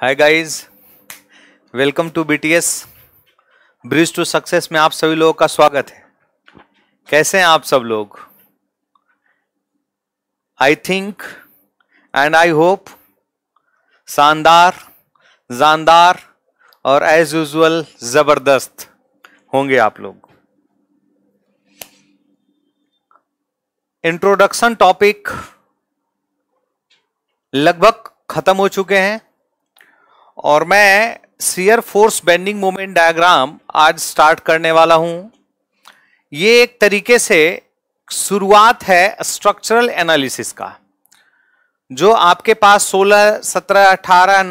Hi guys welcome to BTS bridge to success में आप सभी लोगों का स्वागत है कैसे हैं आप सब लोग I think and I hope शानदार जानदार और एज यूजल जबरदस्त होंगे आप लोग इंट्रोडक्शन टॉपिक लगभग खत्म हो चुके हैं और मैं shear force bending moment diagram आज स्टार्ट करने वाला हूं ये एक तरीके से शुरुआत है स्ट्रक्चरल एनालिसिस का जो आपके पास 16, 17, 18,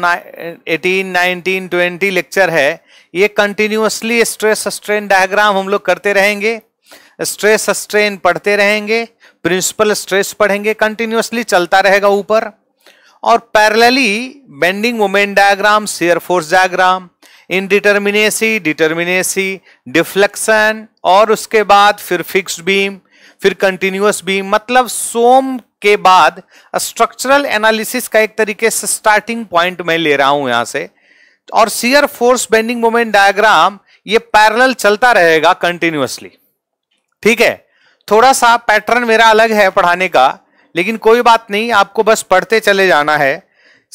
18, 19, 20 लेक्चर है ये कंटिन्यूसली स्ट्रेस स्ट्रेन डायग्राम हम लोग करते रहेंगे स्ट्रेस स्ट्रेन पढ़ते रहेंगे प्रिंसिपल स्ट्रेस पढ़ेंगे कंटिन्यूसली चलता रहेगा ऊपर और parallelly bending moment diagram shear force diagram indeterminacy determinacy deflection और उसके बाद फिर फिक्स्ड बीम फिर कंटिन्यूस बीम मतलब सोम के बाद स्ट्रक्चरल एनालिसिस का एक तरीके से स्टार्टिंग पॉइंट मैं ले रहा हूं यहां से और shear force bending moment diagram ये पैरेलल चलता रहेगा कंटिन्यूसली ठीक है थोड़ा सा पैटर्न मेरा अलग है पढ़ाने का लेकिन कोई बात नहीं आपको बस पढ़ते चले जाना है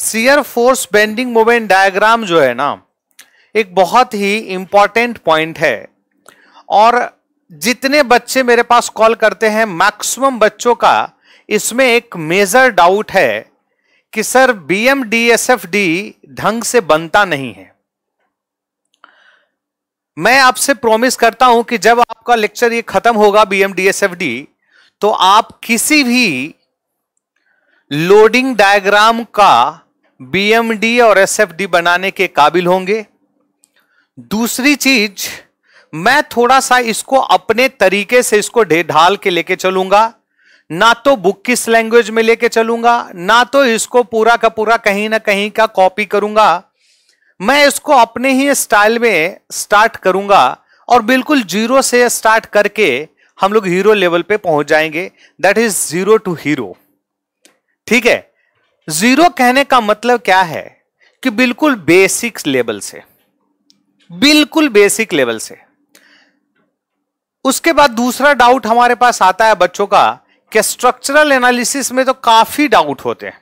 shear force bending moment diagram जो है ना एक बहुत ही इंपॉर्टेंट पॉइंट है और जितने बच्चे मेरे पास कॉल करते हैं मैक्सिमम बच्चों का इसमें एक मेजर डाउट है कि sir B M D S F D ढंग से बनता नहीं है मैं आपसे प्रॉमिस करता हूं कि जब आपका लेक्चर ये खत्म होगा बी एम डी तो आप किसी भी लोडिंग डायग्राम का बीएमडी और एसएफडी बनाने के काबिल होंगे दूसरी चीज मैं थोड़ा सा इसको अपने तरीके से इसको ढाल के लेके चलूंगा ना तो बुक किस लैंग्वेज में लेके चलूंगा ना तो इसको पूरा का पूरा कहीं ना कहीं का कॉपी करूंगा मैं इसको अपने ही स्टाइल में स्टार्ट करूंगा और बिल्कुल जीरो से स्टार्ट करके हम लोग हीरो लेवल पे पहुंच जाएंगे that is zero to hero ठीक है जीरो कहने का मतलब क्या है कि बिल्कुल बेसिक लेवल से बिल्कुल बेसिक लेवल से उसके बाद दूसरा डाउट हमारे पास आता है बच्चों का कि स्ट्रक्चरल एनालिसिस में तो काफी डाउट होते हैं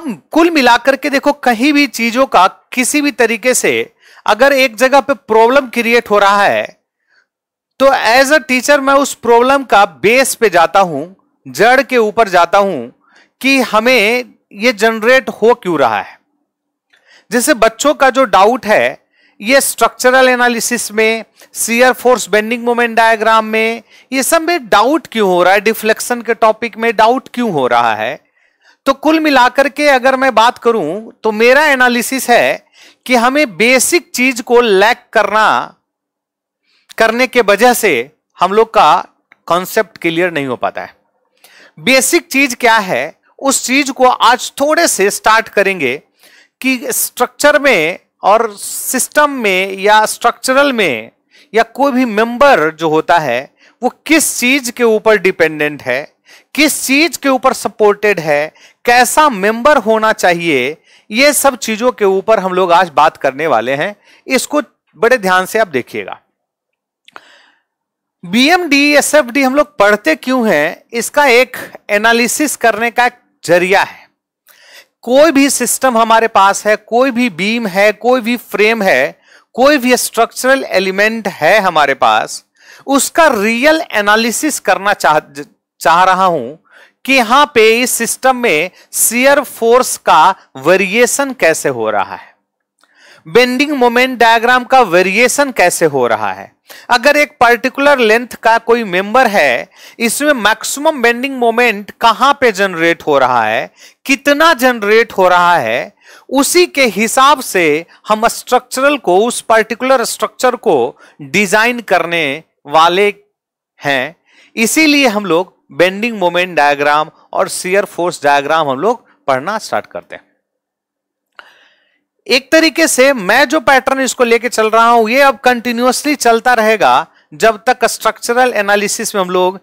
अब कुल मिलाकर के देखो कहीं भी चीजों का किसी भी तरीके से अगर एक जगह पे प्रॉब्लम क्रिएट हो रहा है तो एज अ टीचर मैं उस प्रॉब्लम का बेस पे जाता हूं जड़ के ऊपर जाता हूं कि हमें ये जनरेट हो क्यों रहा है जैसे बच्चों का जो डाउट है ये स्ट्रक्चरल एनालिसिस में shear force bending moment diagram में ये सब में डाउट क्यों हो रहा है डिफ्लेक्शन के टॉपिक में डाउट क्यों हो रहा है तो कुल मिलाकर के अगर मैं बात करूं तो मेरा एनालिसिस है कि हमें बेसिक चीज को लैक करना करने के वजह से हम लोग का कॉन्सेप्ट क्लियर नहीं हो पाता है बेसिक चीज क्या है उस चीज को आज थोड़े से स्टार्ट करेंगे कि स्ट्रक्चर में और सिस्टम में या स्ट्रक्चरल में या कोई भी मेंबर जो होता है वो किस चीज के ऊपर डिपेंडेंट है किस चीज के ऊपर सपोर्टेड है कैसा मेंबर होना चाहिए ये सब चीजों के ऊपर हम लोग आज बात करने वाले हैं इसको बड़े ध्यान से आप देखिएगा बीएमडी एसएफडी हम लोग पढ़ते क्यों हैं इसका एक एनालिसिस करने का एक जरिया है कोई भी सिस्टम हमारे पास है कोई भी बीम है कोई भी फ्रेम है कोई भी स्ट्रक्चरल एलिमेंट है हमारे पास उसका रियल एनालिसिस करना चाह चाह रहा हूं कि यहां पे इस सिस्टम में सियर फोर्स का वेरिएशन कैसे हो रहा है बेंडिंग मोमेंट डायग्राम का वेरिएशन कैसे हो रहा है अगर एक पर्टिकुलर लेंथ का कोई मेंबर है इसमें मैक्सिमम बेंडिंग मोमेंट कहां पे जनरेट हो रहा है कितना जनरेट हो रहा है उसी के हिसाब से हम स्ट्रक्चरल को उस पर्टिकुलर स्ट्रक्चर को डिजाइन करने वाले हैं इसीलिए हम लोग बेंडिंग मोमेंट डायग्राम और सीयर फोर्स डायग्राम हम लोग पढ़ना स्टार्ट करते हैं एक तरीके से मैं जो पैटर्न इसको लेके चल रहा हूं ये अब कंटिन्यूसली चलता रहेगा जब तक स्ट्रक्चरल एनालिसिस में हम लोग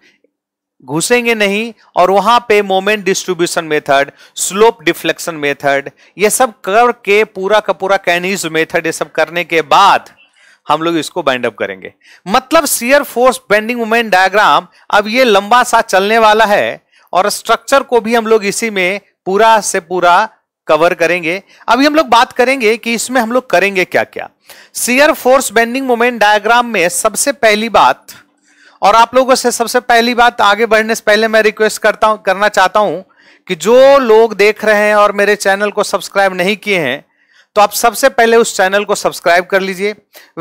घुसेंगे नहीं और वहां पे moment distribution method slope deflection method ये सब करके पूरा का पूरा कैनिज मेथड ये सब करने के बाद हम लोग इसको बाइंड अप करेंगे मतलब shear force bending moment diagram अब ये लंबा सा चलने वाला है और स्ट्रक्चर को भी हम लोग इसी में पूरा से पूरा कवर करेंगे अभी हम लोग बात करेंगे कि इसमें हम लोग करेंगे क्या क्या shear force bending moment diagram में सबसे पहली बात और आप लोगों से सबसे पहली बात आगे बढ़ने से पहले मैं रिक्वेस्ट करता हूं करना चाहता हूं कि जो लोग देख रहे हैं और मेरे चैनल को सब्सक्राइब नहीं किए हैं तो आप सबसे पहले उस चैनल को सब्सक्राइब कर लीजिए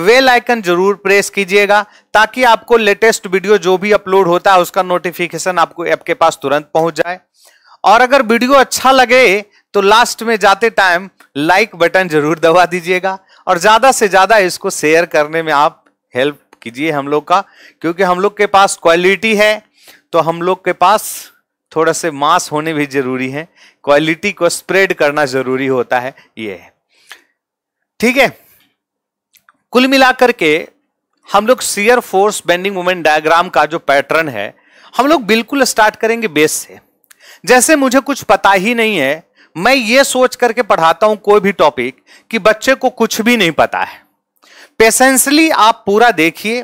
वेल आइकन जरूर प्रेस कीजिएगा ताकि आपको लेटेस्ट वीडियो जो भी अपलोड होता है उसका नोटिफिकेशन आपको ऐप के पास तुरंत पहुंच जाए और अगर वीडियो अच्छा लगे तो लास्ट में जाते टाइम लाइक बटन जरूर दबा दीजिएगा और ज्यादा से ज्यादा इसको शेयर करने में आप हेल्प कीजिए हम लोग का क्योंकि हम लोग के पास क्वालिटी है तो हम लोग के पास थोड़ा से मास होने भी जरूरी है क्वालिटी को स्प्रेड करना जरूरी होता है ये है ठीक है कुल मिलाकर के हम लोग shear force bending moment diagram का जो पैटर्न है हम लोग बिल्कुल स्टार्ट करेंगे बेस से जैसे मुझे कुछ पता ही नहीं है मैं ये सोच करके पढ़ाता हूं कोई भी टॉपिक कि बच्चे को कुछ भी नहीं पता है पेशेंसली आप पूरा देखिए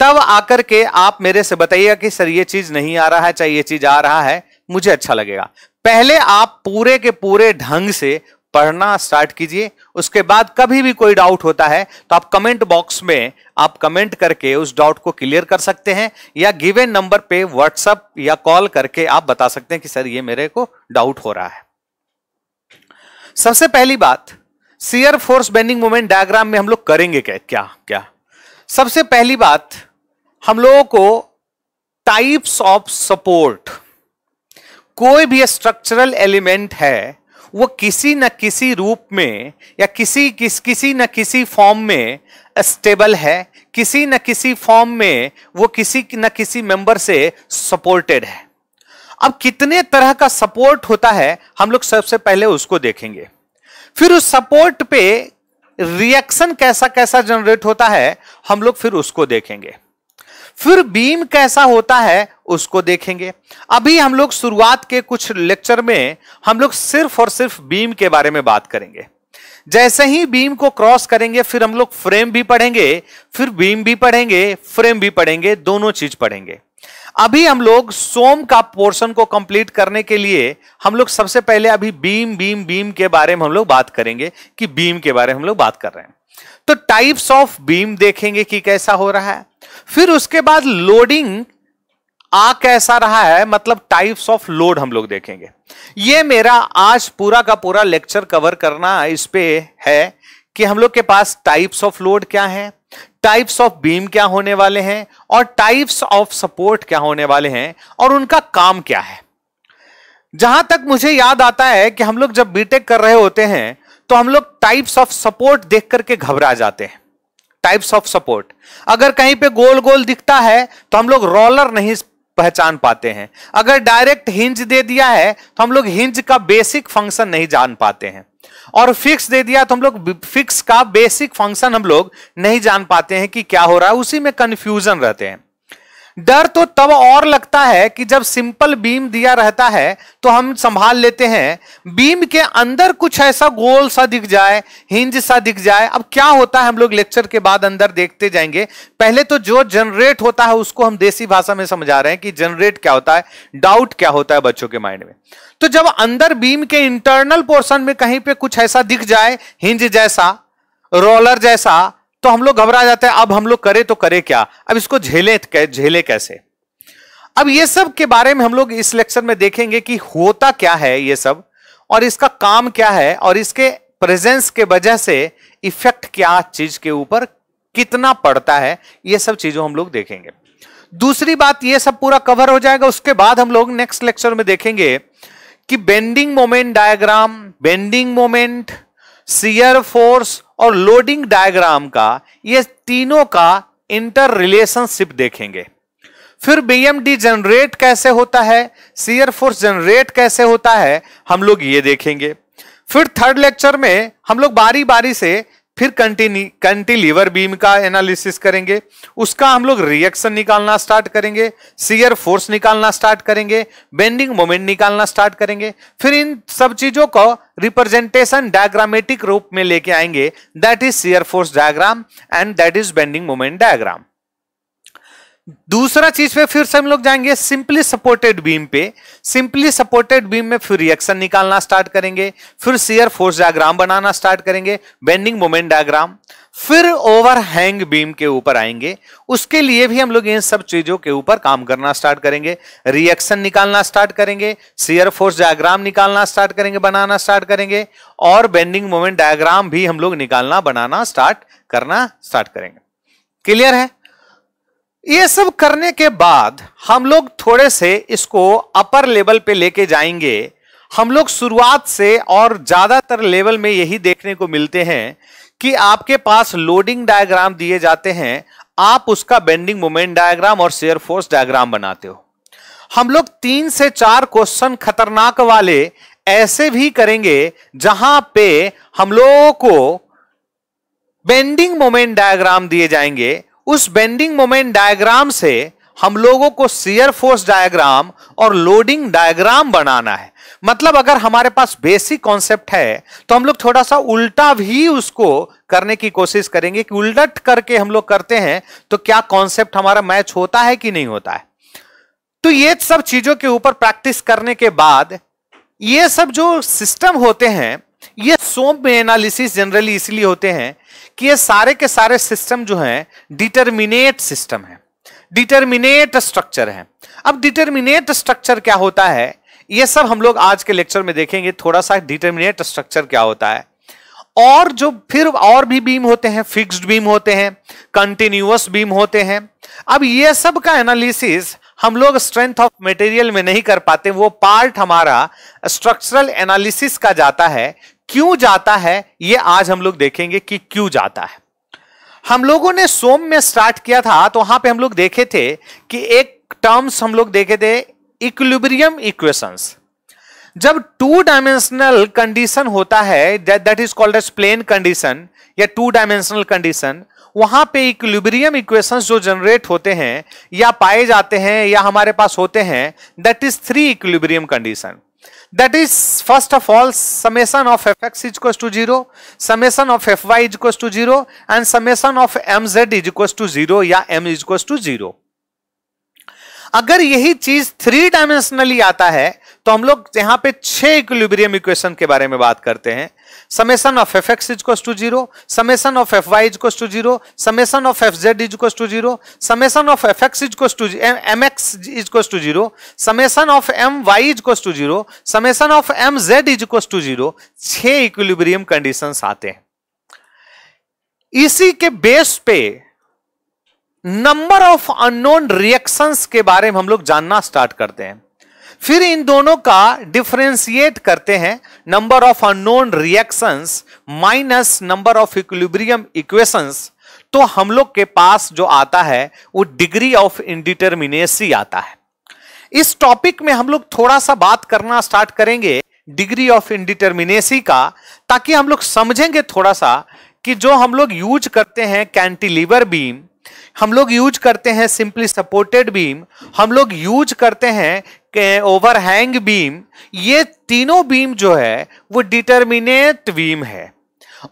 तब आकर के आप मेरे से बताइएगा कि सर ये चीज नहीं आ रहा है चाहे ये चीज आ रहा है मुझे अच्छा लगेगा पहले आप पूरे के पूरे ढंग से पढ़ना स्टार्ट कीजिए उसके बाद कभी भी कोई डाउट होता है तो आप कमेंट बॉक्स में आप कमेंट करके उस डाउट को क्लियर कर सकते हैं या गिवेन नंबर पे व्हाट्सअप या कॉल करके आप बता सकते हैं कि सर ये मेरे को डाउट हो रहा है सबसे पहली बात shear force bending moment diagram में हम लोग करेंगे क्या क्या क्या सबसे पहली बात हम लोगों को टाइप्स ऑफ सपोर्ट कोई भी स्ट्रक्चरल एलिमेंट है वो किसी न किसी रूप में या किसी किस किसी न किसी फॉर्म में स्टेबल है किसी न किसी फॉर्म में वो किसी न किसी मेंबर से सपोर्टेड है अब कितने तरह का सपोर्ट होता है हम लोग सबसे पहले उसको देखेंगे फिर उस सपोर्ट पे रिएक्शन कैसा कैसा जनरेट होता है हम लोग फिर उसको देखेंगे फिर बीम कैसा होता है उसको देखेंगे अभी हम लोग शुरुआत के कुछ लेक्चर में हम लोग सिर्फ और सिर्फ बीम के बारे में बात करेंगे जैसे ही बीम को क्रॉस करेंगे फिर हम लोग फ्रेम भी पढ़ेंगे फिर बीम भी पढ़ेंगे फ्रेम भी पढ़ेंगे दोनों चीज पढ़ेंगे अभी हम लोग सोम का पोर्शन को कंप्लीट करने के लिए हम लोग सबसे पहले अभी बीम बीम बीम के बारे में हम लोग बात करेंगे कि बीम के बारे में हम लोग बात कर रहे हैं तो टाइप्स ऑफ बीम देखेंगे कि कैसा हो रहा है फिर उसके बाद लोडिंग आ कैसा रहा है मतलब टाइप्स ऑफ लोड हम लोग देखेंगे ये मेरा आज पूरा का पूरा लेक्चर कवर करना इस पे है कि हम लोग के पास टाइप्स ऑफ लोड क्या है टाइप्स ऑफ बीम क्या होने वाले हैं और टाइप्स ऑफ सपोर्ट क्या होने वाले हैं और उनका काम क्या है जहां तक मुझे याद आता है कि हम लोग जब बीटेक कर रहे होते हैं तो हम लोग टाइप्स ऑफ सपोर्ट देख करके घबरा जाते हैं टाइप्स ऑफ सपोर्ट अगर कहीं पे गोल गोल दिखता है तो हम लोग रोलर नहीं पहचान पाते हैं अगर डायरेक्ट हिंज दे दिया है तो हम लोग हिंज का बेसिक फंक्शन नहीं जान पाते हैं और फिक्स दे दिया तो हम लोग फिक्स का बेसिक फंक्शन हम लोग नहीं जान पाते हैं कि क्या हो रहा है उसी में कंफ्यूजन रहते हैं डर तो तब और लगता है कि जब सिंपल बीम दिया रहता है तो हम संभाल लेते हैं बीम के अंदर कुछ ऐसा गोल सा दिख जाए हिंज सा दिख जाए अब क्या होता है हम लोग लेक्चर के बाद अंदर देखते जाएंगे पहले तो जो जनरेट होता है उसको हम देसी भाषा में समझा रहे हैं कि जनरेट क्या होता है डाउट क्या होता है बच्चों के माइंड में तो जब अंदर बीम के इंटरनल पोर्सन में कहीं पे कुछ ऐसा दिख जाए हिंज जैसा रोलर जैसा तो हम लोग घबरा जाते हैं अब हम लोग करें तो करें क्या अब इसको झेले झेले कैसे अब ये सब के बारे में हम लोग इस लेक्चर में देखेंगे कि होता क्या है ये सब और इसका काम क्या है और इसके प्रेजेंस के वजह से इफेक्ट क्या चीज के ऊपर कितना पड़ता है ये सब चीजों हम लोग देखेंगे दूसरी बात ये सब पूरा कवर हो जाएगा उसके बाद हम लोग नेक्स्ट लेक्चर में देखेंगे कि bending moment diagram bending moment shear force और लोडिंग डायग्राम का ये तीनों का इंटर रिलेशनशिप देखेंगे फिर बीएमडी जनरेट कैसे होता है सीयर फोर्स जनरेट कैसे होता है हम लोग ये देखेंगे फिर थर्ड लेक्चर में हम लोग बारी बारी से फिर कंटिन्यू कंटिलीवर बीम का एनालिसिस करेंगे उसका हम लोग रिएक्शन निकालना स्टार्ट करेंगे सीयर फोर्स निकालना स्टार्ट करेंगे बेंडिंग मोमेंट निकालना स्टार्ट करेंगे फिर इन सब चीजों को रिप्रेजेंटेशन डायग्रामेटिक रूप में लेके आएंगे that is shear force diagram and that is bending moment diagram दूसरा चीज पे फिर से हम लोग जाएंगे सिंपली सपोर्टेड बीम पे सिंपली सपोर्टेड बीम में फिर रिएक्शन निकालना स्टार्ट करेंगे फिर सीयर फोर्स डायग्राम बनाना स्टार्ट करेंगे बेंडिंग मोमेंट डायग्राम फिर ओवरहैंग बीम के ऊपर आएंगे उसके लिए भी हम लोग इन सब चीजों के ऊपर काम करना स्टार्ट करेंगे रिएक्शन निकालना स्टार्ट करेंगे सीयर फोर्स डायग्राम निकालना स्टार्ट करेंगे बनाना स्टार्ट करेंगे और बेंडिंग मोमेंट डायग्राम भी हम लोग निकालना बनाना स्टार्ट करना स्टार्ट करेंगे क्लियर है ये सब करने के बाद हम लोग थोड़े से इसको अपर लेवल पे लेके जाएंगे हम लोग शुरुआत से और ज्यादातर लेवल में यही देखने को मिलते हैं कि आपके पास लोडिंग डायग्राम दिए जाते हैं आप उसका बेंडिंग मोमेंट डायग्राम और शेयर फोर्स डायग्राम बनाते हो हम लोग तीन से चार क्वेश्चन खतरनाक वाले ऐसे भी करेंगे जहां पे हम लोगों को बेंडिंग मोमेंट डायग्राम दिए जाएंगे उस बेंडिंग मोमेंट डायग्राम से हम लोगों को सीयर फोर्स डायग्राम और लोडिंग डायग्राम बनाना है मतलब अगर हमारे पास बेसिक कॉन्सेप्ट है तो हम लोग थोड़ा सा उल्टा भी उसको करने की कोशिश करेंगे कि उल्ट करके हम लोग करते हैं तो क्या कॉन्सेप्ट हमारा मैच होता है कि नहीं होता है तो ये सब चीजों के ऊपर प्रैक्टिस करने के बाद ये सब जो सिस्टम होते हैं ये सोम एनालिसिस जनरली इसलिए होते हैं कि ये सारे के सारे सिस्टम जो है डिटर्मिनेट सिस्टम है डिटर्मिनेट स्ट्रक्चर है अब डिटर्मिनेट स्ट्रक्चर क्या होता है ये सब हम लोग आज के लेक्चर में देखेंगे थोड़ा सा डिटर्मिनेट स्ट्रक्चर क्या होता है और जो फिर और भी बीम होते हैं फिक्स्ड बीम होते हैं कंटिन्यूस बीम होते हैं अब ये सब का एनालिसिस हम लोग स्ट्रेंथ ऑफ मटेरियल में नहीं कर पाते वो पार्ट हमारा स्ट्रक्चरल एनालिसिस का जाता है क्यों जाता है ये आज हम लोग देखेंगे कि क्यों जाता है हम लोगों ने सोम में स्टार्ट किया था तो वहां पे हम लोग देखे थे कि एक टर्म्स हम लोग देखे थे इक्विलिब्रियम इक्वेशंस जब टू डायमेंशनल कंडीशन होता है that is called as plane condition या टू डायमेंशनल कंडीशन वहां पे इक्विलिब्रियम इक्वेशंस जो जनरेट होते हैं या पाए जाते हैं या हमारे पास होते हैं that is three equilibrium condition that is first of all summation of F X is to zero summation of F Y is to zero and summation of M Z is to zero या M is to zero अगर यही चीज three dimensionally आता है तो हम लोग यहां पे छह इक्विलिब्रियम इक्वेशन के बारे में बात करते हैं summation of F X is equals to zero summation of F Y is equals to zero summation of F Z is equals to zero summation of F X is equals to M X is equals to zero summation of M Y is equals to zero summation of M Z is equals to zero छह equilibrium condition आते हैं इसी के base पे number of unknown reactions के बारे में हम लोग जानना स्टार्ट करते हैं फिर इन दोनों का डिफ्रेंसिएट करते हैं number of unknown reactions minus number of equilibrium equations तो हम लोग के पास जो आता है वो डिग्री ऑफ इंडिटर्मिनेसी आता है इस टॉपिक में हम लोग थोड़ा सा बात करना स्टार्ट करेंगे डिग्री ऑफ इंडिटर्मिनेसी का ताकि हम लोग समझेंगे थोड़ा सा कि जो हम लोग यूज करते हैं कैंटिलीवर बीम हम लोग यूज करते हैं सिंपली सपोर्टेड बीम हम लोग यूज करते हैं ओवरहैंग बीम ये तीनों बीम जो है वो डिटर्मिनेट बीम है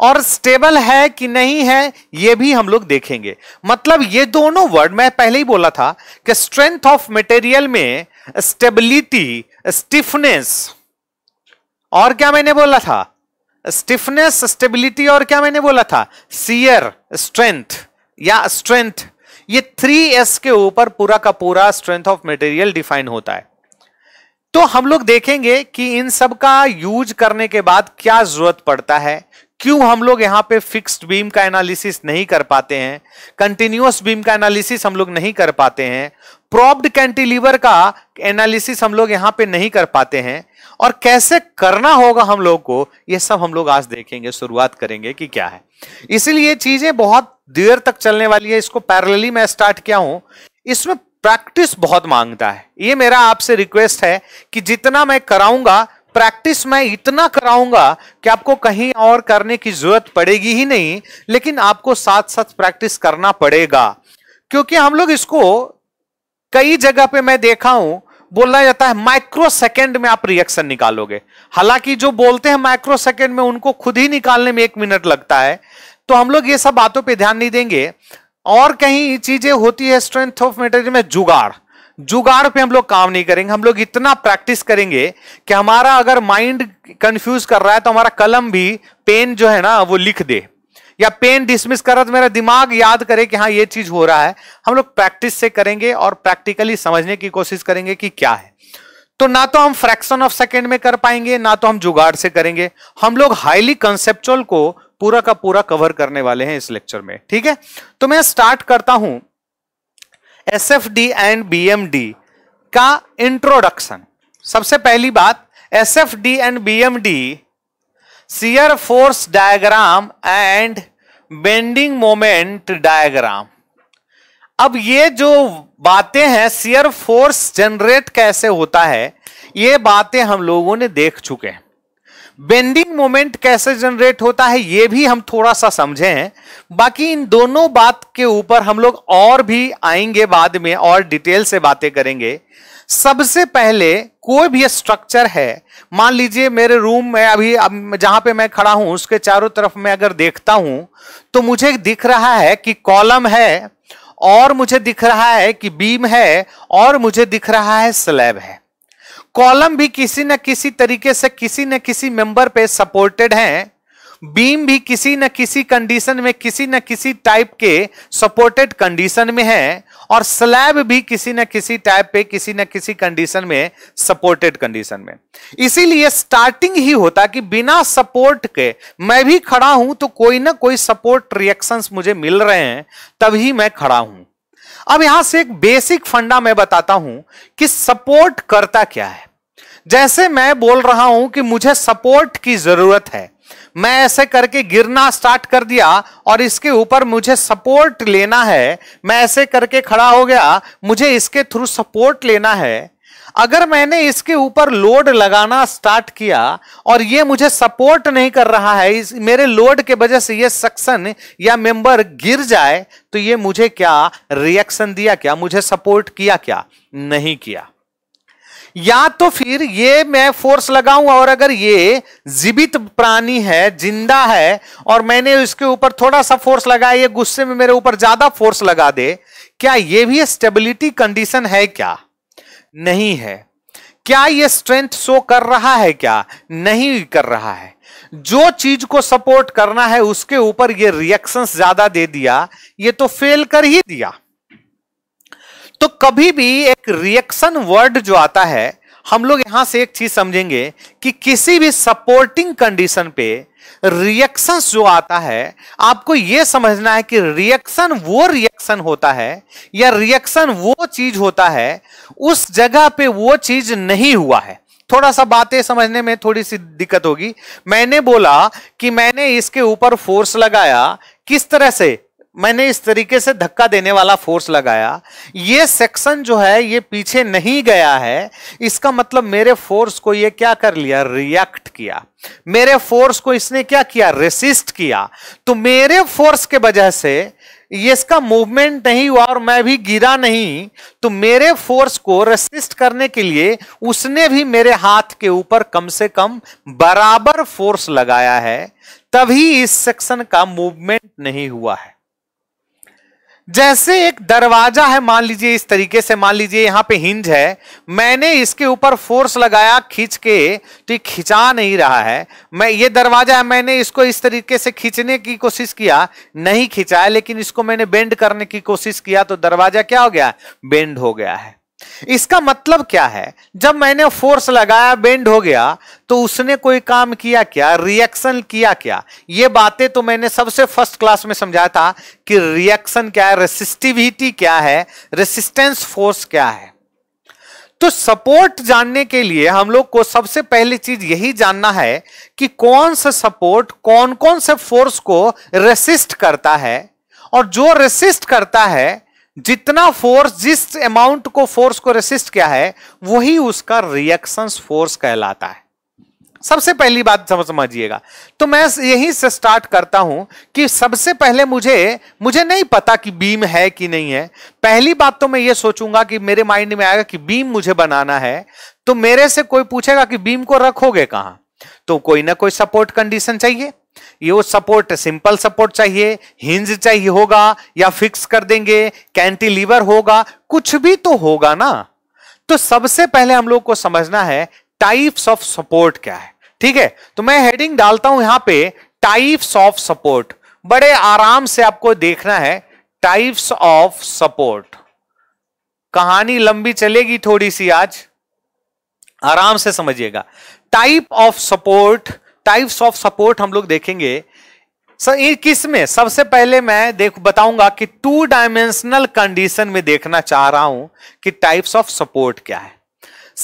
और स्टेबल है कि नहीं है ये भी हम लोग देखेंगे मतलब ये दोनों वर्ड मैं पहले ही बोला था कि स्ट्रेंथ ऑफ मटेरियल में स्टेबिलिटी स्टिफनेस और क्या मैंने बोला था स्टिफनेस स्टेबिलिटी और क्या मैंने बोला था सीयर स्ट्रेंथ या स्ट्रेंथ ये थ्री एस के ऊपर पूरा का पूरा स्ट्रेंथ ऑफ मटेरियल डिफाइन होता है तो हम लोग देखेंगे कि इन सब का यूज करने के बाद क्या जरूरत पड़ता है क्यों हम लोग यहां पे फिक्स्ड बीम का एनालिसिस नहीं कर पाते हैं कंटिन्यूस बीम का एनालिसिस हम लोग नहीं कर पाते हैं प्रॉब्ड कैंटिलीवर का एनालिसिस हम लोग यहां पे नहीं कर पाते हैं और कैसे करना होगा हम लोग को ये सब हम लोग आज देखेंगे शुरुआत करेंगे कि क्या है इसीलिए चीजें बहुत देर तक चलने वाली है इसको पैरलली मैं स्टार्ट किया हूं इसमें प्रैक्टिस बहुत मांगता है ये मेरा आपसे रिक्वेस्ट है कि जितना मैं कराऊंगा प्रैक्टिस मैं इतना कराऊंगा कि आपको कहीं और करने की जरूरत पड़ेगी ही नहीं लेकिन आपको साथ साथ प्रैक्टिस करना पड़ेगा क्योंकि हम लोग इसको कई जगह पे मैं देखा हूं बोला जाता है माइक्रो सेकेंड में आप रिएक्शन निकालोगे हालांकि जो बोलते हैं माइक्रो सेकेंड में उनको खुद ही निकालने में एक मिनट लगता है तो हम लोग ये सब बातों पे ध्यान नहीं देंगे और कहीं चीजें होती है स्ट्रेंथ ऑफ मेटेरियल में जुगाड़ जुगाड़ पे हम लोग काम नहीं करेंगे हम लोग इतना प्रैक्टिस करेंगे कि हमारा अगर माइंड कंफ्यूज कर रहा है तो हमारा कलम भी पेन जो है ना वो लिख दे या पेन डिसमिस कर रहा तो मेरा दिमाग याद करे कि हाँ ये चीज हो रहा है हम लोग प्रैक्टिस से करेंगे और प्रैक्टिकली समझने की कोशिश करेंगे कि क्या है तो ना तो हम फ्रैक्शन ऑफ सेकेंड में कर पाएंगे ना तो हम जुगाड़ से करेंगे हम लोग हाईली कंसेप्चुअल को पूरा का पूरा कवर करने वाले हैं इस लेक्चर में ठीक है तो मैं स्टार्ट करता हूं S F D and B M D का इंट्रोडक्शन सबसे पहली बात S F D and B M D shear force diagram and bending moment diagram अब ये जो बातें हैं सियर फोर्स जनरेट कैसे होता है ये बातें हम लोगों ने देख चुके हैं बेंडिंग मोमेंट कैसे जनरेट होता है ये भी हम थोड़ा सा समझें बाकी इन दोनों बात के ऊपर हम लोग और भी आएंगे बाद में और डिटेल से बातें करेंगे सबसे पहले कोई भी स्ट्रक्चर है मान लीजिए मेरे रूम में अभी अब जहां पे मैं खड़ा हूं उसके चारों तरफ मैं अगर देखता हूं तो मुझे दिख रहा है कि कॉलम है और मुझे दिख रहा है कि बीम है और मुझे दिख रहा है स्लैब है कॉलम भी किसी न किसी तरीके से किसी न किसी मेंबर पे सपोर्टेड है बीम भी किसी न किसी कंडीशन में किसी न किसी टाइप के सपोर्टेड कंडीशन में है और स्लैब भी किसी न किसी टाइप पे किसी न किसी कंडीशन में सपोर्टेड कंडीशन में इसीलिए स्टार्टिंग ही होता कि बिना सपोर्ट के मैं भी खड़ा हूं तो कोई ना कोई सपोर्ट रिएक्शंस मुझे मिल रहे हैं तभी मैं खड़ा हूं अब यहां से एक बेसिक फंडा मैं बताता हूं कि सपोर्ट करता क्या है जैसे मैं बोल रहा हूं कि मुझे सपोर्ट की जरूरत है मैं ऐसे करके गिरना स्टार्ट कर दिया और इसके ऊपर मुझे सपोर्ट लेना है मैं ऐसे करके खड़ा हो गया मुझे इसके थ्रू सपोर्ट लेना है अगर मैंने इसके ऊपर लोड लगाना स्टार्ट किया और ये मुझे सपोर्ट नहीं कर रहा है इस मेरे लोड के वजह से ये सक्शन या मेंबर गिर जाए तो ये मुझे क्या रिएक्शन दिया क्या मुझे सपोर्ट किया क्या नहीं किया या तो फिर ये मैं फोर्स लगाऊं और अगर ये जीवित प्राणी है जिंदा है और मैंने इसके ऊपर थोड़ा सा फोर्स लगाया ये गुस्से में मेरे ऊपर ज्यादा फोर्स लगा दे क्या ये भी स्टेबिलिटी कंडीशन है क्या नहीं है क्या ये स्ट्रेंथ शो कर रहा है क्या नहीं कर रहा है जो चीज को सपोर्ट करना है उसके ऊपर ये रिएक्शंस ज्यादा दे दिया ये तो फेल कर ही दिया तो कभी भी एक रिएक्शन वर्ड जो आता है हम लोग यहां से एक चीज समझेंगे कि किसी भी सपोर्टिंग कंडीशन पे रिएक्शन जो आता है आपको यह समझना है कि रिएक्शन वो रिएक्शन होता है या रिएक्शन वो चीज होता है उस जगह पे वो चीज नहीं हुआ है थोड़ा सा बातें समझने में थोड़ी सी दिक्कत होगी मैंने बोला कि मैंने इसके ऊपर फोर्स लगाया किस तरह से मैंने इस तरीके से धक्का देने वाला फोर्स लगाया ये सेक्शन जो है ये पीछे नहीं गया है इसका मतलब मेरे फोर्स को ये क्या कर लिया रिएक्ट किया मेरे फोर्स को इसने क्या किया रेसिस्ट किया तो मेरे फोर्स के वजह से ये इसका मूवमेंट नहीं हुआ और मैं भी गिरा नहीं तो मेरे फोर्स को रेसिस्ट करने के लिए उसने भी मेरे हाथ के ऊपर कम से कम बराबर फोर्स लगाया है तभी इस सेक्शन का मूवमेंट नहीं हुआ है जैसे एक दरवाजा है मान लीजिए इस तरीके से मान लीजिए यहां पे हिंज है मैंने इसके ऊपर फोर्स लगाया खींच के तो ये खिंचा नहीं रहा है मैं ये दरवाजा है मैंने इसको इस तरीके से खींचने की कोशिश किया नहीं खिंचाया लेकिन इसको मैंने बेंड करने की कोशिश किया तो दरवाजा क्या हो गया बेंड हो गया है इसका मतलब क्या है जब मैंने फोर्स लगाया बेंड हो गया तो उसने कोई काम किया क्या रिएक्शन किया क्या ये बातें तो मैंने सबसे फर्स्ट क्लास में समझाया था कि रिएक्शन क्या है रेसिस्टिविटी क्या है रेसिस्टेंस फोर्स क्या है तो सपोर्ट जानने के लिए हम लोग को सबसे पहली चीज यही जानना है कि कौन सा सपोर्ट कौन कौन से फोर्स को रेसिस्ट करता है और जो रेसिस्ट करता है जितना फोर्स जिस अमाउंट को फोर्स को रेसिस्ट किया है वही उसका रिएक्शन फोर्स कहलाता है सबसे पहली बात समझ समझिएगा तो मैं यहीं से स्टार्ट करता हूं कि सबसे पहले मुझे मुझे नहीं पता कि बीम है कि नहीं है पहली बात तो मैं ये सोचूंगा कि मेरे माइंड में आएगा कि बीम मुझे बनाना है तो मेरे से कोई पूछेगा कि बीम को रखोगे कहां तो कोई ना कोई सपोर्ट कंडीशन चाहिए यो सपोर्ट सिंपल सपोर्ट चाहिए हिंज चाहिए होगा या फिक्स कर देंगे कैंटीलीवर होगा कुछ भी तो होगा ना तो सबसे पहले हम लोग को समझना है टाइप्स ऑफ सपोर्ट क्या है ठीक है तो मैं हेडिंग डालता हूं यहां पे टाइप्स ऑफ सपोर्ट बड़े आराम से आपको देखना है टाइप्स ऑफ सपोर्ट कहानी लंबी चलेगी थोड़ी सी आज आराम से समझिएगा type of support types of support हम लोग देखेंगे किस में सबसे पहले मैं देख बताऊंगा कि टू डायमेंशनल कंडीशन में देखना चाह रहा हूं कि टाइप्स ऑफ सपोर्ट क्या है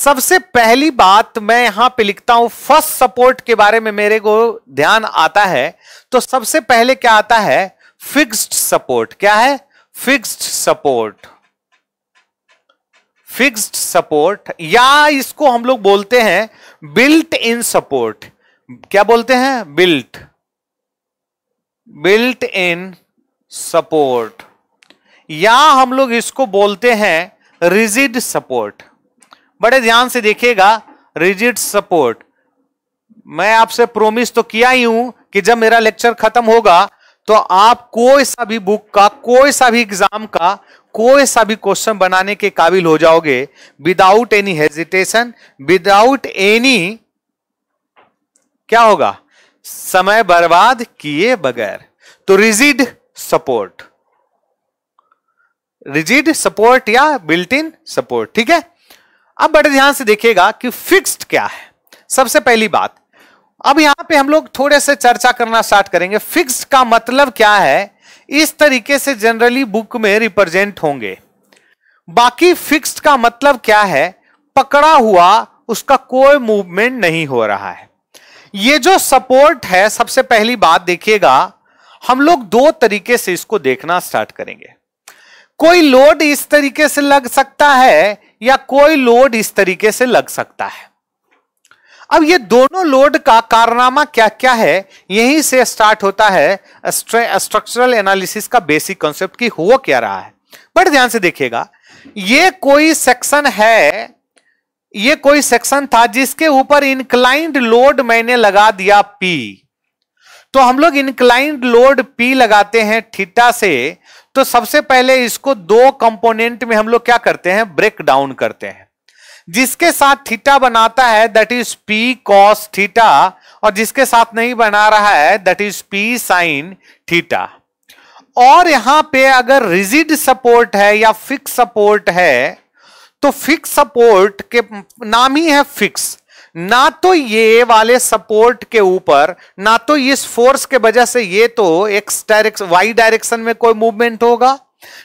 सबसे पहली बात मैं यहां पे लिखता हूं फर्स्ट सपोर्ट के बारे में मेरे को ध्यान आता है तो सबसे पहले क्या आता है फिक्स्ड सपोर्ट क्या है फिक्स्ड सपोर्ट फिक्स्ड सपोर्ट या इसको हम लोग बोलते हैं बिल्ट इन सपोर्ट क्या बोलते हैं बिल्ट बिल्ट इन सपोर्ट या हम लोग इसको बोलते हैं रिजिड सपोर्ट बड़े ध्यान से देखिएगा रिजिड सपोर्ट मैं आपसे प्रोमिस तो किया ही हूं कि जब मेरा लेक्चर खत्म होगा तो आप कोई सा भी बुक का कोई सा भी एग्जाम का कोई सा भी क्वेश्चन बनाने के काबिल हो जाओगे without any hesitation without any क्या होगा समय बर्बाद किए बगैर तो रिजिड सपोर्ट रिजिड सपोर्ट या बिल्ट इन सपोर्ट ठीक है अब बड़े ध्यान से देखिएगा कि फिक्स्ड क्या है सबसे पहली बात अब यहां पे हम लोग थोड़े से चर्चा करना स्टार्ट करेंगे फिक्स्ड का मतलब क्या है इस तरीके से जनरली बुक में रिप्रेजेंट होंगे बाकी फिक्स्ड का मतलब क्या है पकड़ा हुआ उसका कोई मूवमेंट नहीं हो रहा है ये जो सपोर्ट है सबसे पहली बात देखिएगा हम लोग दो तरीके से इसको देखना स्टार्ट करेंगे कोई लोड इस तरीके से लग सकता है या कोई लोड इस तरीके से लग सकता है अब ये दोनों लोड का कारनामा क्या क्या है यहीं से स्टार्ट होता है स्ट्रक्चरल एनालिसिस का बेसिक कॉन्सेप्ट की हो क्या रहा है बट ध्यान से देखिएगा ये कोई सेक्शन है ये कोई सेक्शन था जिसके ऊपर इंक्लाइंड लोड मैंने लगा दिया पी तो हम लोग इंक्लाइंड लोड पी लगाते हैं थीटा से तो सबसे पहले इसको दो कंपोनेंट में हम लोग क्या करते हैं ब्रेक डाउन करते हैं जिसके साथ थीटा बनाता है that is P cos theta और जिसके साथ नहीं बना रहा है that is P sine theta और यहां पे अगर रिजिड सपोर्ट है या फिक्स सपोर्ट है तो फिक्स सपोर्ट के नाम ही है फिक्स ना तो ये वाले सपोर्ट के ऊपर ना तो इस फोर्स के वजह से ये तो एक्स डायरेक्शन वाई डायरेक्शन में कोई मूवमेंट होगा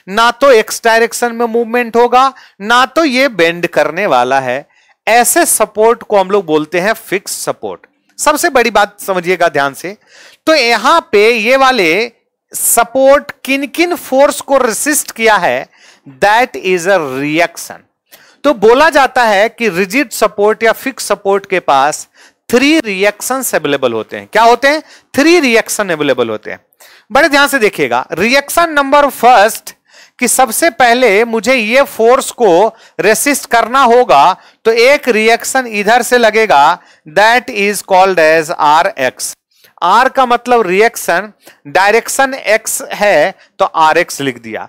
ना तो एक्स डायरेक्शन में मूवमेंट होगा ना तो ये बेंड करने वाला है ऐसे सपोर्ट को हम लोग बोलते हैं फिक्स सपोर्ट सबसे बड़ी बात समझिएगा ध्यान से तो यहां पे ये वाले सपोर्ट किन किन फोर्स को रेसिस्ट किया है दैट इज अ रिएक्शन तो बोला जाता है कि रिजिड सपोर्ट या फिक्स सपोर्ट के पास थ्री रिएक्शन अवेलेबल होते हैं क्या होते हैं थ्री रिएक्शन अवेलेबल होते हैं बड़े ध्यान से देखिएगा रिएक्शन नंबर फर्स्ट कि सबसे पहले मुझे ये फोर्स को रेसिस्ट करना होगा तो एक रिएक्शन इधर से लगेगा that is called as R X R का मतलब रिएक्शन डायरेक्शन एक्स है तो आर एक्स लिख दिया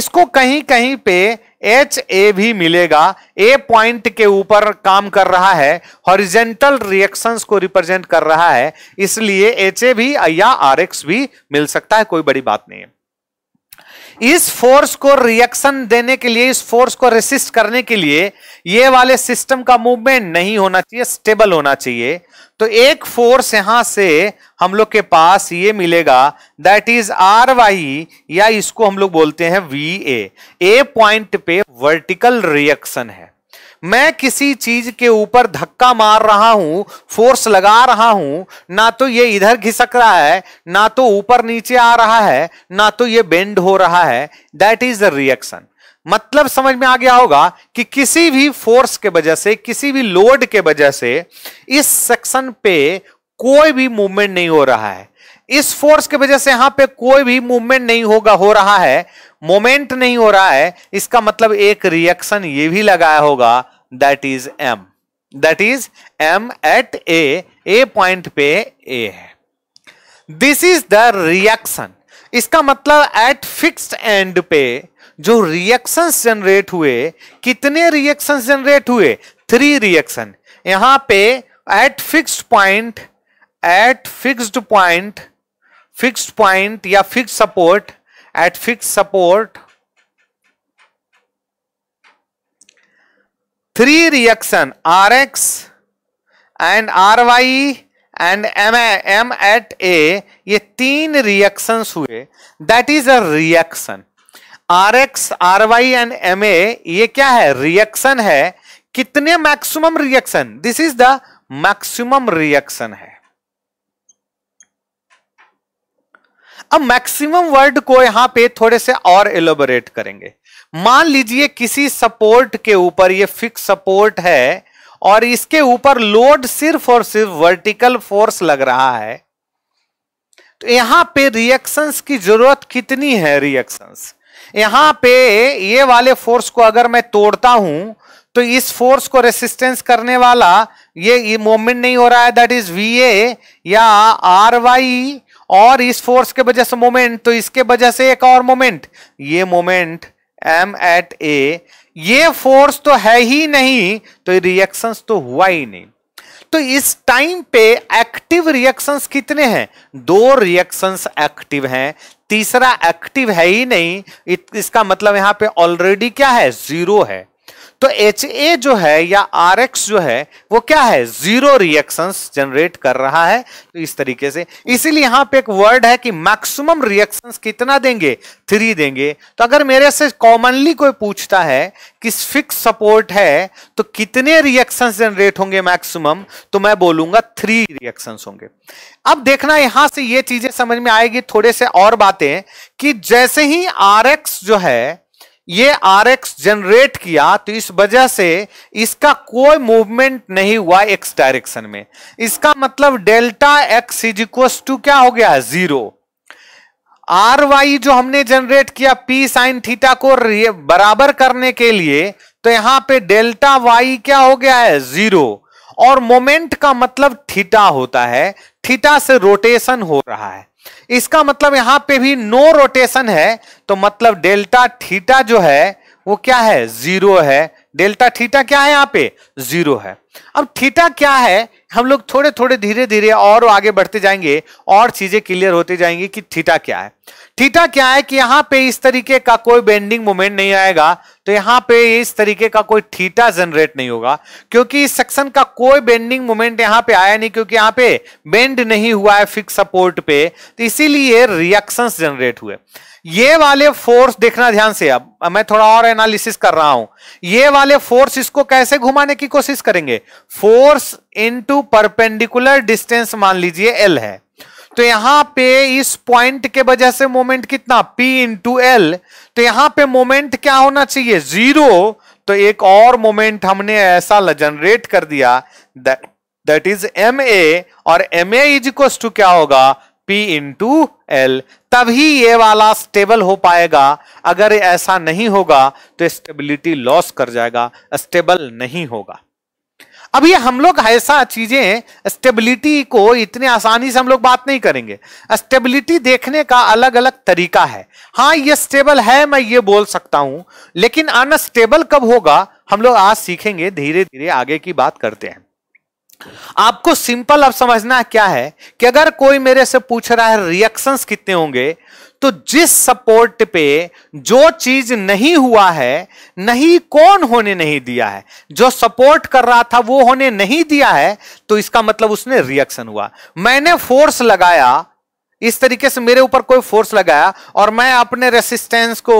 इसको कहीं कहीं पे एच ए भी मिलेगा ए पॉइंट के ऊपर काम कर रहा है हॉरिजेंटल रिएक्शंस को रिप्रेजेंट कर रहा है इसलिए एच ए भी या आर एक्स भी मिल सकता है कोई बड़ी बात नहीं है इस फोर्स को रिएक्शन देने के लिए इस फोर्स को रेसिस्ट करने के लिए ये वाले सिस्टम का मूवमेंट नहीं होना चाहिए स्टेबल होना चाहिए तो एक फोर्स यहां से हम लोग के पास ये मिलेगा दैट इज आर वाई या इसको हम लोग बोलते हैं वी ए ए पॉइंट पे वर्टिकल रिएक्शन है मैं किसी चीज के ऊपर धक्का मार रहा हूं फोर्स लगा रहा हूं ना तो ये इधर घिसक रहा है ना तो ऊपर नीचे आ रहा है ना तो ये बेंड हो रहा है दैट इज द रिएक्शन मतलब समझ में आ गया होगा कि किसी भी फोर्स के वजह से किसी भी लोड के वजह से इस सेक्शन पे कोई भी मूवमेंट नहीं हो रहा है इस फोर्स के वजह से यहां पे कोई भी मूवमेंट नहीं होगा हो रहा है मोमेंट नहीं हो रहा है इसका मतलब एक रिएक्शन ये भी लगाया होगा that is M that is M at A A point पे ए है दिस इज द रिएक्शन इसका मतलब एट फिक्स्ड एंड पे जो रिएक्शंस जनरेट हुए कितने रिएक्शंस जनरेट हुए थ्री रिएक्शन यहां पे at fixed point at fixed point fixed point या fix support at fix support three reaction R X and R Y and M M at A ये तीन reaction हुए that is a reaction R X R Y and M A ये क्या है reaction है कितने maximum reaction this is the maximum reaction है अब मैक्सिमम वर्ड को यहां पे थोड़े से और एलोबोरेट करेंगे मान लीजिए किसी सपोर्ट के ऊपर ये फिक्स सपोर्ट है और इसके ऊपर लोड सिर्फ और सिर्फ वर्टिकल फोर्स लग रहा है तो यहां पे रिएक्शंस की जरूरत कितनी है रिएक्शंस यहां पे ये वाले फोर्स को अगर मैं तोड़ता हूं तो इस फोर्स को रेसिस्टेंस करने वाला ये, ये मोमेंट नहीं हो रहा है दैट इज वी ए या आर वाई और इस फोर्स के वजह से मोमेंट तो इसके वजह से एक और मोमेंट ये मोमेंट एम एट ए ये फोर्स तो है ही नहीं तो रिएक्शन तो हुआ ही नहीं तो इस टाइम पे एक्टिव रिएक्शंस कितने हैं दो रिएक्शंस एक्टिव हैं तीसरा एक्टिव है ही नहीं इसका मतलब यहां पे ऑलरेडी क्या है जीरो है तो एच ए जो है या आर एक्स जो है वो क्या है जीरो रिएक्शंस जनरेट कर रहा है तो इस तरीके से इसीलिए यहां पे एक वर्ड है कि मैक्सिमम रिएक्शंस कितना देंगे थ्री देंगे तो अगर मेरे से कॉमनली कोई पूछता है कि फिक्स सपोर्ट है तो कितने रिएक्शंस जनरेट होंगे मैक्सिमम तो मैं बोलूंगा थ्री रिएक्शंस होंगे अब देखना यहां से ये चीजें समझ में आएगी थोड़े से और बातें कि जैसे ही आर एक्स जो है ये आर एक्स जनरेट किया तो इस वजह से इसका कोई मूवमेंट नहीं हुआ एक्स डायरेक्शन में इसका मतलब delta X is equal to क्या हो गया जीरो आर वाई जो हमने जनरेट किया पी साइन थीटा को बराबर करने के लिए तो यहां पे डेल्टा वाई क्या हो गया है जीरो और मोमेंट का मतलब थीटा होता है थीटा से रोटेशन हो रहा है इसका मतलब यहां पे भी नो रोटेशन है तो मतलब डेल्टा थीटा जो है वो क्या है जीरो है डेल्टा थीटा क्या है यहां पे जीरो है अब थीटा क्या है हम लोग थोड़े थोड़े धीरे धीरे और आगे बढ़ते जाएंगे और चीजें क्लियर होती जाएंगी कि थीटा क्या है थीटा क्या है कि यहां पे इस तरीके का कोई बेंडिंग मोमेंट नहीं आएगा तो यहां पे इस तरीके का कोई थीटा जनरेट नहीं होगा क्योंकि इस सेक्शन का कोई बेंडिंग मोमेंट यहां पे आया नहीं क्योंकि यहां पे बेंड नहीं हुआ है फिक्स सपोर्ट पे तो इसीलिए रिएक्शंस जनरेट हुए ये वाले फोर्स देखना ध्यान से अब मैं थोड़ा और एनालिसिस कर रहा हूं ये वाले फोर्स इसको कैसे घुमाने की कोशिश करेंगे फोर्स इनटू परपेंडिकुलर डिस्टेंस मान लीजिए एल है तो यहां पे इस पॉइंट के वजह से मोमेंट कितना p इंटू एल तो यहां पे मोमेंट क्या होना चाहिए जीरो तो एक और मोमेंट हमने ऐसा जनरेट कर दिया दैट इज एम ए और M A is equal to क्या होगा p इंटू एल तभी ये वाला स्टेबल हो पाएगा अगर ऐसा नहीं होगा तो स्टेबिलिटी लॉस कर जाएगा स्टेबल नहीं होगा अब ये हम लोग ऐसा चीजें स्टेबिलिटी को इतने आसानी से हम लोग बात नहीं करेंगे स्टेबिलिटी देखने का अलग अलग तरीका है हाँ ये स्टेबल है मैं ये बोल सकता हूं लेकिन अनस्टेबल कब होगा हम लोग आज सीखेंगे धीरे धीरे आगे की बात करते हैं आपको सिंपल अब समझना क्या है कि अगर कोई मेरे से पूछ रहा है रिएक्शंस कितने होंगे तो जिस सपोर्ट पे जो चीज नहीं हुआ है नहीं कौन होने नहीं दिया है जो सपोर्ट कर रहा था वो होने नहीं दिया है तो इसका मतलब उसने रिएक्शन हुआ मैंने फोर्स लगाया इस तरीके से मेरे ऊपर कोई फोर्स लगाया और मैं अपने रेसिस्टेंस को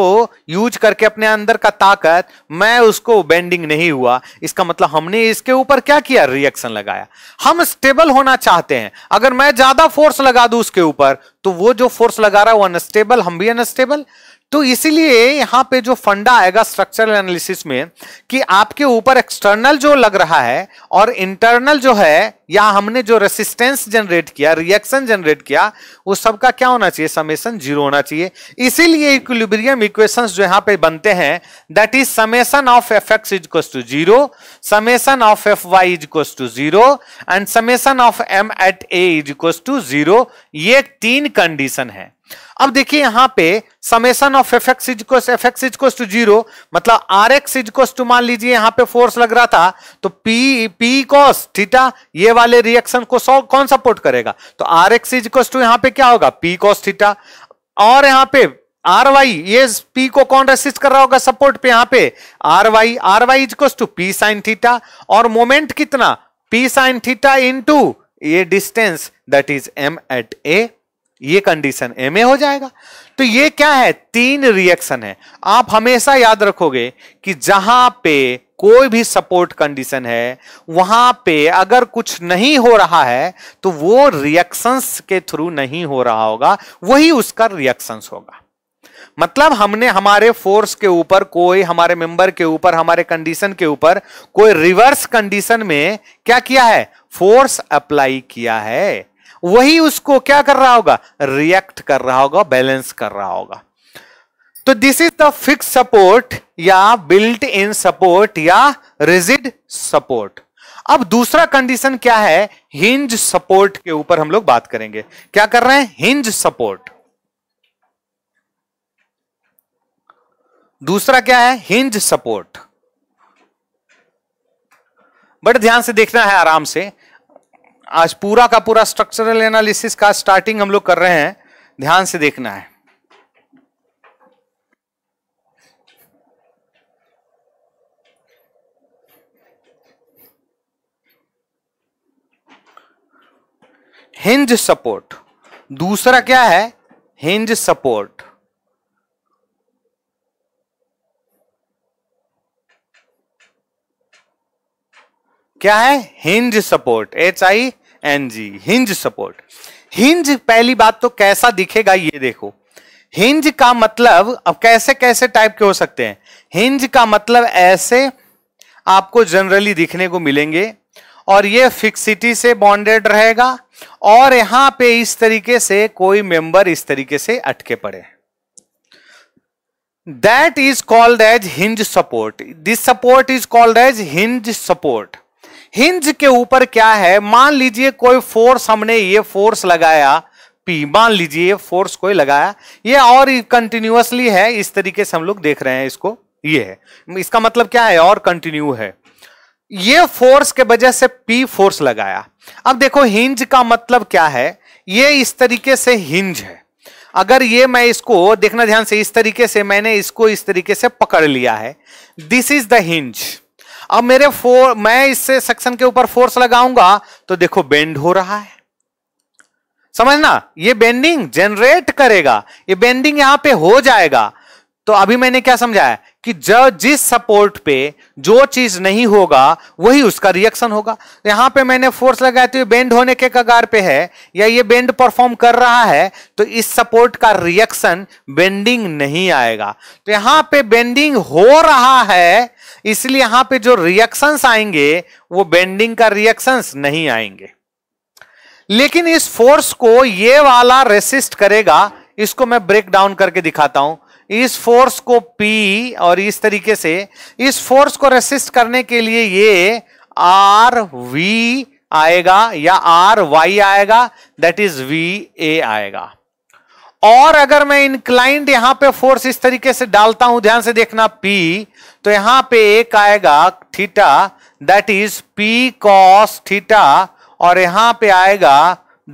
यूज करके अपने अंदर का ताकत मैं उसको बेंडिंग नहीं हुआ इसका मतलब हमने इसके ऊपर क्या किया रिएक्शन लगाया हम स्टेबल होना चाहते हैं अगर मैं ज्यादा फोर्स लगा दू उसके ऊपर तो वो जो फोर्स लगा रहा है वो अनस्टेबल हम भी अनस्टेबल तो इसीलिए यहां पे जो फंडा आएगा स्ट्रक्चरल एनालिसिस में कि आपके ऊपर एक्सटर्नल जो लग रहा है और इंटरनल जो है या हमने जो रेसिस्टेंस जनरेट किया रिएक्शन जनरेट किया उस सबका क्या होना चाहिए समेसन जीरो होना चाहिए इसीलिए इक्विलिब्रियम इक्वेशंस जो यहाँ पे बनते हैं that is summation of F X is equal to zero summation of F Y is equal to zero and summation of M at A is equal to zero ये तीन कंडीशन है अब देखिए यहां पे summation of F X is equals F X equals to zero मतलब R X equals to मान लीजिए यहां पे फोर्स लग रहा था तो पी पी कॉस थीटा ये वाले रिएक्शन को सौ कौन सपोर्ट करेगा तो आर एक्स कोस टू यहां पे क्या होगा पी कॉस थीटा और यहां पे आर वाई ये पी को कौन रेसिस्ट कर रहा होगा सपोर्ट पे यहां पे R Y R Y equals to P sine theta और मोमेंट कितना पी साइन थीटा इन ये distance that is M at A ये कंडीशन एम ए हो जाएगा तो ये क्या है तीन रिएक्शन है आप हमेशा याद रखोगे कि जहां पे कोई भी सपोर्ट कंडीशन है वहां पे अगर कुछ नहीं हो रहा है तो वो रिएक्शंस के थ्रू नहीं हो रहा होगा वही उसका रिएक्शंस होगा मतलब हमने हमारे फोर्स के ऊपर कोई हमारे मेंबर के ऊपर हमारे कंडीशन के ऊपर कोई रिवर्स कंडीशन में क्या किया है फोर्स अप्लाई किया है वही उसको क्या कर रहा होगा रिएक्ट कर रहा होगा बैलेंस कर रहा होगा तो this is the fix support या बिल्ट इन सपोर्ट या रिजिड सपोर्ट अब दूसरा कंडीशन क्या है हिंज सपोर्ट के ऊपर हम लोग बात करेंगे क्या कर रहे हैं हिंज सपोर्ट दूसरा क्या है हिंज सपोर्ट बट ध्यान से देखना है आराम से आज पूरा का पूरा स्ट्रक्चरल एनालिसिस का स्टार्टिंग हम लोग कर रहे हैं ध्यान से देखना है हिंज सपोर्ट दूसरा क्या है हिंज सपोर्ट क्या है hinge support H I N G hinge support hinge पहली बात तो कैसा दिखेगा ये देखो हिंज का मतलब अब कैसे कैसे टाइप के हो सकते हैं हिंज का मतलब ऐसे आपको जनरली दिखने को मिलेंगे और ये फिक्सिटी से बॉन्डेड रहेगा और यहां पे इस तरीके से कोई मेंबर इस तरीके से अटके पड़े that is called as hinge support this support is called as hinge support hinge के ऊपर क्या है मान लीजिए कोई फोर्स हमने ये फोर्स लगाया पी मान लीजिए ये फोर्स कोई लगाया ये और कंटिन्यूसली है इस तरीके से हम लोग देख रहे हैं इसको ये है इसका मतलब क्या है और कंटिन्यू है ये फोर्स के वजह से पी फोर्स लगाया अब देखो हिंज का मतलब क्या है ये इस तरीके से हिंज है अगर ये मैं इसको देखना ध्यान से इस तरीके से मैंने इसको इस तरीके से पकड़ लिया है दिस इज द हिंज अब मेरे फोर मैं इससे सेक्शन के ऊपर फोर्स लगाऊंगा तो देखो बेंड हो रहा है समझना ये बेंडिंग जनरेट करेगा ये बेंडिंग यहां पे हो जाएगा तो अभी मैंने क्या समझाया कि जब जिस सपोर्ट पे जो चीज नहीं होगा वही उसका रिएक्शन होगा यहां पे मैंने फोर्स लगाया तो ये बेंड होने के कगार पे है या ये बेंड परफॉर्म कर रहा है तो इस सपोर्ट का रिएक्शन बेंडिंग नहीं आएगा तो यहां पे बेंडिंग हो रहा है इसलिए यहां पे जो रिएक्शंस आएंगे वो बेंडिंग का रिएक्शंस नहीं आएंगे लेकिन इस फोर्स को ये वाला रेसिस्ट करेगा इसको मैं ब्रेक डाउन करके दिखाता हूं इस फोर्स को P और इस तरीके से इस फोर्स को रेसिस्ट करने के लिए ये आर वी आएगा या आर वाई आएगा दैट इज वी ए आएगा और अगर मैं इंक्लाइंड यहां पे फोर्स इस तरीके से डालता हूं ध्यान से देखना पी तो यहां पे एक आएगा theta that is P cos theta और यहां पे आएगा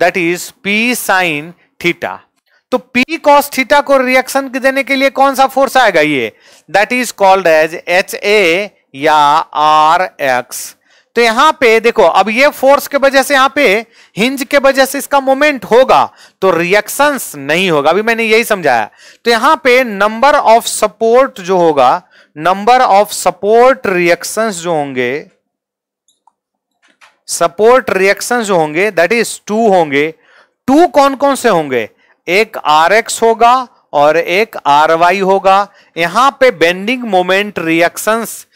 that is P sine theta तो पी कॉस थीटा को रिएक्शन देने के लिए कौन सा फोर्स आएगा ये that is called as H A या आर एक्स तो यहां पे देखो अब ये फोर्स के वजह से यहां पे हिंज के वजह से इसका मोमेंट होगा तो रिएक्शंस नहीं होगा अभी मैंने यही समझाया तो यहां पे नंबर ऑफ सपोर्ट जो होगा नंबर ऑफ सपोर्ट रिएक्शंस जो होंगे सपोर्ट रिएक्शंस जो होंगे दैट इज टू होंगे टू कौन कौन से होंगे एक आर एक्स होगा और एक आर वाई होगा यहां पे बेंडिंग मोमेंट रिएक्शंस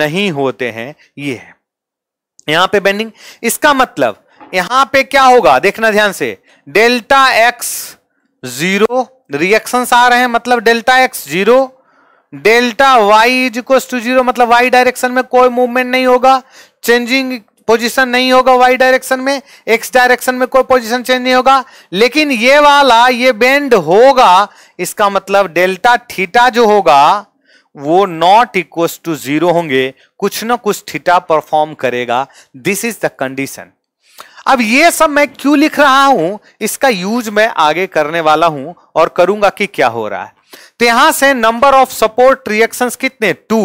नहीं होते हैं ये है यहां पे बेंडिंग इसका मतलब यहां पे क्या होगा देखना ध्यान से डेल्टा एक्स जीरो रिएक्शंस आ रहे हैं मतलब delta X zero delta Y is equal to zero मतलब वाई डायरेक्शन में कोई मूवमेंट नहीं होगा चेंजिंग पोजीशन नहीं होगा वाई डायरेक्शन में एक्स डायरेक्शन में कोई पोजीशन चेंज नहीं होगा लेकिन ये वाला ये बेंड होगा इसका मतलब डेल्टा थीटा जो होगा वो नॉट इक्व टू जीरो होंगे कुछ ना कुछ थीटा परफॉर्म करेगा दिस इज द कंडीशन अब ये सब मैं क्यों लिख रहा हूं इसका यूज मैं आगे करने वाला हूं और करूंगा कि क्या हो रहा है तो यहां से नंबर ऑफ सपोर्ट रिएक्शन कितने टू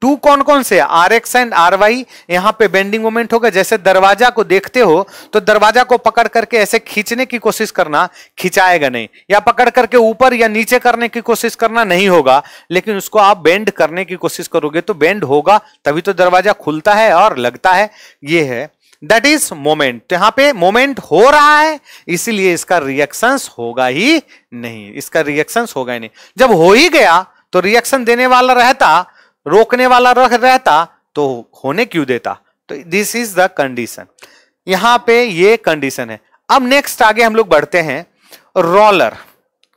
टू कौन कौन से R X and R Y यहां पे बेंडिंग मोमेंट होगा जैसे दरवाजा को देखते हो तो दरवाजा को पकड़ करके ऐसे खींचने की कोशिश करना खिंचाएगा नहीं या पकड़ करके ऊपर या नीचे करने की कोशिश करना नहीं होगा लेकिन उसको आप बेंड करने की कोशिश करोगे तो बेंड होगा तभी तो दरवाजा खुलता है और लगता है ये है दैट इज मोमेंट यहां पे मोमेंट हो रहा है इसीलिए इसका रिएक्शंस होगा ही नहीं इसका रिएक्शंस होगा ही नहीं जब हो ही गया तो रिएक्शन देने वाला रहता रोकने वाला रख रहता तो होने क्यों देता तो दिस इज द कंडीशन यहां पे ये कंडीशन है अब नेक्स्ट आगे हम लोग बढ़ते हैं रोलर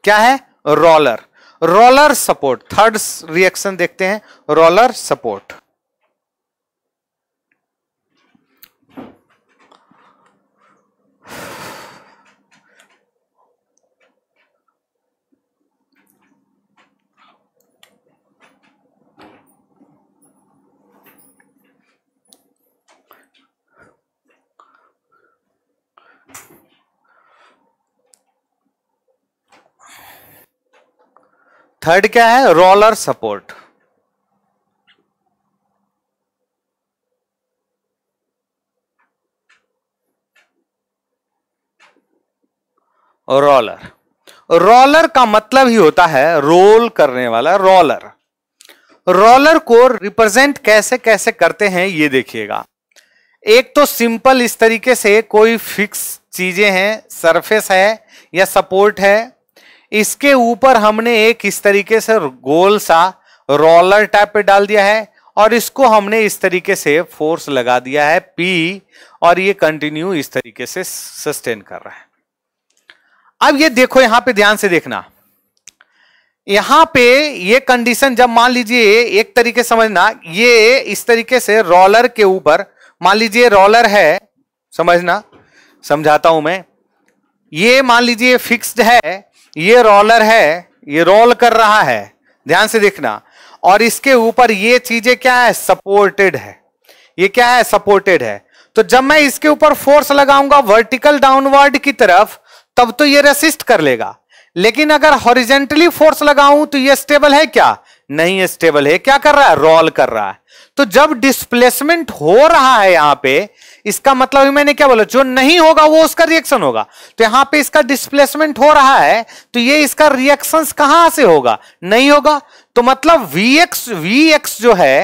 क्या है roller roller support third reaction देखते हैं रोलर सपोर्ट थर्ड क्या है रोलर सपोर्ट रोलर रोलर का मतलब ही होता है रोल करने वाला रोलर रोलर को रिप्रेजेंट कैसे कैसे करते हैं ये देखिएगा एक तो सिंपल इस तरीके से कोई फिक्स चीजें हैं सरफेस है या सपोर्ट है इसके ऊपर हमने एक इस तरीके से गोल सा रोलर टाइप पे डाल दिया है और इसको हमने इस तरीके से फोर्स लगा दिया है पी और ये कंटिन्यू इस तरीके से सस्टेन कर रहा है अब ये देखो यहां पे ध्यान से देखना यहां पे ये कंडीशन जब मान लीजिए एक तरीके समझना ये इस तरीके से रोलर के ऊपर मान लीजिए रोलर है समझना समझाता हूं मैं ये मान लीजिए फिक्स्ड है ये रोलर है ये रोल कर रहा है ध्यान से देखना और इसके ऊपर ये चीजें क्या है सपोर्टेड है ये क्या है सपोर्टेड है तो जब मैं इसके ऊपर फोर्स लगाऊंगा वर्टिकल डाउनवर्ड की तरफ तब तो ये रेसिस्ट कर लेगा लेकिन अगर हॉरिजेंटली फोर्स लगाऊं तो ये स्टेबल है क्या नहीं स्टेबल है क्या कर रहा है रोल कर रहा है तो जब डिस्प्लेसमेंट हो रहा है यहां पे इसका मतलब मैंने क्या बोला जो नहीं होगा वो उसका रिएक्शन होगा तो यहां पे इसका डिस्प्लेसमेंट हो रहा है तो ये इसका रिएक्शन कहां से होगा नहीं होगा तो मतलब वीएक्स वीएक्स जो है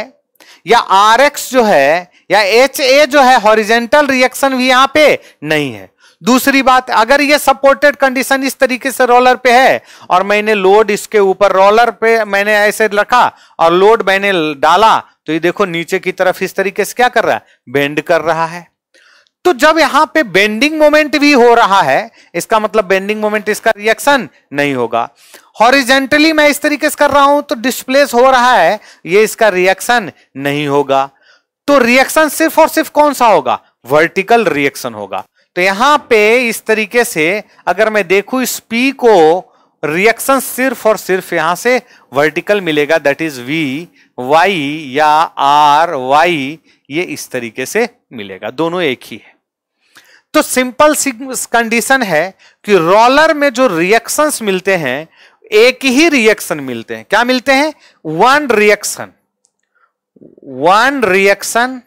या आर एक्स जो है या एच ए जो है हॉरिजेंटल रिएक्शन भी यहां पे नहीं है दूसरी बात अगर ये सपोर्टेड कंडीशन इस तरीके से रोलर पे है और मैंने लोड इसके ऊपर रोलर पे मैंने ऐसे रखा और लोड मैंने डाला तो ये देखो नीचे की तरफ इस तरीके से क्या कर रहा है बेंड कर रहा है तो जब यहां पे बेंडिंग मोमेंट भी हो रहा है इसका मतलब बेंडिंग मोमेंट इसका रिएक्शन नहीं होगा हॉरिजेंटली मैं इस तरीके से कर रहा हूं तो डिस्प्लेस हो रहा है ये इसका रिएक्शन नहीं होगा तो रिएक्शन सिर्फ और सिर्फ कौन सा होगा वर्टिकल रिएक्शन होगा तो यहां पे इस तरीके से अगर मैं देखू इस पी को रिएक्शन सिर्फ और सिर्फ यहां से वर्टिकल मिलेगा दैट इज वी वाई या आर वाई ये इस तरीके से मिलेगा दोनों एक ही है तो सिंपल कंडीशन है कि रोलर में जो रिएक्शंस मिलते हैं एक ही रिएक्शन मिलते हैं क्या मिलते हैं वन रिएक्शन वन रिएक्शन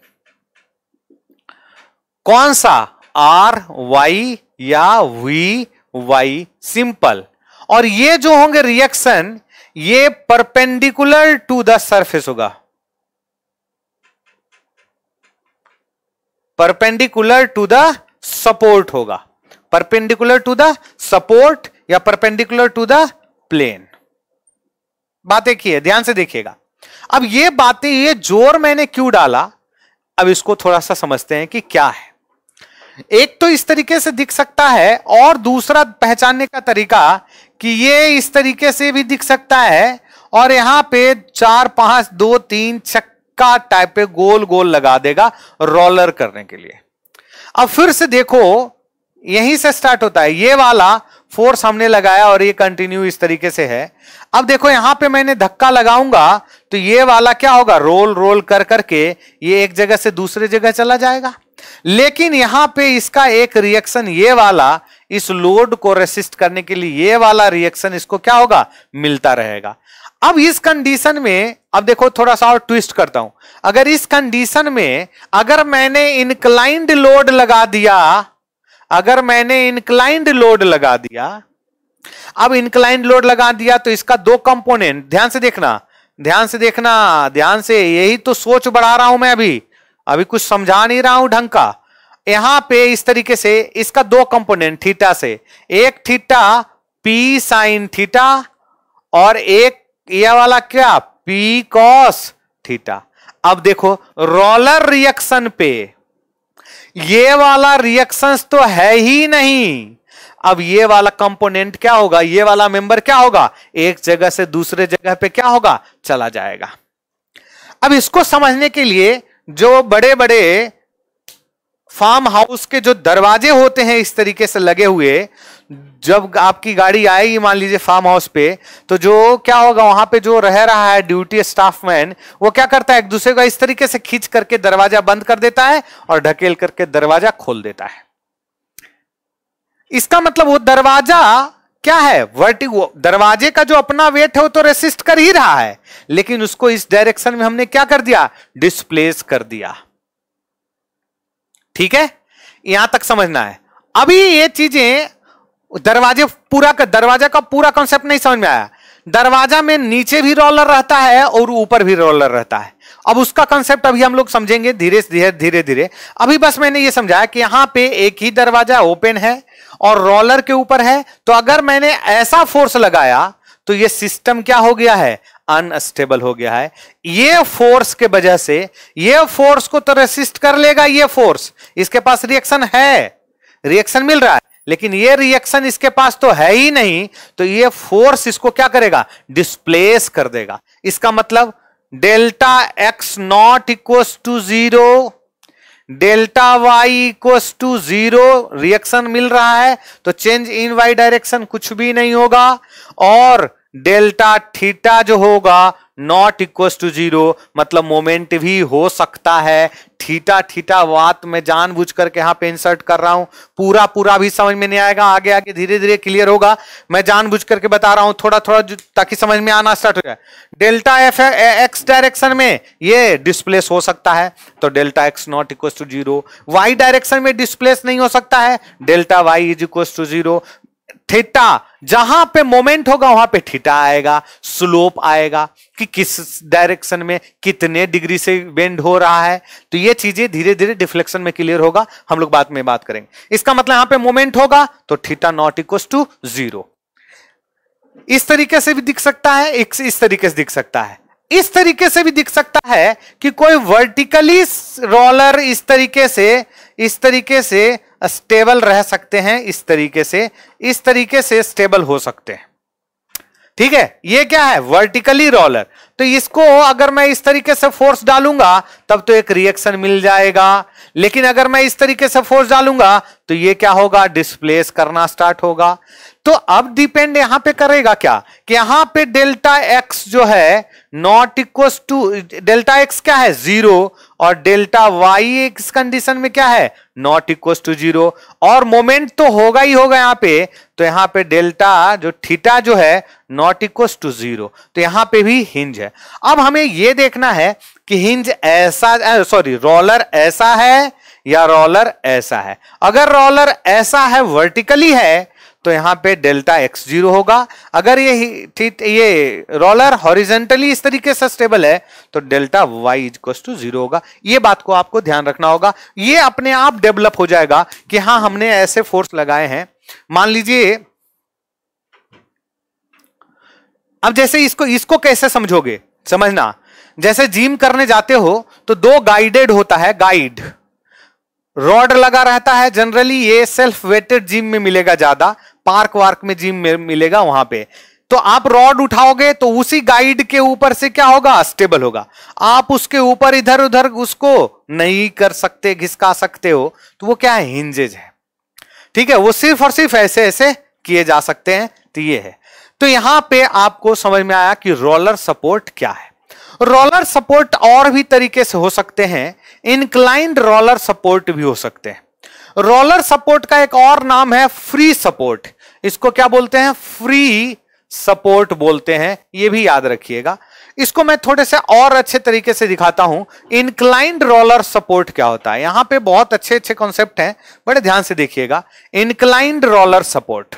कौन सा आर वाई या वी वाई सिंपल और ये जो होंगे रिएक्शन ये परपेंडिकुलर टू द सरफेस होगा परपेंडिकुलर टू द सपोर्ट होगा परपेंडिकुलर टू द सपोर्ट या परपेंडिकुलर टू द प्लेन बात एक ही है ध्यान से देखिएगा अब ये बातें ये जोर मैंने क्यों डाला अब इसको थोड़ा सा समझते हैं कि क्या है एक तो इस तरीके से दिख सकता है और दूसरा पहचानने का तरीका कि ये इस तरीके से भी दिख सकता है और यहां पे चार पांच दो तीन चक्का टाइप पे गोल गोल लगा देगा रोलर करने के लिए अब फिर से देखो यहीं से स्टार्ट होता है ये वाला फोर्स हमने लगाया और ये कंटिन्यू इस तरीके से है अब देखो यहां पे मैंने धक्का लगाऊंगा तो ये वाला क्या होगा रोल रोल कर करके ये एक जगह से दूसरे जगह चला जाएगा लेकिन यहां पे इसका एक रिएक्शन ये वाला इस लोड को रेसिस्ट करने के लिए ये वाला रिएक्शन इसको क्या होगा मिलता रहेगा अब इस कंडीशन में अब देखो थोड़ा सा और ट्विस्ट करता हूं अगर इस कंडीशन में अगर मैंने इनक्लाइंड लोड लगा दिया अगर मैंने इनक्लाइंड लोड लगा दिया अब इनक्लाइंड लोड लगा दिया तो इसका दो कंपोनेंट ध्यान से देखना ध्यान से देखना ध्यान से यही तो सोच बढ़ा रहा हूं मैं अभी अभी कुछ समझा नहीं रहा हूं ढंग का यहां पे इस तरीके से इसका दो कंपोनेंट थीटा से एक थीटा पी साइन थीटा और एक यह वाला क्या पी कॉस थीटा अब देखो रोलर रिएक्शन पे ये वाला रिएक्शन तो है ही नहीं अब ये वाला कंपोनेंट क्या होगा ये वाला मेंबर क्या होगा एक जगह से दूसरे जगह पे क्या होगा चला जाएगा अब इसको समझने के लिए जो बड़े बड़े फार्म हाउस के जो दरवाजे होते हैं इस तरीके से लगे हुए जब आपकी गाड़ी आएगी मान लीजिए फार्म हाउस पे तो जो क्या होगा वहां पे जो रह रहा है ड्यूटी स्टाफमैन वो क्या करता है एक दूसरे का इस तरीके से खींच करके दरवाजा बंद कर देता है और ढकेल करके दरवाजा खोल देता है इसका मतलब वो दरवाजा क्या है वर्टिक दरवाजे का जो अपना वेट है वो तो रेसिस्ट कर ही रहा है लेकिन उसको इस डायरेक्शन में हमने क्या कर दिया डिस्प्लेस कर दिया ठीक है यहां तक समझना है अभी ये चीजें दरवाजे पूरा का दरवाजा का पूरा कॉन्सेप्ट नहीं समझ में आया दरवाजा में नीचे भी रोलर रहता है और ऊपर भी रोलर रहता है अब उसका कंसेप्ट अभी हम लोग समझेंगे धीरे धीरे धीरे धीरे अभी बस मैंने ये समझाया कि यहां पे एक ही दरवाजा ओपन है और रोलर के ऊपर है तो अगर मैंने ऐसा फोर्स लगाया तो ये सिस्टम क्या हो गया है अनस्टेबल हो गया है ये फोर्स के वजह से ये फोर्स को तो रेसिस्ट कर लेगा ये फोर्स इसके पास रिएक्शन है रिएक्शन मिल रहा है लेकिन ये रिएक्शन इसके पास तो है ही नहीं तो ये फोर्स इसको क्या करेगा डिस्प्लेस कर देगा इसका मतलब delta X not equal to zero delta Y equals to zero reaction मिल रहा है तो चेंज इन वाई डायरेक्शन कुछ भी नहीं होगा और डेल्टा थीटा जो होगा नॉट इक्वल टू जीरो मतलब मोमेंट भी हो सकता है थीटा थीटा वात मैं जानबूझ करके यहां पे इंसर्ट कर रहा हूं पूरा पूरा भी समझ में नहीं आएगा आगे आगे धीरे धीरे क्लियर होगा मैं जानबूझ करके बता रहा हूँ थोड़ा थोड़ा ताकि समझ में आना स्टार्ट हो जाए डेल्टा एफ एक्स डायरेक्शन में ये डिस्प्लेस हो सकता है तो delta X not equal to zero Y direction में डिस्प्लेस नहीं हो सकता है delta Y is equal to zero theta जहां पे मोमेंट होगा वहां पे थीटा आएगा स्लोप आएगा कि किस डायरेक्शन में कितने डिग्री से बेंड हो रहा है तो ये चीजें धीरे धीरे डिफ्लेक्शन में क्लियर होगा हम लोग बाद में बात करेंगे इसका मतलब यहां पे मोमेंट होगा तो theta not equal to zero इस तरीके से भी दिख सकता है एक इस तरीके से दिख सकता है इस तरीके से भी दिख सकता है कि कोई वर्टिकली रोलर इस तरीके से इस तरीके से स्टेबल रह सकते हैं इस तरीके से इस तरीके से स्टेबल हो सकते हैं ठीक है ये क्या है वर्टिकली रोलर तो इसको अगर मैं इस तरीके से फोर्स डालूंगा तब तो एक रिएक्शन मिल जाएगा लेकिन अगर मैं इस तरीके से फोर्स डालूंगा तो ये क्या होगा डिस्प्लेस करना स्टार्ट होगा तो अब डिपेंड यहां पे करेगा क्या कि यहां पे डेल्टा एक्स जो है not equal to delta X क्या है जीरो और डेल्टा वाई इस कंडीशन में क्या है नॉट इक्व टू जीरो और मोमेंट तो होगा ही होगा यहाँ पे तो यहाँ पे डेल्टा जो थीटा जो है नॉट इक्व टू जीरो तो यहाँ पे भी हिंज है अब हमें यह देखना है कि हिंज ऐसा सॉरी रोलर ऐसा है या रोलर ऐसा है अगर रोलर ऐसा है वर्टिकली है तो यहां पे डेल्टा एक्स जीरो होगा अगर ये ठीक ये रोलर हॉरिजेंटली इस तरीके से स्टेबल है तो delta Y is equals to zero होगा ये बात को आपको ध्यान रखना होगा ये अपने आप डेवलप हो जाएगा कि हां हमने ऐसे फोर्स लगाए हैं मान लीजिए अब जैसे इसको इसको कैसे समझोगे समझना जैसे जिम करने जाते हो तो दो गाइडेड होता है गाइड रॉड लगा रहता है जनरली ये सेल्फ वेटेड जिम में मिलेगा ज्यादा पार्क वार्क में जिम मिलेगा वहां पे तो आप रॉड उठाओगे तो उसी गाइड के ऊपर से क्या होगा स्टेबल होगा आप उसके ऊपर इधर उधर उसको नहीं कर सकते घिसका सकते हो तो वो क्या है हिंजेज है ठीक है वो सिर्फ और सिर्फ ऐसे ऐसे किए जा सकते हैं तो ये है तो यहां पे आपको समझ में आया कि रोलर सपोर्ट क्या है रोलर सपोर्ट और भी तरीके से हो सकते हैं इनक्लाइंड रोलर सपोर्ट भी हो सकते हैं रोलर सपोर्ट का एक और नाम है फ्री सपोर्ट इसको क्या बोलते हैं फ्री सपोर्ट बोलते हैं ये भी याद रखिएगा इसको मैं थोड़े से और अच्छे तरीके से दिखाता हूं इनक्लाइंड रोलर सपोर्ट क्या होता है यहां पे बहुत अच्छे अच्छे कॉन्सेप्ट हैं बड़े ध्यान से देखिएगा inclined roller support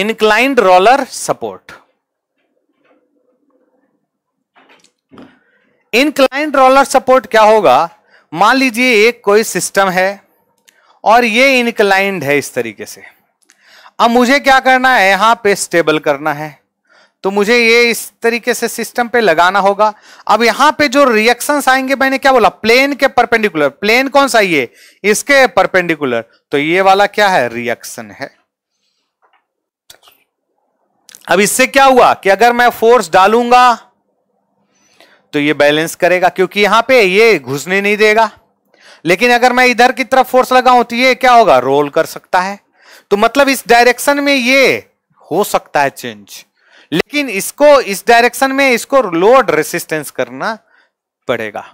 inclined roller support inclined roller support क्या होगा मान लीजिए एक कोई सिस्टम है और ये इनक्लाइंड है इस तरीके से अब मुझे क्या करना है यहां पे स्टेबल करना है तो मुझे ये इस तरीके से सिस्टम पे लगाना होगा अब यहां पे जो रिएक्शन आएंगे मैंने क्या बोला प्लेन के परपेंडिकुलर प्लेन कौन सा ये इसके परपेंडिकुलर तो ये वाला क्या है रिएक्शन है अब इससे क्या हुआ कि अगर मैं फोर्स डालूंगा तो ये बैलेंस करेगा क्योंकि यहां पे ये घुसने नहीं देगा लेकिन अगर मैं इधर की तरफ फोर्स लगाऊं तो ये क्या होगा रोल कर सकता है तो मतलब इस डायरेक्शन में ये हो सकता है चेंज लेकिन इसको इस डायरेक्शन में इसको लोड रेसिस्टेंस करना पड़ेगा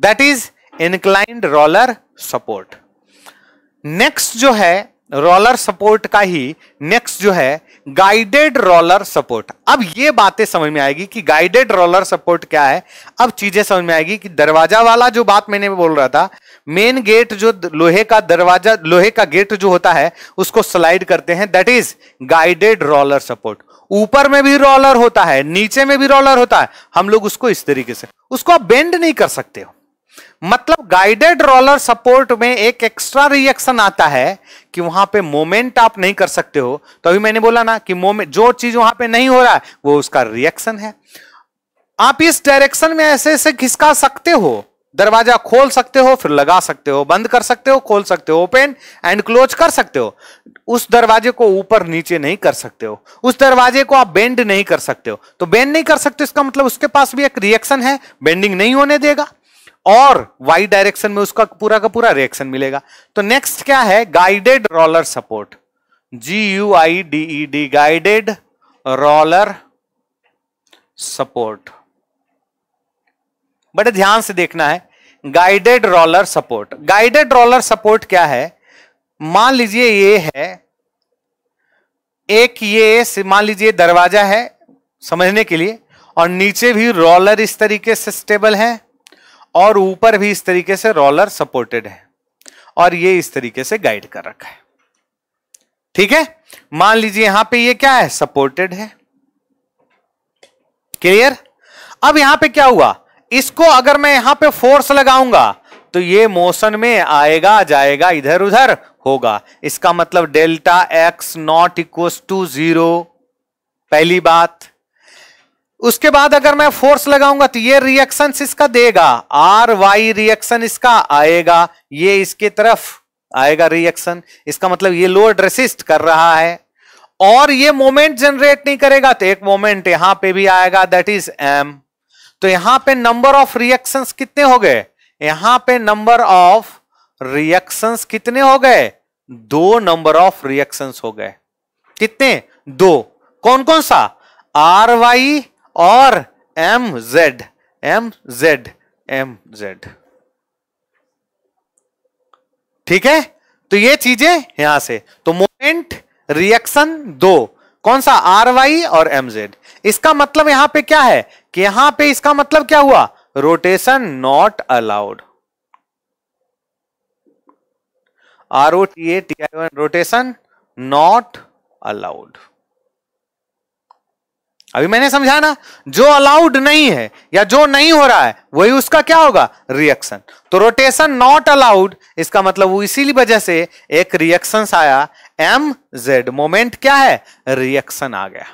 that is inclined roller support next जो है रोलर सपोर्ट का ही नेक्स्ट जो है गाइडेड रोलर सपोर्ट अब ये बातें समझ में आएगी कि गाइडेड रोलर सपोर्ट क्या है अब चीजें समझ में आएगी कि दरवाजा वाला जो बात मैंने बोल रहा था मेन गेट जो लोहे का दरवाजा लोहे का गेट जो होता है उसको स्लाइड करते हैं that is guided roller support ऊपर में भी रोलर होता है नीचे में भी रोलर होता है हम लोग उसको इस तरीके से उसको आप बेंड नहीं कर सकते हो मतलब गाइडेड रोलर सपोर्ट में एक एक्स्ट्रा रिएक्शन आता है कि वहां पे मोमेंट आप नहीं कर सकते हो तो अभी मैंने बोला ना कि मोमेंट जो चीज वहां पे नहीं हो रहा है वो उसका रिएक्शन है आप इस डायरेक्शन में ऐसे ऐसे घिसका सकते हो दरवाजा खोल सकते हो फिर लगा सकते हो बंद कर सकते हो खोल सकते हो ओपन एंड क्लोज कर सकते हो उस दरवाजे को ऊपर नीचे नहीं कर सकते हो उस दरवाजे को आप बेंड नहीं कर सकते हो तो बेंड नहीं कर सकते इसका मतलब उसके पास भी एक रिएक्शन है बेंडिंग नहीं होने देगा और वाई डायरेक्शन में उसका पूरा का पूरा रिएक्शन मिलेगा तो नेक्स्ट क्या है guided roller support G U I D E D guided roller support बड़े ध्यान से देखना है guided roller support guided roller support क्या है मान लीजिए ये है एक ये मान लीजिए दरवाजा है समझने के लिए और नीचे भी रोलर इस तरीके से स्टेबल है और ऊपर भी इस तरीके से रोलर सपोर्टेड है और ये इस तरीके से गाइड कर रखा है ठीक है मान लीजिए यहां पे ये क्या है सपोर्टेड है क्लियर अब यहां पे क्या हुआ इसको अगर मैं यहां पे फोर्स लगाऊंगा तो ये मोशन में आएगा जाएगा इधर उधर होगा इसका मतलब delta X not equal to zero पहली बात उसके बाद अगर मैं फोर्स लगाऊंगा तो ये रिएक्शन इसका देगा आर वाई रिएक्शन इसका आएगा ये इसके तरफ आएगा रिएक्शन इसका मतलब ये लोड रेसिस्ट कर रहा है और ये मोमेंट जनरेट नहीं करेगा तो एक मोमेंट यहां पे भी आएगा दैट इज एम तो यहां पे नंबर ऑफ रिएक्शंस कितने हो गए यहां पे नंबर ऑफ रिएक्शंस कितने हो गए दो नंबर ऑफ रिएक्शंस हो गए कितने दो कौन कौन सा आर वाई और M Z M Z M Z ठीक है तो ये चीजें यहां से तो मोमेंट रिएक्शन दो कौन सा आर वाई और एम जेड इसका मतलब यहां पे क्या है कि यहां पे इसका मतलब क्या हुआ rotation not allowed R O T A T I one rotation not allowed अभी मैंने समझा ना जो अलाउड नहीं है या जो नहीं हो रहा है वही उसका क्या होगा रिएक्शन तो रोटेशन नॉट अलाउड इसका मतलब इसीलिए वजह से एक रिएक्शन आया एम जेड मोमेंट क्या है रिएक्शन आ गया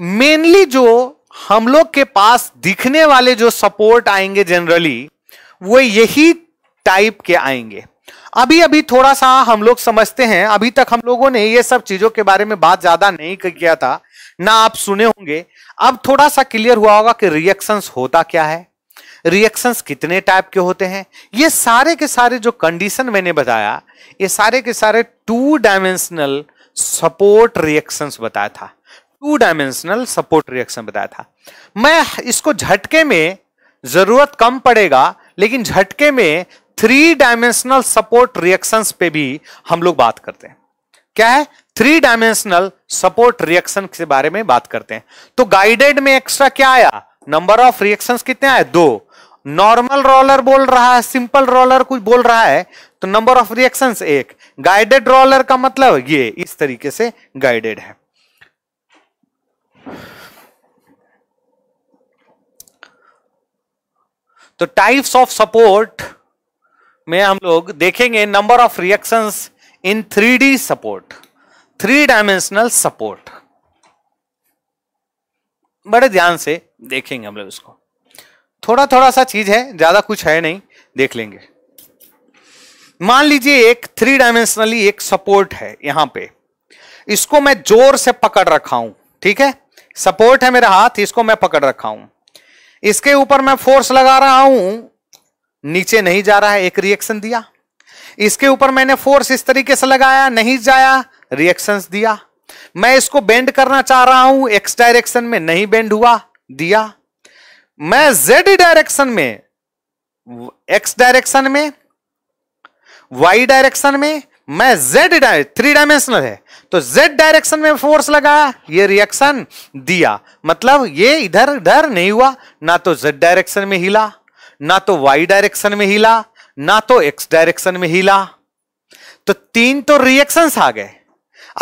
मेनली जो हम लोग के पास दिखने वाले जो सपोर्ट आएंगे जनरली वो यही टाइप के आएंगे अभी अभी थोड़ा सा हम लोग समझते हैं अभी तक हम लोगों ने ये सब चीजों के बारे में बात ज्यादा नहीं किया था ना आप सुने होंगे अब थोड़ा सा क्लियर हुआ होगा कि रिएक्शंस होता क्या है रिएक्शंस कितने टाइप के होते हैं ये सारे के सारे जो कंडीशन मैंने बताया ये सारे के सारे टू डायमेंशनल सपोर्ट रिएक्शंस बताया था टू डायमेंशनल सपोर्ट रिएक्शन बताया था मैं इसको झटके में जरूरत कम पड़ेगा लेकिन झटके में थ्री डायमेंशनल सपोर्ट रिएक्शंस पे भी हम लोग बात करते हैं क्या है थ्री डायमेंशनल सपोर्ट रिएक्शन के बारे में बात करते हैं तो गाइडेड में एक्स्ट्रा क्या आया नंबर ऑफ रिएक्शंस कितने आए दो नॉर्मल रोलर बोल रहा है सिंपल रोलर कुछ बोल रहा है तो नंबर ऑफ रिएक्शन एक गाइडेड रोलर का मतलब ये इस तरीके से गाइडेड है तो टाइप्स ऑफ सपोर्ट మేం హం లొగ్ దేఖేంగే number of reactions in 3D support 3 dimensional support బడా ధ్యాన్ సే దేఖేంగే హం ఇస్కో థోడా థోడా సా చీజ్ హై జ్యాదా కుచ్ హై నహీ దేఖ్ లెంగే మన్ లీజియే ఏక్ 3 డైమెన్షనల్లీ ఏక్ సపోర్ట్ హై యహాన్ పే ఇస్కో మే జోర్ సే పకడ్ రఖా హూ ఠీక్ హై సపోర్ట్ హై మేరా హాత్ ఇస్కో మే పకడ్ రఖా హూ ఇస్కే ఉపర్ మే ఫోర్స్ లగా రహా హూ नीचे नहीं जा रहा है एक रिएक्शन दिया इसके ऊपर मैंने फोर्स इस तरीके से लगाया नहीं जाया रिएक्शन दिया मैं इसको बेंड करना चाह रहा हूं एक्स डायरेक्शन में नहीं बेंड हुआ दिया मैं जेड डायरेक्शन में एक्स डायरेक्शन में वाई डायरेक्शन में मैं जेड थ्री डायमेंशनल है तो जेड डायरेक्शन में फोर्स लगाया ये रिएक्शन दिया मतलब ये इधर उधर नहीं हुआ ना तो जेड डायरेक्शन में हिला ना तो वाई डायरेक्शन में हिला ना तो एक्स डायरेक्शन में हिला तो तीन तो रिएक्शन आ गए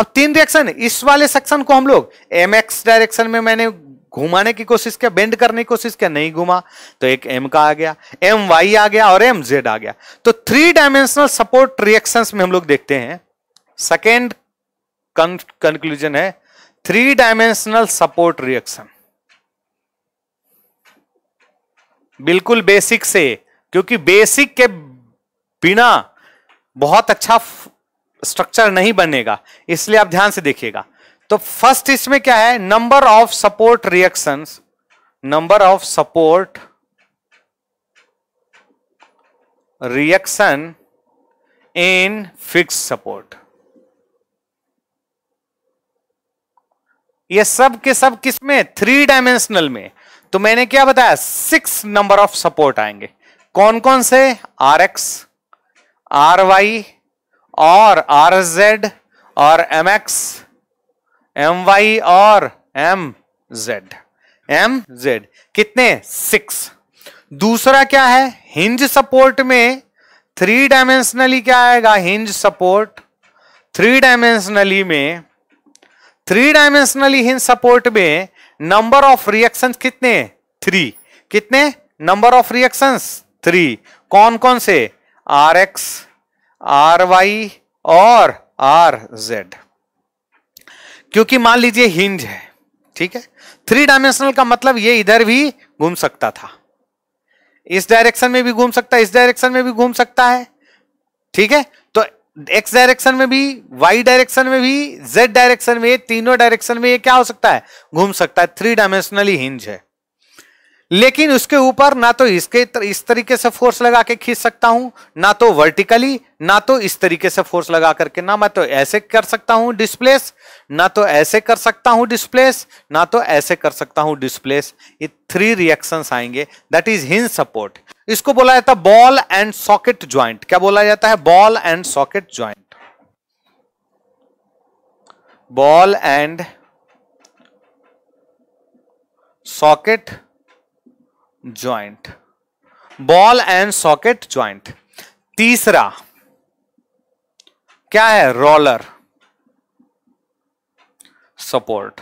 अब तीन रिएक्शन इस वाले सेक्शन को हम लोग एम एक्स डायरेक्शन में मैंने घुमाने की कोशिश किया बेंड करने की कोशिश किया नहीं घुमा तो एक एम का आ गया एम वाई आ गया और एम जेड आ गया तो थ्री डायमेंशनल सपोर्ट रिएक्शंस में हम लोग देखते हैं सेकेंड कंक्लूजन है थ्री डायमेंशनल सपोर्ट रिएक्शन बिल्कुल बेसिक से क्योंकि बेसिक के बिना बहुत अच्छा स्ट्रक्चर नहीं बनेगा इसलिए आप ध्यान से देखिएगा तो फर्स्ट इसमें क्या है number of support reactions number of support reaction in fix support ये सब के सब किस में थ्री डायमेंशनल में तो मैंने क्या बताया सिक्स नंबर ऑफ सपोर्ट आएंगे कौन कौन से आर एक्स आर वाई और आर जेड और एम एक्स एम वाई और एम जेड एम जेड कितने सिक्स दूसरा क्या है हिंज सपोर्ट में थ्री डायमेंशनली क्या आएगा हिंज सपोर्ट थ्री डायमेंशनली में थ्री डायमेंशनली हिंज सपोर्ट में नंबर ऑफ रिएक्शंस कितने थ्री कितने नंबर ऑफ रिएक्शंस थ्री कौन कौन से आर एक्स आर वाई और आर जेड क्योंकि मान लीजिए हिंज है ठीक है थ्री डायमेंशनल का मतलब ये इधर भी घूम सकता था इस डायरेक्शन में भी घूम सकता है इस डायरेक्शन में भी घूम सकता है ठीक है एक्स डायरेक्शन में भी वाई डायरेक्शन में भी जेड डायरेक्शन में तीनों डायरेक्शन में ये क्या हो सकता है घूम सकता है थ्री डायमेंशनली हिंज है लेकिन उसके ऊपर ना तो इसके तर, इस तरीके से फोर्स लगा के खींच सकता हूं ना तो वर्टिकली ना तो इस तरीके से फोर्स लगा करके ना मैं तो ऐसे कर सकता हूं डिस्प्लेस ना तो ऐसे कर सकता हूं डिस्प्लेस ना तो ऐसे कर सकता हूं डिस्प्लेस ये थ्री रिएक्शंस आएंगे दैट इज हिंज सपोर्ट इसको बोला जाता है बॉल एंड सॉकेट ज्वाइंट क्या बोला जाता है ball and socket joint ball and socket joint ball and socket joint तीसरा क्या है roller support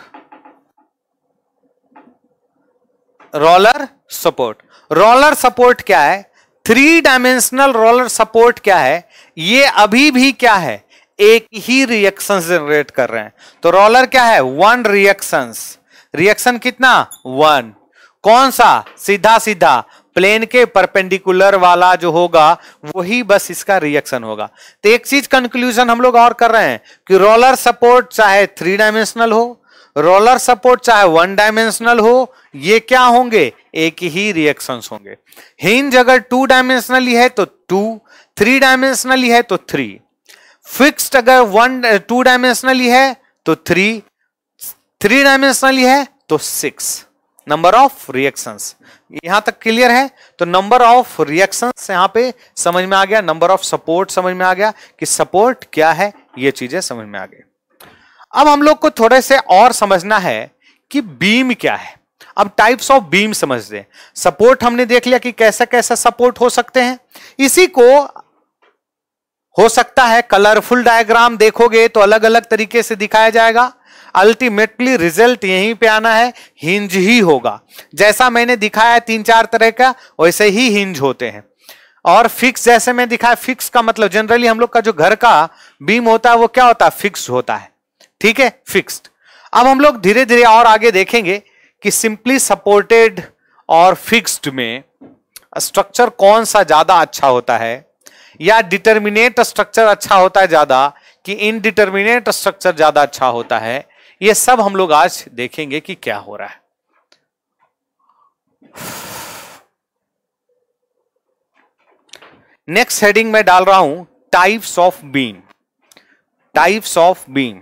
roller support roller support क्या है थ्री डायमेंशनल रोलर सपोर्ट क्या है ये अभी भी क्या है एक ही रिएक्शन जनरेट कर रहे हैं तो रोलर क्या है वन रिएक्शन रिएक्शन कितना वन कौन सा सीधा सीधा प्लेन के परपेंडिकुलर वाला जो होगा वही बस इसका रिएक्शन होगा तो एक चीज कंक्लूजन हम लोग और कर रहे हैं कि रोलर सपोर्ट चाहे थ्री डायमेंशनल हो रोलर सपोर्ट चाहे वन डायमेंशनल हो ये क्या होंगे एक ही रिएक्शन होंगे हिंज अगर टू डायमेंशनली है तो टू थ्री डायमेंशनली है तो थ्री फिक्स्ड अगर वन टू डायमेंशनली है तो थ्री थ्री डायमेंशनली है तो सिक्स नंबर ऑफ रिएक्शंस यहां तक क्लियर है तो नंबर ऑफ रिएक्शंस यहां पे समझ में आ गया नंबर ऑफ सपोर्ट समझ में आ गया कि सपोर्ट क्या है ये चीजें समझ में आ गई अब हम लोग को थोड़े से और समझना है कि बीम क्या है अब टाइप्स ऑफ बीम समझ दे सपोर्ट हमने देख लिया कि कैसा कैसा सपोर्ट हो सकते हैं इसी को हो सकता है कलरफुल डायग्राम देखोगे तो अलग अलग तरीके से दिखाया जाएगा अल्टीमेटली रिजल्ट यहीं पे आना है हिंज ही होगा जैसा मैंने दिखाया है तीन चार तरह का वैसे ही हिंज होते हैं और फिक्स जैसे मैं दिखाया फिक्स का मतलब जनरली हम लोग का जो घर का बीम होता है वो क्या होता है फिक्स होता है ठीक है फिक्स्ड अब हम लोग धीरे धीरे और आगे देखेंगे कि सिंपली सपोर्टेड और फिक्स्ड में स्ट्रक्चर कौन सा ज़्यादा अच्छा होता है या डिटर्मिनेट स्ट्रक्चर अच्छा होता है ज़्यादा कि इनडिटर्मिनेट स्ट्रक्चर ज़्यादा अच्छा होता है ये सब हम लोग आज देखेंगे कि क्या हो रहा है नेक्स्ट हेडिंग में डाल रहा हूं types of beam types of beam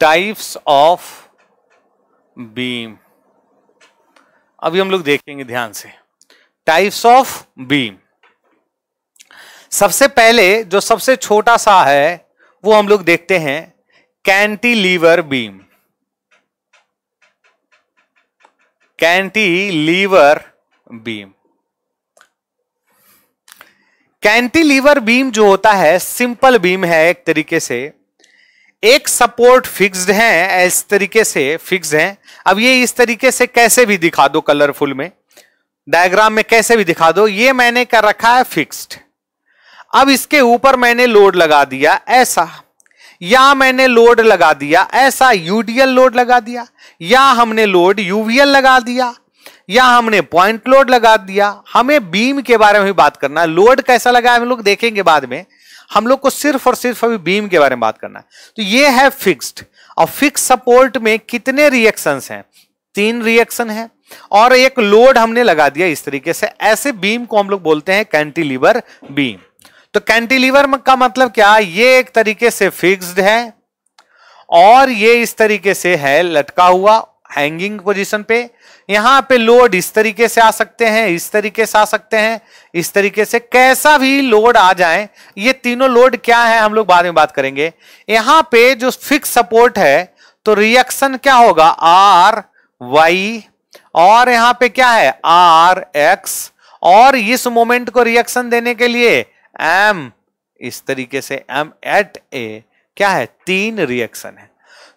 types of beam अभी हम लोग देखेंगे ध्यान से टाइप्स ऑफ बीम सबसे पहले जो सबसे छोटा सा है वो हम लोग देखते हैं cantilever beam cantilever beam cantilever beam जो होता है सिंपल बीम है एक तरीके से एक सपोर्ट फिक्स्ड है इस तरीके से फिक्स है अब ये इस तरीके से कैसे भी दिखा दो कलरफुल में डायग्राम में कैसे भी दिखा दो ये मैंने कर रखा है फिक्स्ड अब इसके ऊपर मैंने लोड लगा दिया ऐसा या मैंने लोड लगा दिया ऐसा यूडीएल लोड लगा दिया या हमने लोड यूवीएल लगा दिया या हमने पॉइंट लोड लगा दिया हमें बीम के बारे में भी बात करना है लोड कैसा लगा हम लोग देखेंगे बाद में हम लोग को सिर्फ और सिर्फ अभी बीम के बारे में बात करना है तो ये है फिक्स्ड और फिक्स सपोर्ट में कितने रिएक्शन हैं तीन रिएक्शन है और एक लोड हमने लगा दिया इस तरीके से ऐसे बीम को हम लोग बोलते हैं कैंटिलीवर बीम तो कैंटिलीवर का मतलब क्या ये एक तरीके से फिक्स्ड है और ये इस तरीके से है लटका हुआ हैंगिंग पोजीशन पे यहां पे लोड इस तरीके से आ सकते हैं इस तरीके से आ सकते हैं इस तरीके से कैसा भी लोड आ जाए ये तीनों लोड क्या है हम लोग बाद में बात करेंगे यहां पे जो फिक्स सपोर्ट है तो रिएक्शन क्या होगा आर वाई और यहां पे क्या है आर एक्स और इस मोमेंट को रिएक्शन देने के लिए एम इस तरीके से एम एट ए क्या है तीन रिएक्शन है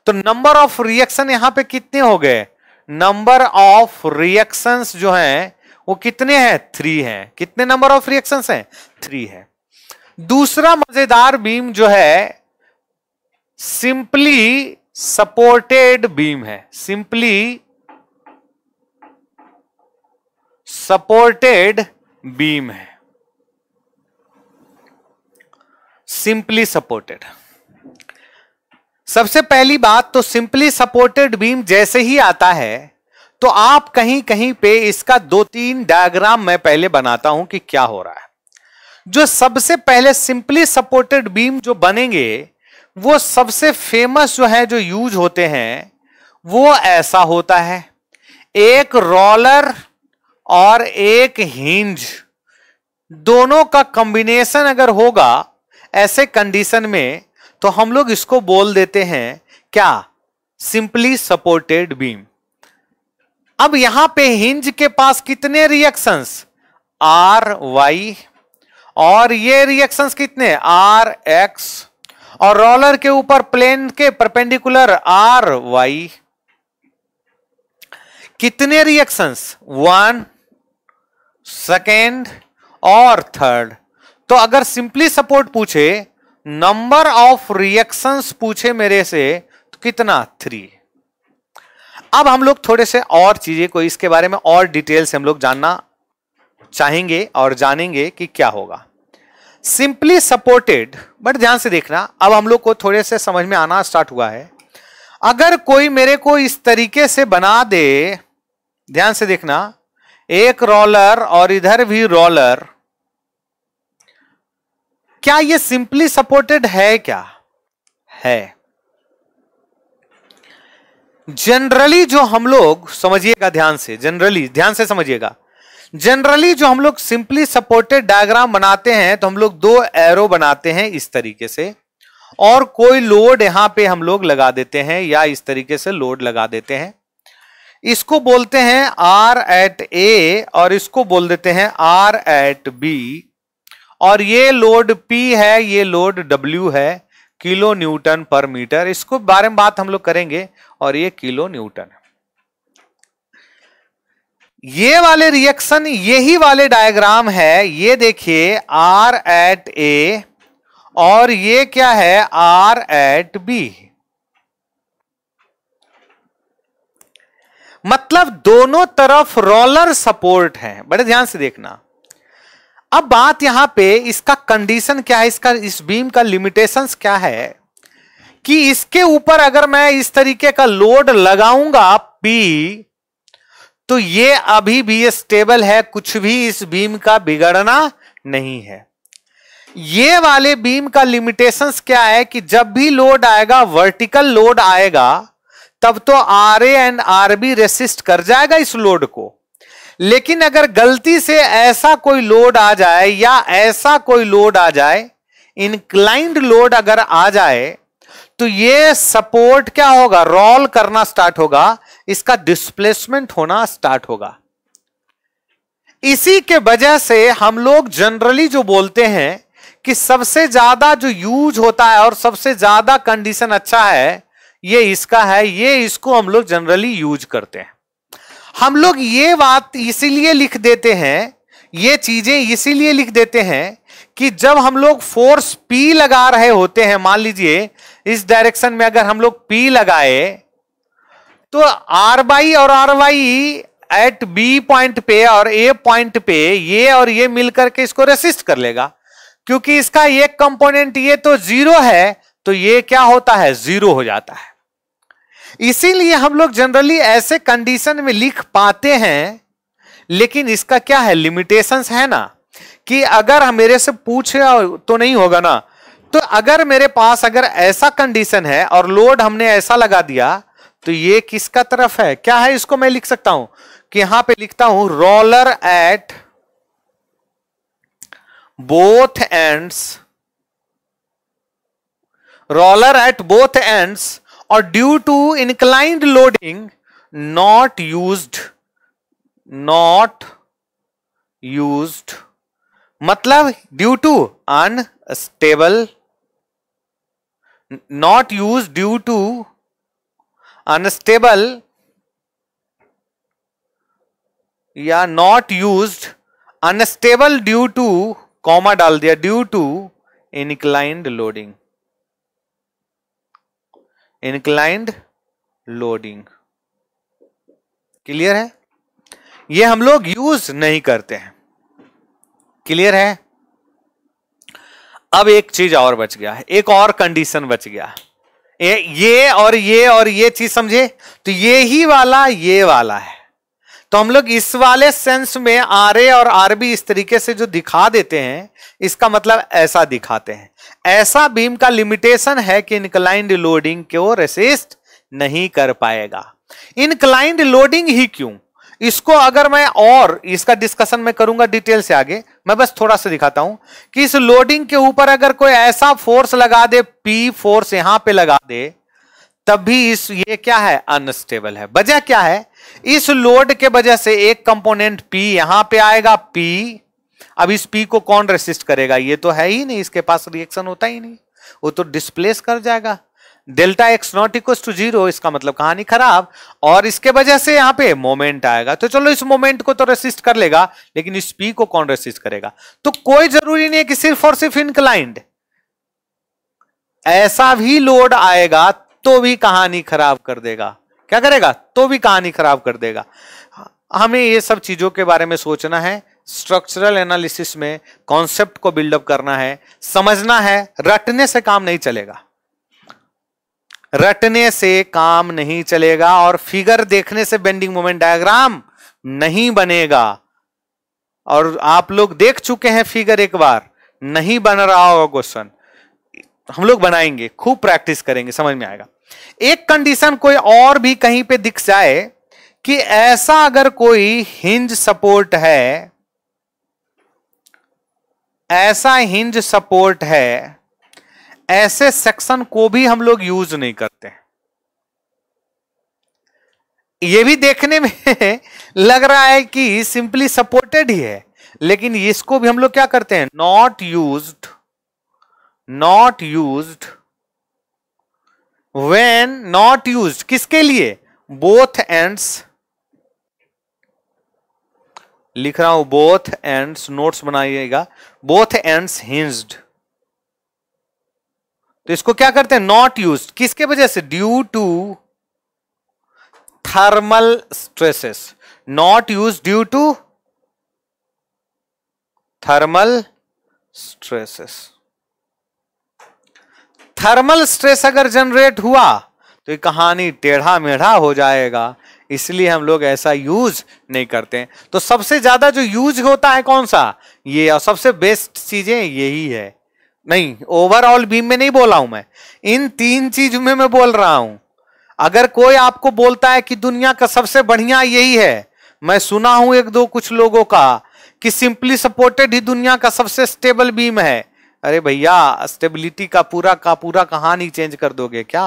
तो नंबर ऑफ रिएक्शन यहां पे कितने हो गए नंबर ऑफ रिएक्शंस जो हैं वो कितने हैं थ्री हैं कितने नंबर ऑफ रिएक्शंस हैं थ्री है दूसरा मजेदार बीम जो है सिंपली सपोर्टेड बीम है सिंपली सपोर्टेड बीम है सिंपली सपोर्टेड सबसे पहली बात तो सिंपली सपोर्टेड बीम जैसे ही आता है तो आप कहीं कहीं पे इसका दो तीन डायग्राम मैं पहले बनाता हूं कि क्या हो रहा है जो सबसे पहले सिंपली सपोर्टेड बीम जो बनेंगे वो सबसे फेमस जो है जो यूज होते हैं वो ऐसा होता है एक रोलर और एक हिंज दोनों का कॉम्बिनेशन अगर होगा ऐसे कंडीशन में तो हम लोग इसको बोल देते हैं क्या सिंपली सपोर्टेड बीम अब यहां पे हिंज के पास कितने रिएक्शंस आर वाई और ये रिएक्शंस कितने आर एक्स और रोलर के ऊपर प्लेन के परपेंडिकुलर आर वाई कितने रिएक्शंस वन सेकेंड और थर्ड तो अगर सिंपली सपोर्ट पूछे नंबर ऑफ रिएक्शंस पूछे मेरे से तो कितना थ्री अब हम लोग थोड़े से और चीजें को इसके बारे में और डिटेल से हम लोग जानना चाहेंगे और जानेंगे कि क्या होगा सिंपली सपोर्टेड बट ध्यान से देखना अब हम लोग को थोड़े से समझ में आना स्टार्ट हुआ है अगर कोई मेरे को इस तरीके से बना दे ध्यान से देखना एक रोलर और इधर भी रोलर क्या ये सिंपली सपोर्टेड है क्या है जनरली जो हम लोग समझिएगा ध्यान से जनरली ध्यान से समझिएगा जनरली जो हम लोग सिंपली सपोर्टेड डायग्राम बनाते हैं तो हम लोग दो एरो बनाते हैं इस तरीके से और कोई लोड यहां पे हम लोग लगा देते हैं या इस तरीके से लोड लगा देते हैं इसको बोलते हैं आर एट ए और इसको बोल देते हैं आर एट बी और ये लोड P है ये लोड W है किलो न्यूटन पर मीटर इसको बारे में बात हम लोग करेंगे और ये किलो न्यूटन ये वाले रिएक्शन यही वाले डायग्राम है ये देखिए R एट A और ये क्या है R एट B मतलब दोनों तरफ रोलर सपोर्ट है बड़े ध्यान से देखना अब बात यहां पे इसका कंडीशन क्या है इसका इस बीम का लिमिटेशंस क्या है कि इसके ऊपर अगर मैं इस तरीके का लोड लगाऊंगा पी तो ये अभी भी स्टेबल है कुछ भी इस बीम का बिगड़ना नहीं है ये वाले बीम का लिमिटेशंस क्या है कि जब भी लोड आएगा वर्टिकल लोड आएगा तब तो R A and R B resist कर जाएगा इस लोड को लेकिन अगर गलती से ऐसा कोई लोड आ जाए या ऐसा कोई लोड आ जाए इनक्लाइंड लोड अगर आ जाए तो ये सपोर्ट क्या होगा रोल करना स्टार्ट होगा इसका डिस्प्लेसमेंट होना स्टार्ट होगा इसी के वजह से हम लोग जनरली जो बोलते हैं कि सबसे ज्यादा जो यूज होता है और सबसे ज्यादा कंडीशन अच्छा है ये इसका है ये इसको हम लोग जनरली यूज करते हैं हम लोग ये बात इसीलिए लिख देते हैं ये चीजें इसीलिए लिख देते हैं कि जब हम लोग फोर्स पी लगा रहे होते हैं मान लीजिए इस डायरेक्शन में अगर हम लोग पी लगाए तो आर वाई और R Y at B point पे और ए पॉइंट पे ये और ये मिलकर के इसको रेसिस्ट कर लेगा क्योंकि इसका एक कंपोनेंट ये तो जीरो है तो ये क्या होता है जीरो हो जाता है इसीलिए हम लोग जनरली ऐसे कंडीशन में लिख पाते हैं लेकिन इसका क्या है लिमिटेशंस है ना कि अगर मेरे से पूछे तो नहीं होगा ना तो अगर मेरे पास अगर ऐसा कंडीशन है और लोड हमने ऐसा लगा दिया तो ये किसका तरफ है क्या है इसको मैं लिख सकता हूं कि यहां पे लिखता हूं roller at both ends roller at both ends और due to inclined loading not used not used मतलब due to unstable not use due to unstable या not use unstable due to comma डाल दिया due to inclined loading inclined loading clear है ये हम लोग use नहीं करते हैं क्लियर है अब एक चीज और बच गया है एक और कंडीशन बच गया ए, ये और ये और ये चीज समझे तो ये ही वाला ये वाला है तो हम लोग इस वाले सेंस में आर ए और आर बी इस तरीके से जो दिखा देते हैं इसका मतलब ऐसा दिखाते हैं ऐसा बीम का लिमिटेशन है कि इनक्लाइंड लोडिंग को रेसिस्ट नहीं कर पाएगा इनक्लाइंड लोडिंग ही क्यों इसको अगर मैं और इसका डिस्कशन मैं करूंगा डिटेल से आगे मैं बस थोड़ा सा दिखाता हूं कि इस लोडिंग के ऊपर अगर कोई ऐसा फोर्स लगा दे पी फोर्स यहां पे लगा दे तब भी इस ये क्या है अनस्टेबल है वजह क्या है इस लोड के वजह से एक कंपोनेंट पी यहां पे आएगा पी अब इस पी को कौन रेसिस्ट करेगा ये तो है ही नहीं इसके पास रिएक्शन होता ही नहीं वो तो डिस्प्लेस कर जाएगा delta X not equal to zero इसका मतलब कहानी खराब और इसके वजह से यहां पे मोमेंट आएगा तो चलो इस मोमेंट को तो रेसिस्ट कर लेगा लेकिन इस पी को कौन रेसिस्ट करेगा तो कोई जरूरी नहीं है कि सिर्फ और सिर्फ इनक्लाइंड ऐसा भी लोड आएगा तो भी कहानी खराब कर देगा क्या करेगा तो भी कहानी खराब कर देगा हमें ये सब चीजों के बारे में सोचना है स्ट्रक्चरल एनालिसिस में कॉन्सेप्ट को बिल्डअप करना है समझना है रटने से काम नहीं चलेगा रटने से काम नहीं चलेगा और फिगर देखने से बेंडिंग मोमेंट डायग्राम नहीं बनेगा और आप लोग देख चुके हैं फिगर एक बार नहीं बन रहा होगा क्वेश्चन हम लोग बनाएंगे खूब प्रैक्टिस करेंगे समझ में आएगा एक कंडीशन कोई और भी कहीं पे दिख जाए कि ऐसा अगर कोई हिंज सपोर्ट है ऐसा हिंज सपोर्ट है ऐसे सेक्शन को भी हम लोग यूज नहीं करते ये भी देखने में लग रहा है कि सिंपली सपोर्टेड ही है लेकिन इसको भी हम लोग क्या करते हैं not use not use when not use किसके लिए बोथ एंड्स लिख रहा हूं बोथ एंड्स नोट्स बनाइएगा बोथ एंड्स हिंस्ड तो इसको क्या करते हैं नॉट यूज किसके वजह से due to thermal stresses not use due to thermal stresses thermal stress अगर जनरेट हुआ तो ये कहानी टेढ़ा मेढ़ा हो जाएगा इसलिए हम लोग ऐसा यूज नहीं करते हैं तो सबसे ज्यादा जो यूज होता है कौन सा ये और सबसे बेस्ट चीजें यही है नहीं ओवरऑल बीम में नहीं बोला हूं मैं इन तीन चीज में मैं बोल रहा हूं अगर कोई आपको बोलता है कि दुनिया का सबसे बढ़िया यही है मैं सुना हूं एक दो कुछ लोगों का कि सिंपली सपोर्टेड ही दुनिया का सबसे स्टेबल बीम है अरे भैया स्टेबिलिटी का पूरा का पूरा कहानी चेंज कर दोगे क्या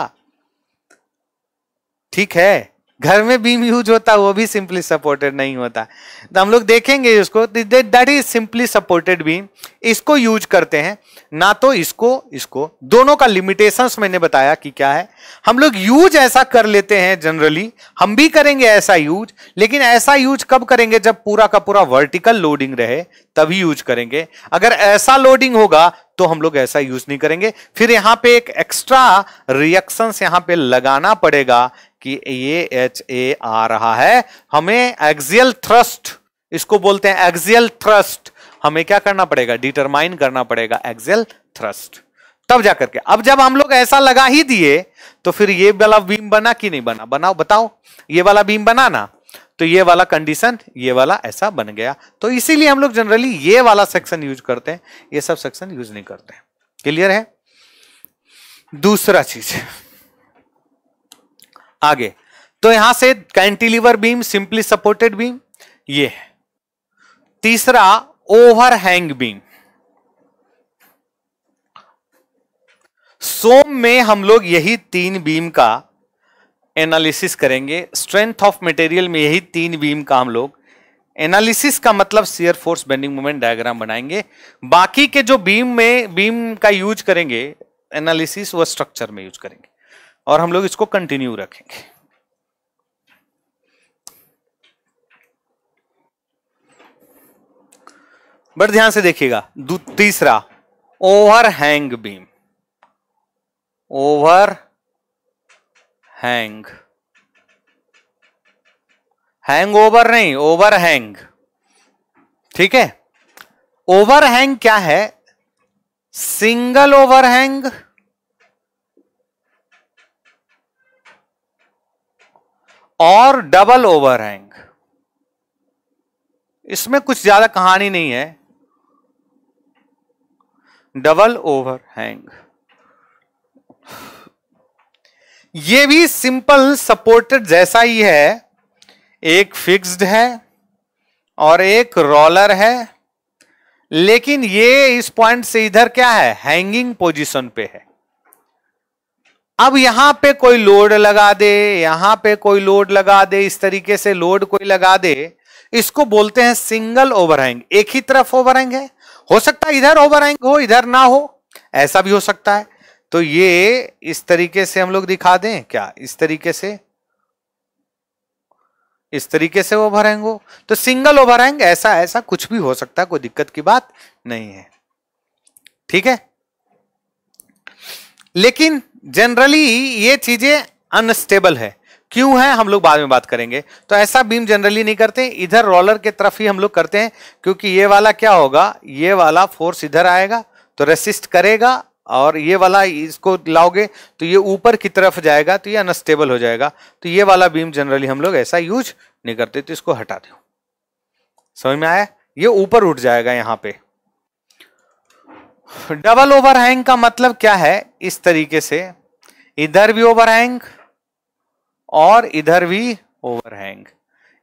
ठीक है घर में बीम यूज होता है वो भी सिंपली सपोर्टेड नहीं होता तो हम लोग देखेंगे इसको that is simply supported beam इसको यूज करते हैं ना तो इसको इसको दोनों का लिमिटेशंस मैंने बताया कि क्या है हम लोग यूज ऐसा कर लेते हैं जनरली हम भी करेंगे ऐसा यूज लेकिन ऐसा यूज कब करेंगे जब पूरा का पूरा वर्टिकल लोडिंग रहे तभी यूज करेंगे अगर ऐसा लोडिंग होगा तो हम लोग ऐसा यूज नहीं करेंगे फिर यहां पे एक एक्स्ट्रा रिएक्शंस यहां पे लगाना पड़ेगा कि ये एच ए आ रहा है हमें एक्सियल थ्रस्ट इसको बोलते हैं एक्सियल थ्रस्ट हमें क्या करना पड़ेगा डिटरमाइन करना पड़ेगा एक्सियल थ्रस्ट तब जाकर के अब जब हम लोग ऐसा लगा ही दिए तो फिर ये वाला बीम बना कि नहीं बना बनाओ बताओ ये वाला बीम बना ना तो ये वाला कंडीशन ये वाला ऐसा बन गया तो इसीलिए हम लोग जनरली ये वाला सेक्शन यूज करते हैं ये सब सेक्शन यूज नहीं करते क्लियर है दूसरा चीज आगे तो यहां से cantilever beam simply supported beam ये है तीसरा ओवरहैंग बीम सोम में हम लोग यही तीन बीम का एनालिसिस करेंगे स्ट्रेंथ ऑफ मटेरियल में यही तीन बीम का हम लोग एनालिसिस का मतलब shear force bending moment diagram बनाएंगे बाकी के जो बीम में बीम का यूज करेंगे एनालिसिस व स्ट्रक्चर में यूज करेंगे और हम लोग इसको कंटिन्यू रखेंगे बड़े ध्यान से देखिएगा तीसरा overhang beam overhang hang over नहीं ओवर हैंग ठीक है ओवर हैंग क्या है सिंगल ओवर हैंग और डबल ओवरहैंग इसमें कुछ ज्यादा कहानी नहीं है डबल ओवरहैंग ये भी सिंपल सपोर्टेड जैसा ही है एक फिक्स्ड है और एक रोलर है लेकिन ये इस पॉइंट से इधर क्या है हैंगिंग पोजीशन पे है अब यहां पे कोई लोड लगा दे यहां पे कोई लोड लगा दे इस तरीके से लोड कोई लगा दे इसको बोलते हैं सिंगल ओवरहैंग एक ही तरफ ओवरहैंग है हो सकता है इधर ओवरहैंग हो इधर ना हो ऐसा भी हो सकता है तो ये इस तरीके से हम लोग दिखा दें क्या इस तरीके से इस तरीके से ओवरहैंग हो तो सिंगल ओवरहैंग ऐसा ऐसा कुछ भी हो सकता है कोई दिक्कत की बात नहीं है ठीक है लेकिन जनरली ये चीजें अनस्टेबल है क्यों है हम लोग बाद में बात करेंगे तो ऐसा बीम जनरली नहीं करते इधर रोलर के तरफ ही हम लोग करते हैं क्योंकि ये वाला क्या होगा ये वाला फोर्स इधर आएगा तो रेसिस्ट करेगा और ये वाला इसको लाओगे तो ये ऊपर की तरफ जाएगा तो ये अनस्टेबल हो जाएगा तो ये वाला बीम जनरली हम लोग ऐसा यूज नहीं करते तो इसको हटा दो समझ में आया ये ऊपर उठ जाएगा यहाँ पे डबल ओवरहैंग का मतलब क्या है इस तरीके से इधर भी ओवरहैंग और इधर भी ओवरहैंग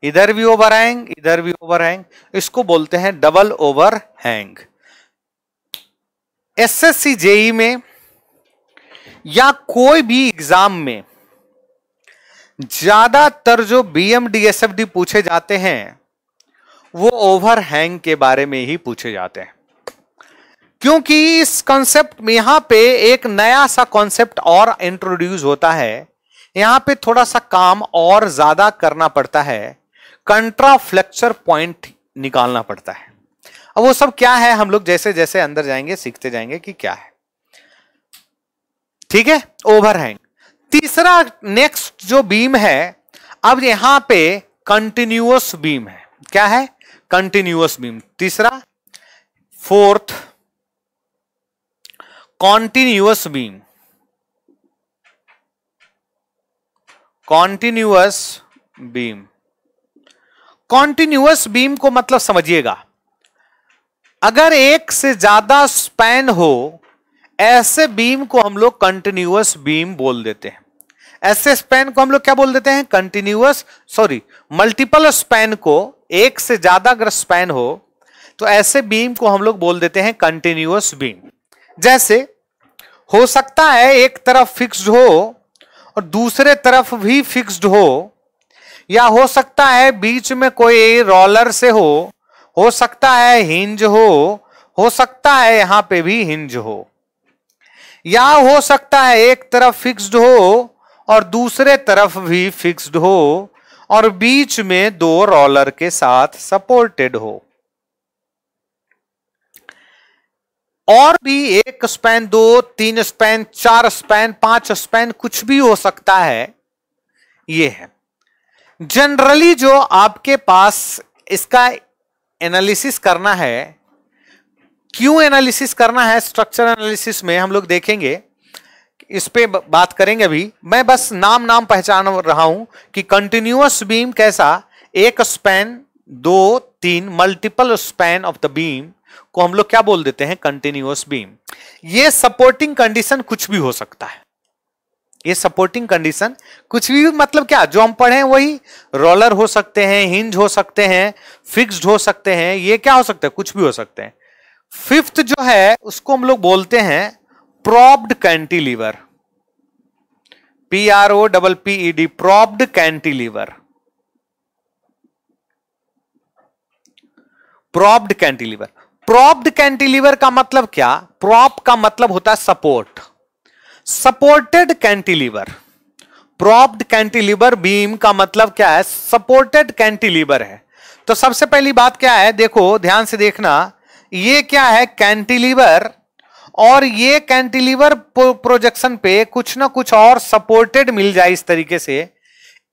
इधर भी ओवरहैंग इधर भी ओवरहैंग इसको बोलते हैं डबल ओवरहैंग एसएससी जेई में या कोई भी एग्जाम में ज्यादातर जो एफ डी पूछे जाते हैं वो ओवरहैंग के बारे में ही पूछे जाते हैं क्योंकि इस कॉन्सेप्ट में यहां पे एक नया सा कॉन्सेप्ट और इंट्रोड्यूस होता है यहां पे थोड़ा सा काम और ज्यादा करना पड़ता है कंट्राफ्लेक्चर पॉइंट निकालना पड़ता है अब वो सब क्या है हम लोग जैसे जैसे अंदर जाएंगे सीखते जाएंगे कि क्या है ठीक है ओवरहैंग तीसरा नेक्स्ट जो बीम है अब यहां पे कंटिन्यूअस बीम है क्या है कंटिन्यूअस बीम तीसरा fourth continuous beam continuous beam continuous beam को मतलब समझिएगा अगर एक से ज्यादा स्पैन हो ऐसे बीम को हम लोग कंटिन्यूअस बीम बोल देते हैं ऐसे स्पैन को हम लोग क्या बोल देते हैं कंटिन्यूस सॉरी मल्टीपल स्पैन को एक से ज्यादा अगर स्पैन हो तो ऐसे बीम को हम लोग बोल देते हैं कंटिन्यूअस बीम जैसे हो सकता है एक तरफ फिक्स्ड हो और दूसरे तरफ भी फिक्स्ड हो या हो सकता है बीच में कोई रोलर से हो हो सकता है हिंज हो हो सकता है यहां पे भी हिंज हो या हो सकता है एक तरफ फिक्स्ड हो और दूसरे तरफ भी फिक्स्ड हो और बीच में दो रोलर के साथ सपोर्टेड हो और भी एक स्पैन दो तीन स्पैन चार स्पैन पांच स्पैन कुछ भी हो सकता है ये है जनरली जो आपके पास इसका एनालिसिस करना है क्यों एनालिसिस करना है स्ट्रक्चर एनालिसिस में हम लोग देखेंगे इस पे बात करेंगे अभी मैं बस नाम नाम पहचान रहा हूं कि कंटिन्यूअस बीम कैसा एक स्पैन दो तीन multiple span of the beam को हम लोग क्या बोल देते हैं कंटिन्यूस बीम ये सपोर्टिंग कंडीशन कुछ भी हो सकता है ये सपोर्टिंग कंडीशन कुछ भी मतलब क्या जो हम पढ़े वही रोलर हो सकते हैं हिंज हो सकते हैं फिक्स्ड हो सकते हैं ये क्या हो सकता है कुछ भी हो सकते हैं फिफ्थ जो है उसको हम लोग बोलते हैं propped cantilever P R O double P D propped cantilever propped cantilever propped cantilever का मतलब क्या प्रॉप का मतलब होता है support supported cantilever propped cantilever beam का मतलब क्या है सपोर्टेड कैंटिलीवर है तो सबसे पहली बात क्या है देखो ध्यान से देखना ये क्या है कैंटिलीवर और ये कैंटिलीवर प्रोजेक्शन पे कुछ ना कुछ और सपोर्टेड मिल जाए इस तरीके से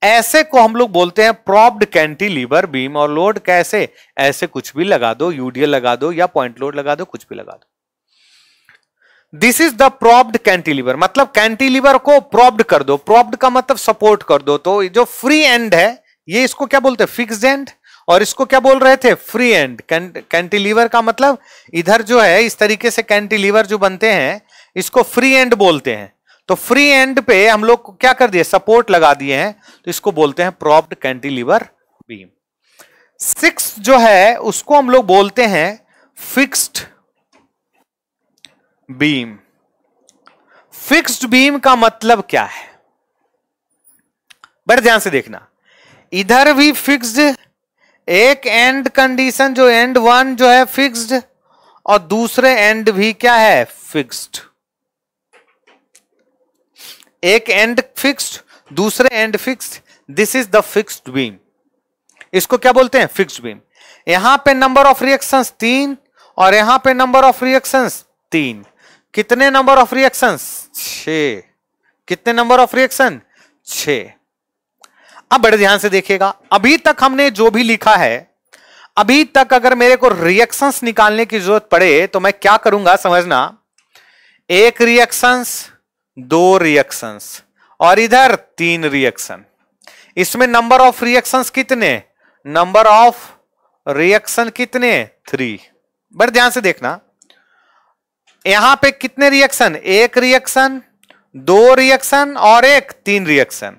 ऐसे को हम लोग बोलते हैं प्रॉप्ड कैंटिलीवर बीम और लोड कैसे ऐसे कुछ भी लगा दो यूडीएल लगा दो या पॉइंट लोड लगा दो कुछ भी लगा दो this is the propped cantilever मतलब कैंटिलीवर को प्रॉप्ड कर दो प्रॉप्ड का मतलब सपोर्ट कर दो तो जो फ्री एंड है ये इसको क्या बोलते हैं फिक्स एंड और इसको क्या बोल रहे थे फ्री एंड कैंटिलीवर का मतलब इधर जो है इस तरीके से कैंटिलीवर जो बनते हैं इसको फ्री एंड बोलते हैं तो फ्री एंड पे हम लोग क्या कर दिए सपोर्ट लगा दिए हैं तो इसको बोलते हैं प्रॉप्ड कैंटिलीवर बीम सिक्स जो है उसको हम लोग बोलते हैं फिक्स्ड बीम फिक्स्ड बीम का मतलब क्या है बड़े ध्यान से देखना इधर भी फिक्स्ड एक एंड कंडीशन जो एंड वन जो है फिक्स्ड और दूसरे एंड भी क्या है फिक्स्ड एक एंड फिक्स्ड दूसरे end fixed this is the fixed beam इसको क्या बोलते हैं फिक्स्ड बीम यहां पे नंबर ऑफ रिएक्शंस तीन और यहां पे नंबर ऑफ रिएक्शंस तीन कितने नंबर ऑफ रिएक्शंस छ कितने नंबर ऑफ रिएक्शन छ अब बड़े ध्यान से देखिएगा अभी तक हमने जो भी लिखा है अभी तक अगर मेरे को रिएक्शंस निकालने की जरूरत पड़े तो मैं क्या करूंगा समझना एक रिएक्शंस दो रिएक्शंस और इधर तीन रिएक्शन इसमें नंबर ऑफ रिएक्शंस कितने नंबर ऑफ रिएक्शन कितने थ्री बड़े ध्यान से देखना यहां पे कितने रिएक्शन एक रिएक्शन दो रिएक्शन और एक तीन रिएक्शन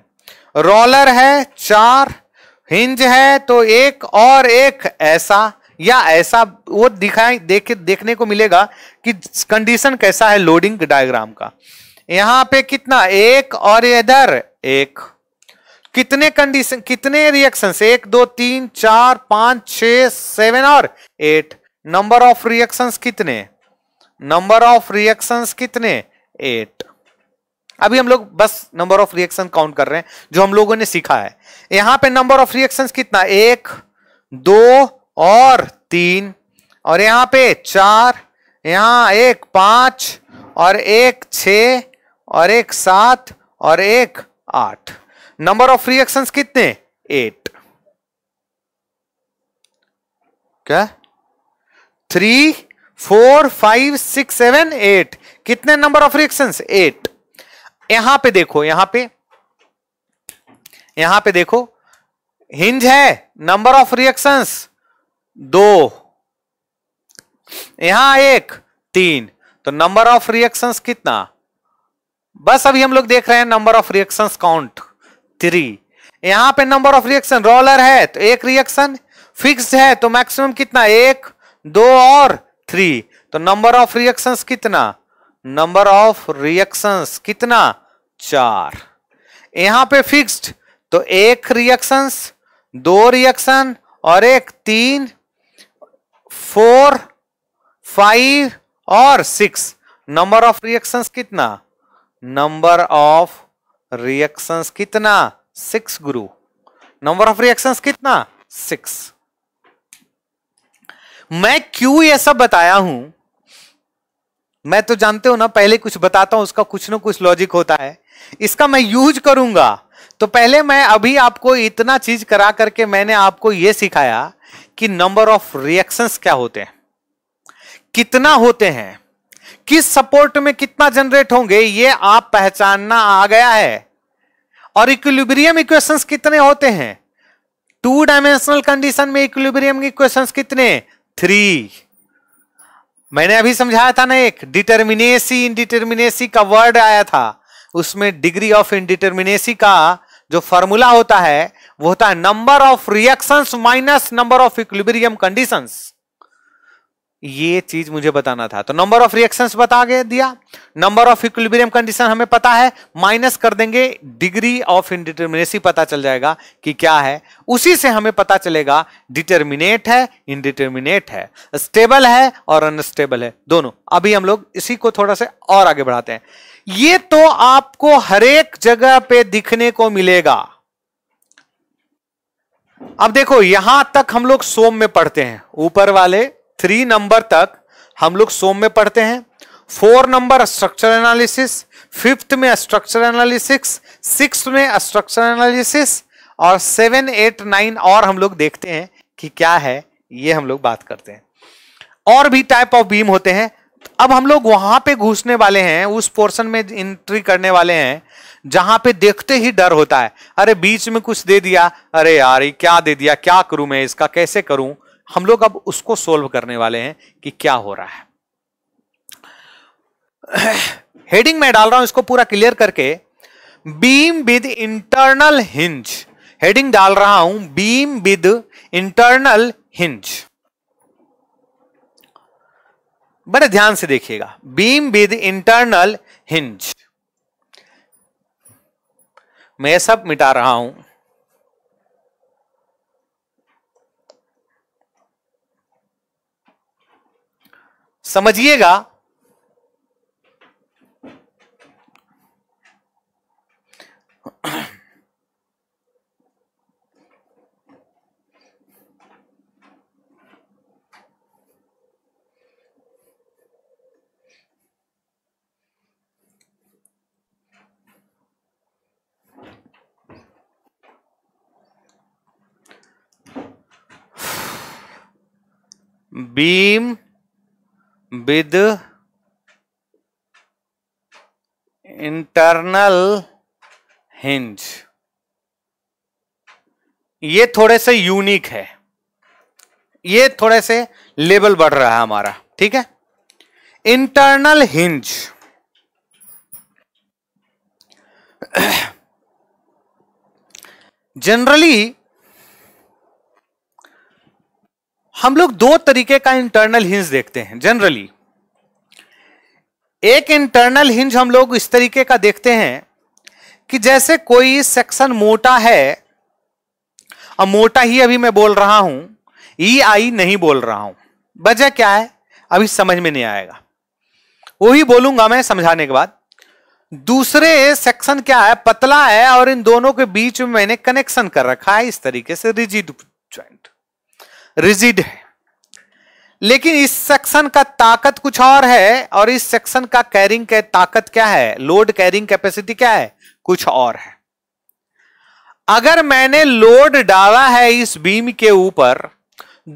रोलर है चार हिंज है तो एक और एक ऐसा या ऐसा वो दिखाई देख देखने को मिलेगा कि कंडीशन कैसा है लोडिंग डायग्राम का यहां पे कितना एक और इधर एक कितने कंडीशन कितने रिएक्शन एक दो तीन चार पांच छ सेवन और एट नंबर ऑफ रिएक्शन कितने नंबर ऑफ रिएक्शन कितने एट अभी हम लोग बस नंबर ऑफ रिएक्शन काउंट कर रहे हैं जो हम लोगों ने सीखा है यहां पे नंबर ऑफ रिएक्शन कितना एक दो और तीन और यहां पे चार यहां एक पांच और एक छ और एक सात और एक आठ नंबर ऑफ रिएक्शंस कितने एट क्या three four five six seven eight कितने नंबर ऑफ रिएक्शंस एट यहां पे देखो यहां पे यहां पे देखो हिंज है नंबर ऑफ रिएक्शंस दो यहां एक तीन तो नंबर ऑफ रिएक्शंस कितना बस अभी हम लोग देख रहे हैं number of reaction count three यहां पे नंबर ऑफ रिएक्शन रोलर है तो एक रिएक्शन फिक्स है तो मैक्सिमम कितना एक दो और थ्री तो नंबर ऑफ रिएक्शंस कितना नंबर ऑफ रिएक्शंस कितना चार यहां पे फिक्स्ड तो एक रिएक्शंस दो रिएक्शन और एक तीन फोर फाइव और सिक्स नंबर ऑफ रिएक्शंस कितना नंबर ऑफ रिएक्शंस कितना सिक्स गुरु नंबर ऑफ रिएक्शंस कितना सिक्स मैं क्यों ये सब बताया हूं मैं तो जानते हो ना पहले कुछ बताता हूं उसका कुछ ना कुछ लॉजिक होता है इसका मैं यूज करूंगा तो पहले मैं अभी आपको इतना चीज करा करके मैंने आपको यह सिखाया कि नंबर ऑफ रिएक्शंस क्या होते हैं कितना होते हैं किस सपोर्ट में कितना जनरेट होंगे ये आप पहचानना आ गया है और इक्विलिब्रियम इक्वेशंस कितने होते हैं टू डायमेंशनल कंडीशन में इक्विलिब्रियम इक्वेशंस कितने थ्री मैंने अभी समझाया था ना एक डिटर्मिनेसी इनडिटर्मिनेसी का वर्ड आया था उसमें डिग्री ऑफ इनडिटर्मिनेसी का जो फॉर्मूला होता है वो होता है number of reactions minus number of equilibrium conditions ये चीज मुझे बताना था तो नंबर ऑफ रिएक्शंस बता के दिया नंबर ऑफ इक्विलिब्रियम कंडीशन हमें पता है माइनस कर देंगे डिग्री ऑफ इनडिटर्मिनेसी पता चल जाएगा कि क्या है उसी से हमें पता चलेगा डिटर्मिनेट है इनडिटर्मिनेट है स्टेबल है और अनस्टेबल है दोनों अभी हम लोग इसी को थोड़ा से और आगे बढ़ाते हैं ये तो आपको हरेक जगह पे दिखने को मिलेगा अब देखो यहां तक हम लोग सोम में पढ़ते हैं ऊपर वाले थ्री नंबर तक हम लोग सोम में पढ़ते हैं four number structure analysis fifth में स्ट्रक्चर एनालिसिस सिक्स में स्ट्रक्चर एनालिसिस और सेवन एट नाइन और हम लोग देखते हैं कि क्या है ये हम लोग बात करते हैं और भी टाइप ऑफ बीम होते हैं अब हम लोग वहां पे घुसने वाले हैं उस पोर्शन में एंट्री करने वाले हैं जहां पे देखते ही डर होता है अरे बीच में कुछ दे दिया अरे यार ये क्या दे दिया क्या करूं मैं इसका कैसे करूं हम लोग अब उसको सोल्व करने वाले हैं कि क्या हो रहा है हेडिंग मैं डाल रहा हूं इसको पूरा क्लियर करके beam with internal hinge heading डाल रहा हूं बीम विद इंटरनल हिंज बड़े ध्यान से देखिएगा बीम विद इंटरनल हिंज मैं सब मिटा रहा हूं समझिएगा beam विद इंटरनल हिंज ये थोड़े से यूनिक है ये थोड़े से लेवल बढ़ रहा है हमारा ठीक है इंटरनल हिंज जनरली हम लोग दो तरीके का इंटरनल हिंज देखते हैं जनरली एक इंटरनल हिंज हम लोग इस तरीके का देखते हैं कि जैसे कोई सेक्शन मोटा है और मोटा ही अभी मैं बोल रहा हूं ई e आई नहीं बोल रहा हूं वजह क्या है अभी समझ में नहीं आएगा वही बोलूंगा मैं समझाने के बाद दूसरे सेक्शन क्या है पतला है और इन दोनों के बीच में मैंने कनेक्शन कर रखा है इस तरीके से रिजिड ज्वाइंट रिजिड है लेकिन इस सेक्शन का ताकत कुछ और है और इस सेक्शन का कैरिंग के ताकत क्या है लोड कैरिंग कैपेसिटी क्या है कुछ और है अगर मैंने लोड डाला है इस बीम के ऊपर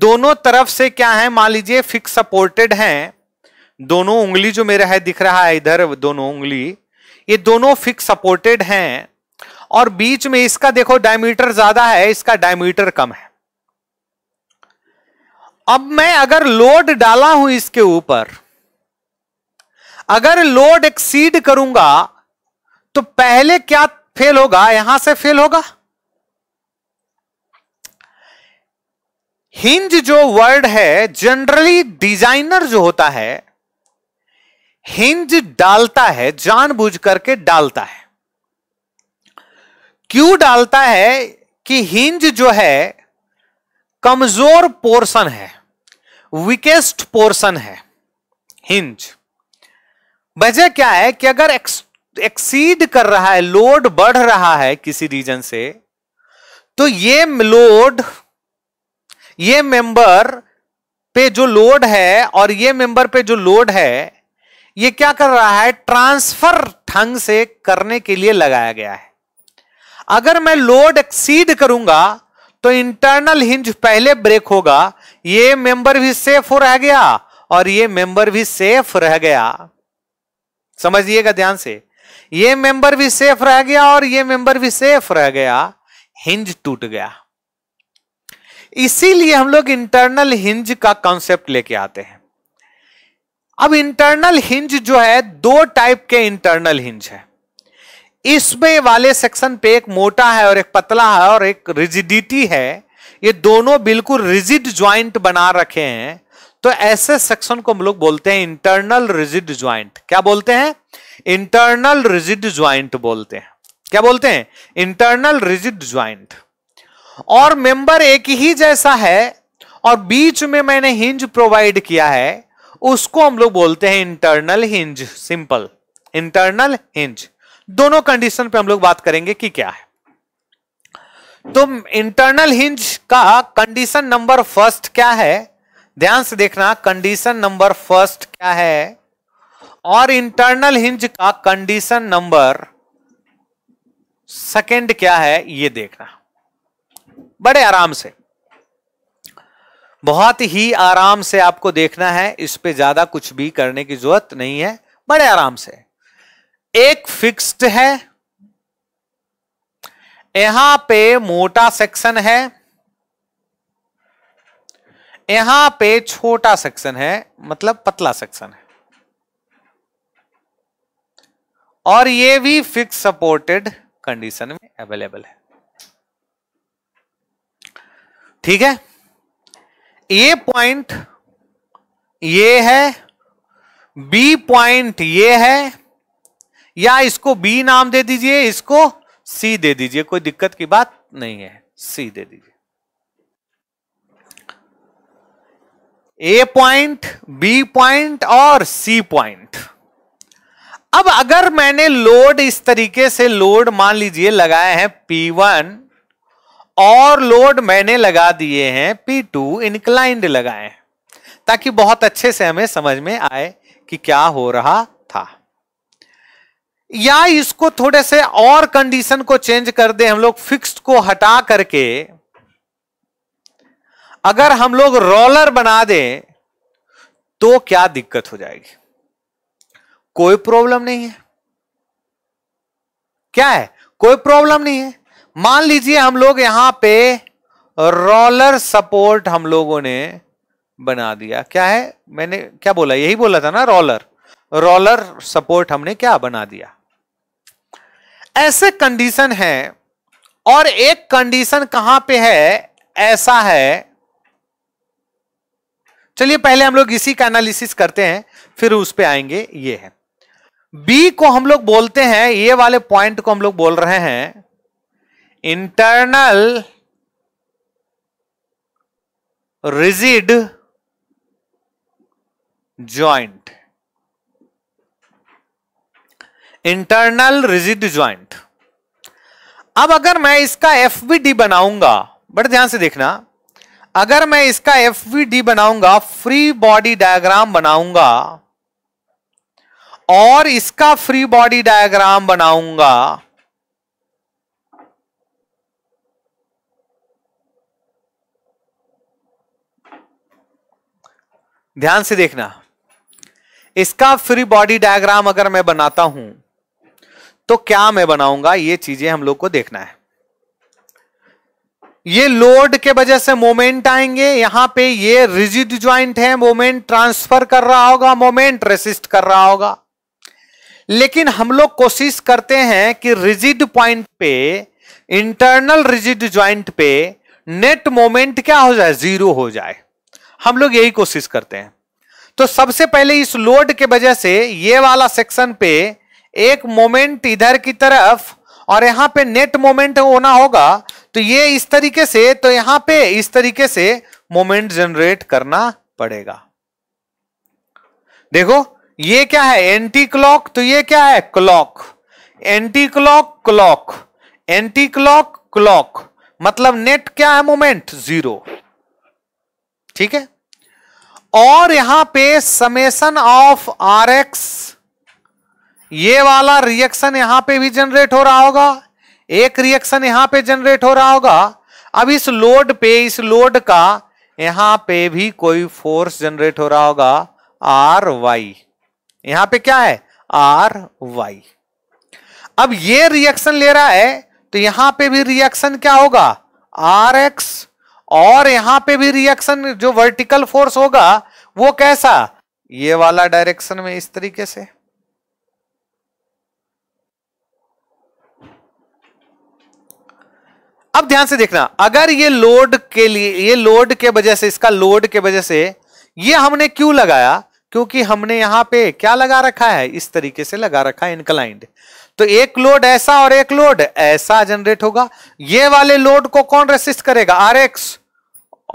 दोनों तरफ से क्या है मान लीजिए फिक्स सपोर्टेड हैं दोनों उंगली जो मेरा है दिख रहा है इधर दोनों उंगली ये दोनों फिक्स सपोर्टेड हैं और बीच में इसका देखो डायमीटर ज्यादा है इसका डायमीटर कम है अब मैं अगर लोड डाला हूं इसके ऊपर अगर लोड एक्सीड करूंगा तो पहले क्या फेल होगा यहां से फेल होगा हिंज जो वर्ड है जनरली डिजाइनर जो होता है हिंज डालता है जानबूझ करके डालता है क्यों डालता है कि हिंज जो है कमजोर पोर्शन है वीकेस्ट पोर्शन है हिंज वजह क्या है कि अगर एक्सीड कर रहा है लोड बढ़ रहा है किसी रीजन से तो ये लोड ये मेंबर पे जो लोड है और ये मेंबर पे जो लोड है ये क्या कर रहा है ट्रांसफर ढंग से करने के लिए लगाया गया है अगर मैं लोड एक्सीड करूंगा तो इंटरनल हिंज पहले ब्रेक होगा ये मेंबर भी सेफ हो रह गया और ये मेंबर भी सेफ रह गया समझिएगा ध्यान से ये मेंबर भी सेफ रह गया और ये मेंबर भी सेफ रह गया हिंज टूट गया इसीलिए हम लोग इंटरनल हिंज का कॉन्सेप्ट लेके आते हैं अब इंटरनल हिंज जो है दो टाइप के इंटरनल हिंज है इसमें वाले सेक्शन पे एक मोटा है और एक पतला है और एक रिजिडिटी है ये दोनों बिल्कुल रिजिड ज्वाइंट बना रखे हैं तो ऐसे सेक्शन को हम लोग बोलते हैं इंटरनल रिजिड ज्वाइंट क्या बोलते हैं इंटरनल रिजिड ज्वाइंट बोलते हैं क्या बोलते हैं इंटरनल रिजिड ज्वाइंट और मेंबर एक ही जैसा है और बीच में मैंने हिंज प्रोवाइड किया है उसको हम लोग बोलते हैं internal hinge simple internal hinge दोनों कंडीशन पे हम लोग बात करेंगे कि क्या है तो इंटरनल हिंज का कंडीशन नंबर फर्स्ट क्या है ध्यान से देखना कंडीशन नंबर फर्स्ट क्या है और इंटरनल हिंज का कंडीशन नंबर सेकंड क्या है ये देखना बड़े आराम से बहुत ही आराम से आपको देखना है इस पे ज्यादा कुछ भी करने की जरूरत नहीं है बड़े आराम से एक फिक्स्ड है यहां पे मोटा सेक्शन है यहां पे छोटा सेक्शन है मतलब पतला सेक्शन है और ये भी फिक्स सपोर्टेड कंडीशन में अवेलेबल है ठीक है ये पॉइंट ये है बी पॉइंट ये है या इसको बी नाम दे दीजिए इसको सी दे दीजिए कोई दिक्कत की बात नहीं है सी दे दीजिए ए पॉइंट बी पॉइंट और सी पॉइंट अब अगर मैंने लोड इस तरीके से लोड मान लीजिए लगाए हैं P1 और लोड मैंने लगा दिए हैं P2 इनक्लाइंड लगाए ताकि बहुत अच्छे से हमें समझ में आए कि क्या हो रहा या इसको थोड़े से और कंडीशन को चेंज कर दे हम लोग फिक्स्ड को हटा करके अगर हम लोग रोलर बना दें तो क्या दिक्कत हो जाएगी कोई प्रॉब्लम नहीं है क्या है कोई प्रॉब्लम नहीं है मान लीजिए हम लोग यहां पे रोलर सपोर्ट हम लोगों ने बना दिया क्या है मैंने क्या बोला यही बोला था ना रोलर रोलर सपोर्ट हमने क्या बना दिया ऐसे कंडीशन है और एक कंडीशन कहां पे है ऐसा है चलिए पहले हम लोग इसी का एनालिसिस करते हैं फिर उस पर आएंगे ये है बी को हम लोग बोलते हैं ये वाले पॉइंट को हम लोग बोल रहे हैं internal rigid joint internal rigid joint अब अगर मैं इसका एफ डी बनाऊंगा बड़े ध्यान से देखना अगर मैं इसका एफ डी बनाऊंगा फ्री बॉडी डायग्राम बनाऊंगा और इसका फ्री बॉडी डायग्राम बनाऊंगा ध्यान से देखना इसका फ्री बॉडी डायग्राम अगर मैं बनाता हूं तो क्या मैं बनाऊंगा ये चीजें हम लोग को देखना है ये लोड के वजह से मोमेंट आएंगे यहां पे ये रिजिड ज्वाइंट है मोमेंट ट्रांसफर कर रहा होगा मोमेंट रेसिस्ट कर रहा होगा लेकिन हम लोग कोशिश करते हैं कि रिजिड पॉइंट पे इंटरनल रिजिड ज्वाइंट पे नेट मोमेंट क्या हो जाए जीरो हो जाए हम लोग यही कोशिश करते हैं तो सबसे पहले इस लोड के वजह से ये वाला सेक्शन पे एक मोमेंट इधर की तरफ और यहां पे नेट मोमेंट होना होगा तो ये इस तरीके से तो यहां पे इस तरीके से मोमेंट जनरेट करना पड़ेगा देखो ये क्या है एंटी क्लॉक तो ये क्या है clock anti clock clock anti clock clock मतलब नेट क्या है मोमेंट जीरो ठीक है और यहां पे समेशन ऑफ आर एक्स ये वाला रिएक्शन यहां पे भी जनरेट हो रहा होगा एक रिएक्शन यहां पे जनरेट हो रहा होगा अब इस लोड पे इस लोड का यहां पे भी कोई फोर्स जनरेट हो रहा होगा आर वाई यहां पे क्या है आर वाई अब ये रिएक्शन ले रहा है तो यहां पे भी रिएक्शन क्या होगा आर एक्स और यहां पे भी रिएक्शन जो वर्टिकल फोर्स होगा वो कैसा ये वाला डायरेक्शन में इस तरीके से अब ध्यान से देखना अगर ये लोड के लिए ये लोड के वजह से इसका लोड के वजह से ये हमने क्यों लगाया क्योंकि हमने यहां पे क्या लगा रखा है इस तरीके से लगा रखा है इनक्लाइंड तो एक लोड ऐसा और एक लोड ऐसा जनरेट होगा ये वाले लोड को कौन रेसिस्ट करेगा आर एक्स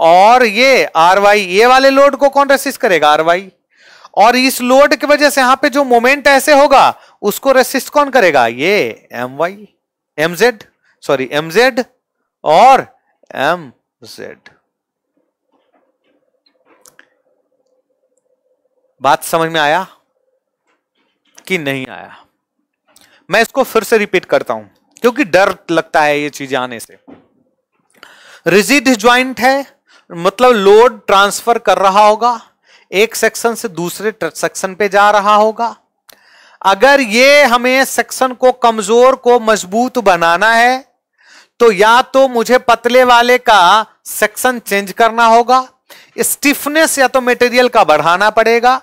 और ये आर वाई ये वाले लोड को कौन रेसिस्ट करेगा आर वाई और इस लोड की वजह से यहां पे जो मोमेंट ऐसे होगा उसको रेसिस्ट कौन करेगा ये M Y M Z sorry M Z और एम जेड बात समझ में आया कि नहीं आया मैं इसको फिर से रिपीट करता हूं क्योंकि डर लगता है ये चीज आने से रिजिड ज्वाइंट है मतलब लोड ट्रांसफर कर रहा होगा एक सेक्शन से दूसरे सेक्शन पे जा रहा होगा अगर ये हमें सेक्शन को कमजोर को मजबूत बनाना है तो या तो मुझे पतले वाले का सेक्शन चेंज करना होगा स्टिफनेस या तो मटेरियल का बढ़ाना पड़ेगा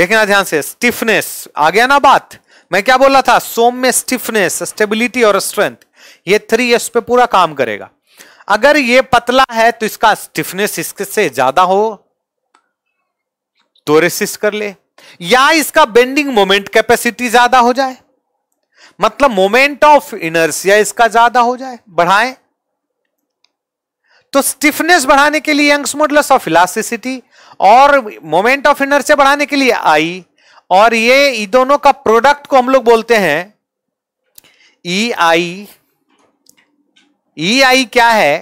देखना ध्यान से स्टिफनेस आ गया ना बात मैं क्या बोला था सोम में स्टिफनेस स्टेबिलिटी और स्ट्रेंथ ये थ्री एस पे पूरा काम करेगा अगर ये पतला है तो इसका स्टिफनेस इससे ज्यादा हो तो रेसिस्ट कर ले या इसका बेंडिंग मोमेंट कैपेसिटी ज्यादा हो जाए मतलब मोमेंट ऑफ इनर्सिया इसका ज्यादा हो जाए बढ़ाएं तो स्टिफनेस बढ़ाने के लिए यंग्स मॉडुलस ऑफ इलास्टिसिटी और मोमेंट ऑफ इनर्सिया बढ़ाने के लिए आई और ये दोनों का प्रोडक्ट को हम लोग बोलते हैं ई आई ई आई क्या है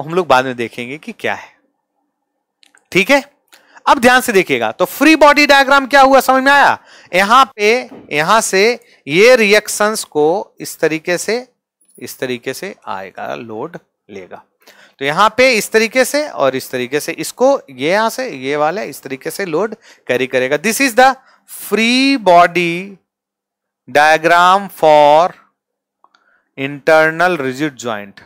हम लोग बाद में देखेंगे कि क्या है ठीक है अब ध्यान से देखिएगा तो फ्री बॉडी डायग्राम क्या हुआ समझ में आया यहां पे यहां से ये रिएक्शंस को इस तरीके से इस तरीके से आएगा लोड लेगा तो यहां पे इस तरीके से और इस तरीके से इसको ये यहां से ये वाला इस तरीके से लोड कैरी करेगा this is the free body diagram for internal rigid joint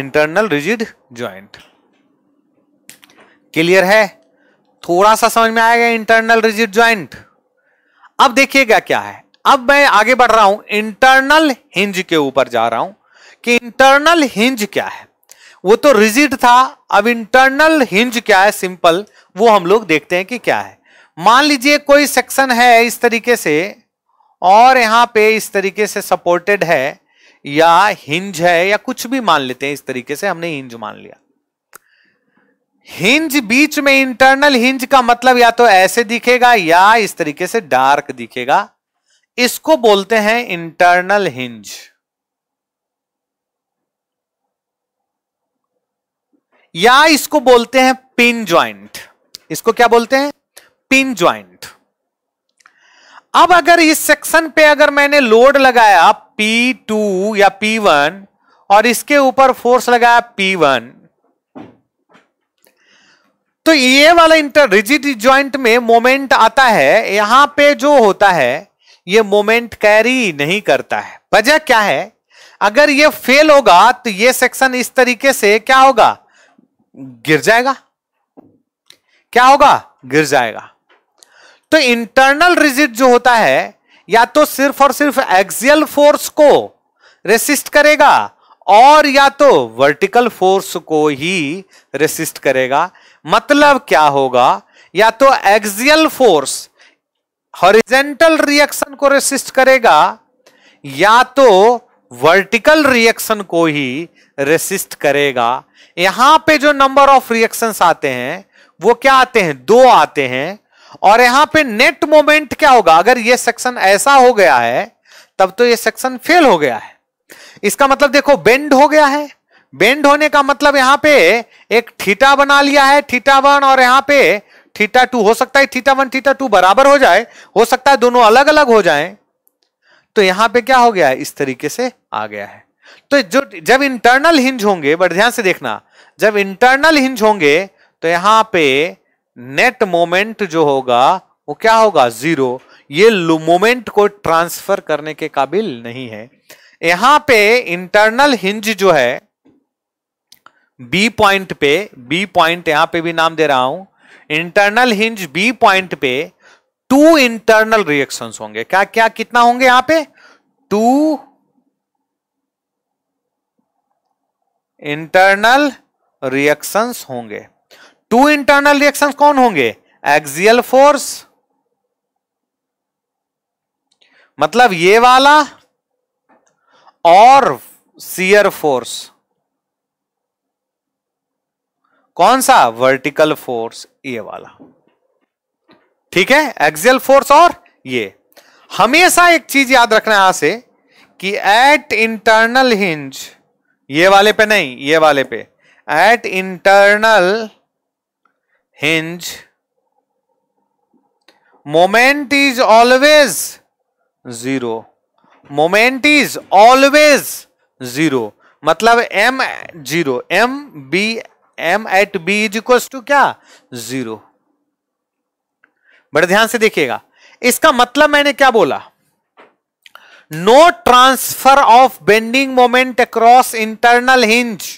internal rigid joint clear है थोड़ा सा समझ में आएगा इंटरनल रिजिड ज्वाइंट अब देखिएगा क्या है अब मैं आगे बढ़ रहा हूं इंटरनल हिंज के ऊपर जा रहा हूं कि इंटरनल हिंज क्या है वो तो रिजिड था अब इंटरनल हिंज क्या है सिंपल वो हम लोग देखते हैं कि क्या है मान लीजिए कोई सेक्शन है इस तरीके से और यहां पे इस तरीके से सपोर्टेड है या हिंज है या कुछ भी मान लेते हैं इस तरीके से हमने हिंज मान लिया हिंज बीच में इंटरनल हिंज का मतलब या तो ऐसे दिखेगा या इस तरीके से डार्क दिखेगा इसको बोलते हैं इंटरनल हिंज या इसको बोलते हैं पिन ज्वाइंट इसको क्या बोलते हैं पिन ज्वाइंट अब अगर इस सेक्शन पे अगर मैंने लोड लगाया पी टू या पी वन और इसके ऊपर फोर्स लगाया पी वन तो ये वाला इंटर रिजिड ज्वाइंट में मोमेंट आता है यहां पे जो होता है ये मोमेंट कैरी नहीं करता है वजह क्या है अगर ये फेल होगा तो ये सेक्शन इस तरीके से क्या होगा गिर जाएगा क्या होगा गिर जाएगा तो इंटरनल रिजिट जो होता है या तो सिर्फ और सिर्फ एक्सियल फोर्स को रेसिस्ट करेगा और या तो वर्टिकल फोर्स को ही रेसिस्ट करेगा मतलब क्या होगा या तो एक्सियल फोर्स हॉरिजेंटल रिएक्शन को रेसिस्ट करेगा या तो वर्टिकल रिएक्शन को ही रेसिस्ट करेगा यहां पे जो नंबर ऑफ रिएक्शंस आते हैं वो क्या आते हैं दो आते हैं और यहां पे नेट मोमेंट क्या होगा अगर ये सेक्शन ऐसा हो गया है तब तो ये सेक्शन फेल हो गया है इसका मतलब देखो बेंड हो गया है बेंड होने का मतलब यहां पे एक थीटा बना लिया है थीटा वन और यहां पे थीटा टू हो सकता है थीटा वन थीटा टू बराबर हो जाए हो सकता है दोनों अलग अलग हो जाए तो यहां पर क्या हो गया है इस तरीके से आ गया है तो जो जब इंटरनल हिंज होंगे बड़े ध्यान से देखना जब इंटरनल हिंज होंगे तो यहां पर नेट मोमेंट जो होगा वो क्या होगा जीरो ये मोमेंट को ट्रांसफर करने के काबिल नहीं है यहां पे इंटरनल हिंज जो है बी पॉइंट पे बी पॉइंट यहां पे भी नाम दे रहा हूं इंटरनल हिंज बी पॉइंट पे टू इंटरनल रिएक्शंस होंगे क्या क्या कितना होंगे यहां पे टू इंटरनल रिएक्शंस होंगे टू इंटरनल रिएक्शन कौन होंगे एक्सियल फोर्स मतलब ये वाला और सीयर फोर्स कौन सा वर्टिकल फोर्स ये वाला ठीक है एक्सियल फोर्स और ये हमेशा एक चीज याद रखना यहां से कि एट इंटरनल हिंज ये वाले पे नहीं ये वाले पे at internal hinge moment is always zero moment is always zero मतलब m zero m b m at b is equal to क्या जीरो बड़े ध्यान से देखिएगा इसका मतलब मैंने क्या बोला no transfer of bending moment across internal hinge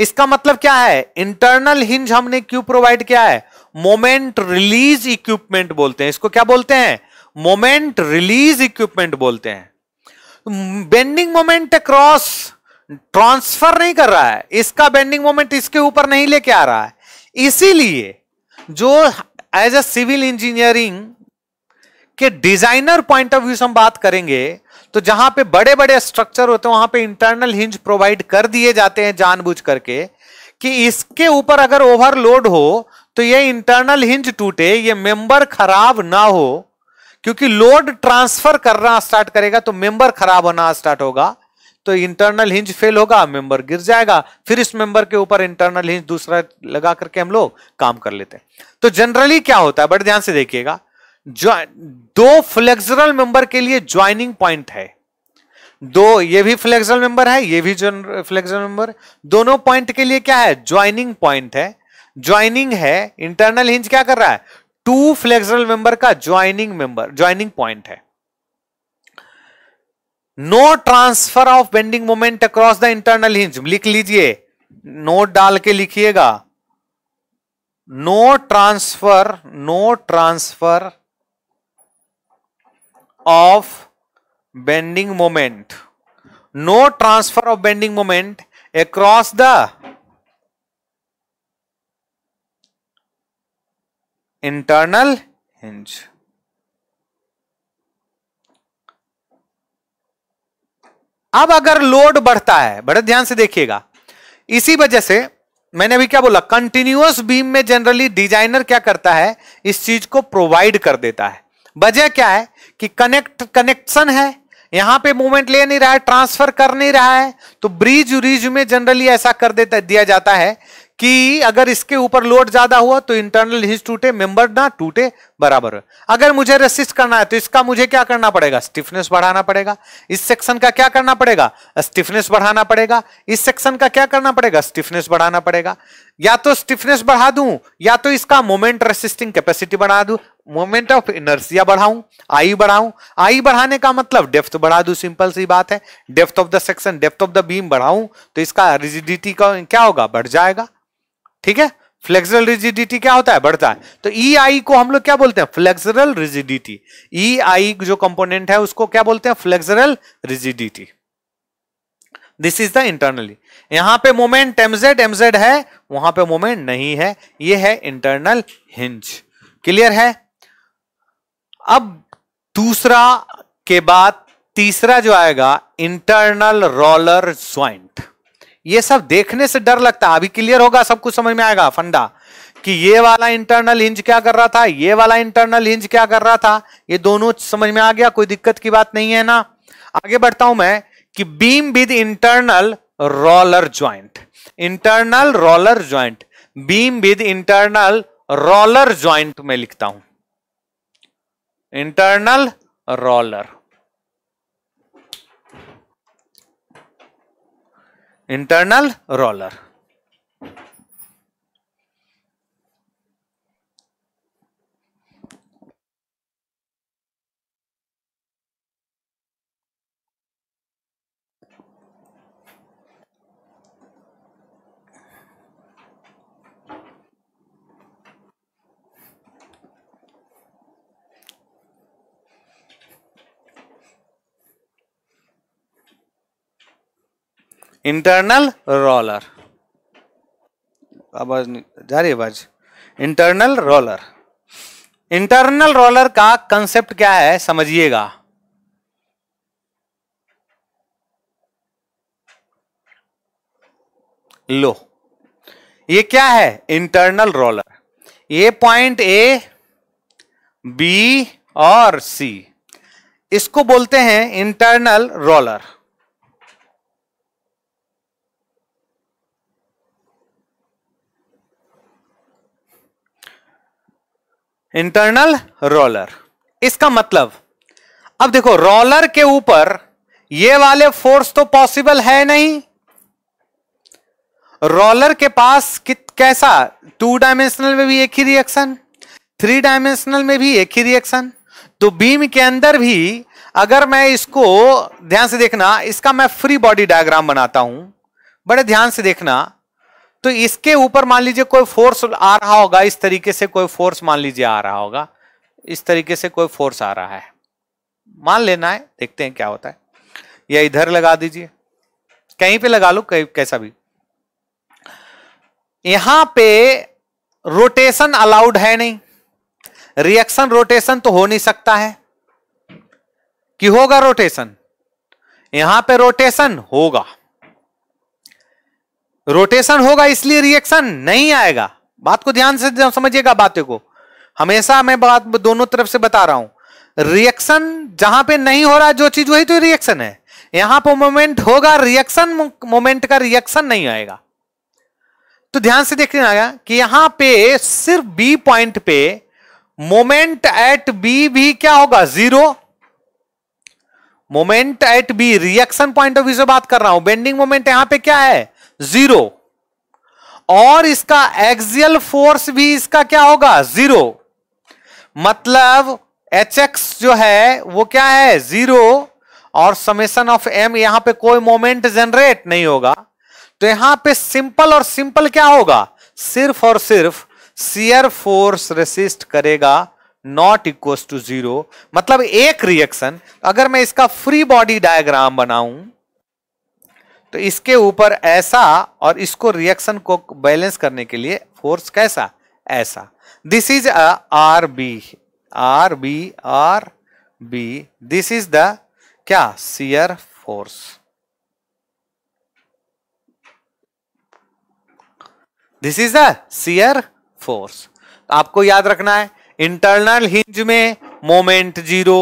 इसका मतलब क्या है इंटरनल हिंज हमने क्यों प्रोवाइड किया है मोमेंट रिलीज इक्विपमेंट बोलते हैं इसको क्या बोलते हैं मोमेंट रिलीज इक्विपमेंट बोलते हैं बेंडिंग मोमेंट अक्रॉस ट्रांसफर नहीं कर रहा है इसका बेंडिंग मोमेंट इसके ऊपर नहीं लेके आ रहा है इसीलिए जो एज अ सिविल इंजीनियरिंग के डिजाइनर पॉइंट ऑफ व्यू से हम बात करेंगे तो जहां पे बड़े बड़े स्ट्रक्चर होते हैं वहां पे इंटरनल हिंज प्रोवाइड कर दिए जाते हैं जानबूझ करके कि इसके ऊपर अगर ओवरलोड हो तो ये इंटरनल हिंज टूटे ये मेंबर खराब ना हो क्योंकि लोड ट्रांसफर करना स्टार्ट करेगा तो मेंबर खराब होना स्टार्ट होगा तो इंटरनल हिंज फेल होगा मेंबर गिर जाएगा फिर इस मेंबर के ऊपर इंटरनल हिंज दूसरा लगा करके हम लोग काम कर लेते हैं तो जनरली क्या होता है बड़े ध्यान से देखिएगा दो फ्लेक्सरल मेंबर के लिए ज्वाइनिंग पॉइंट है दो ये भी फ्लेक्सरल मेंबर है ये भी फ्लेक्सरल मेंबर दोनों पॉइंट के लिए क्या है ज्वाइनिंग पॉइंट है ज्वाइनिंग है इंटरनल हिंज क्या कर रहा है टू फ्लेक्सरल मेंबर का ज्वाइनिंग मेंबर ज्वाइनिंग पॉइंट है no transfer of bending moment across the internal hinge लिख लीजिए नोट डाल के लिखिएगा no transfer no transfer of bending moment no transfer of bending moment across the internal hinge अब अगर load बढ़ता है बड़े ध्यान से देखिएगा इसी वजह से मैंने अभी क्या बोला कंटिन्यूस बीम में जनरली डिजाइनर क्या करता है इस चीज को प्रोवाइड कर देता है वजह क्या है कि कनेक्ट कनेक्शन है यहां पे मूवमेंट ले नहीं रहा है ट्रांसफर कर नहीं रहा है तो ब्रिज रिज में जनरली ऐसा कर देता दिया जाता है कि अगर इसके ऊपर लोड ज्यादा हुआ तो इंटरनल हिज टूटे मेंबर ना टूटे बराबर अगर मुझे रेसिस्ट करना है तो इसका मुझे क्या करना पड़ेगा स्टिफनेस बढ़ाना पड़ेगा इस सेक्शन का क्या करना पड़ेगा स्टिफनेस बढ़ाना पड़ेगा इस सेक्शन का क्या करना पड़ेगा स्टिफनेस बढ़ाना पड़ेगा या तो स्टिफनेस बढ़ा दूं या तो इसका मोमेंट रेसिस्टिंग कैपेसिटी बढ़ा दू मोमेंट ऑफ इनर्सिया बढ़ाऊं आई बढ़ाऊं आई बढ़ाने का मतलब डेफ्थ बढ़ा दू सिंपल सी बात है depth of the section depth of the beam बढ़ाऊं तो इसका रिजिडिटी का क्या होगा बढ़ जाएगा ठीक है फ्लेक्सरल रिजिडिटी क्या होता है बढ़ता है तो ई e आई को हम लोग क्या बोलते हैं flexural rigidity E e I जो कंपोनेंट है उसको क्या बोलते हैं flexural rigidity this is the internally यहां पे मोमेंट एमजेड एमजेड है वहां पे मोमेंट नहीं है ये है इंटरनल हिंज क्लियर है अब दूसरा के बाद तीसरा जो आएगा इंटरनल रोलर ज्वाइंट ये सब देखने से डर लगता है अभी क्लियर होगा सब कुछ समझ में आएगा फंडा कि ये वाला इंटरनल हिंज क्या कर रहा था ये वाला इंटरनल हिंज क्या कर रहा था ये दोनों समझ में आ गया कोई दिक्कत की बात नहीं है ना आगे बढ़ता हूं मैं कि beam with internal roller joint internal roller joint beam with internal roller joint में लिखता हूं internal roller. Internal roller. Internal roller आवाज जा रही आवाज इंटरनल रोलर इंटरनल रोलर का कंसेप्ट क्या है समझिएगा लो ये क्या है इंटरनल रोलर ये पॉइंट ए बी और सी इसको बोलते हैं इंटरनल रोलर इंटरनल रोलर इसका मतलब अब देखो रोलर के ऊपर ये वाले फोर्स तो पॉसिबल है नहीं रोलर के पास कित कैसा टू डायमेंशनल में भी एक ही रिएक्शन थ्री डायमेंशनल में भी एक ही रिएक्शन तो बीम के अंदर भी अगर मैं इसको ध्यान से देखना इसका मैं फ्री बॉडी डायग्राम बनाता हूं बड़े ध्यान से देखना तो इसके ऊपर मान लीजिए कोई फोर्स आ रहा होगा इस तरीके से कोई फोर्स मान लीजिए आ रहा होगा इस तरीके से कोई फोर्स आ रहा है मान लेना है देखते हैं क्या होता है या इधर लगा दीजिए कहीं पे लगा लो कहीं कैसा भी यहां पे रोटेशन अलाउड है नहीं रिएक्शन रोटेशन तो हो नहीं सकता है कि होगा रोटेशन यहां पे रोटेशन होगा रोटेशन होगा इसलिए रिएक्शन नहीं आएगा बात को ध्यान से समझिएगा बातें को हमेशा मैं बात दोनों तरफ से बता रहा हूं रिएक्शन जहां पे नहीं हो रहा जो चीज वही तो रिएक्शन है यहां पर मोमेंट होगा रिएक्शन मोमेंट का रिएक्शन नहीं आएगा तो ध्यान से देखना कि यहां पे सिर्फ बी पॉइंट पे मोमेंट एट बी भी क्या होगा zero moment at B reaction point of view से बात कर रहा हूं बेंडिंग मोमेंट यहां पे क्या है जीरो और इसका एक्सियल फोर्स भी इसका क्या होगा जीरो मतलब एच एक्स जो है वो क्या है जीरो और समेशन ऑफ एम यहां पे कोई मोमेंट जनरेट नहीं होगा तो यहां पे सिंपल और सिंपल क्या होगा सिर्फ और सिर्फ सियर फोर्स रेसिस्ट करेगा नॉट इक्व टू जीरो मतलब एक रिएक्शन अगर मैं इसका फ्री बॉडी डायग्राम बनाऊं तो इसके ऊपर ऐसा और इसको रिएक्शन को बैलेंस करने के लिए फोर्स कैसा ऐसा this is R B R B R B this is the क्या shear force this is the shear force आपको याद रखना है इंटरनल हिंज में मोमेंट जीरो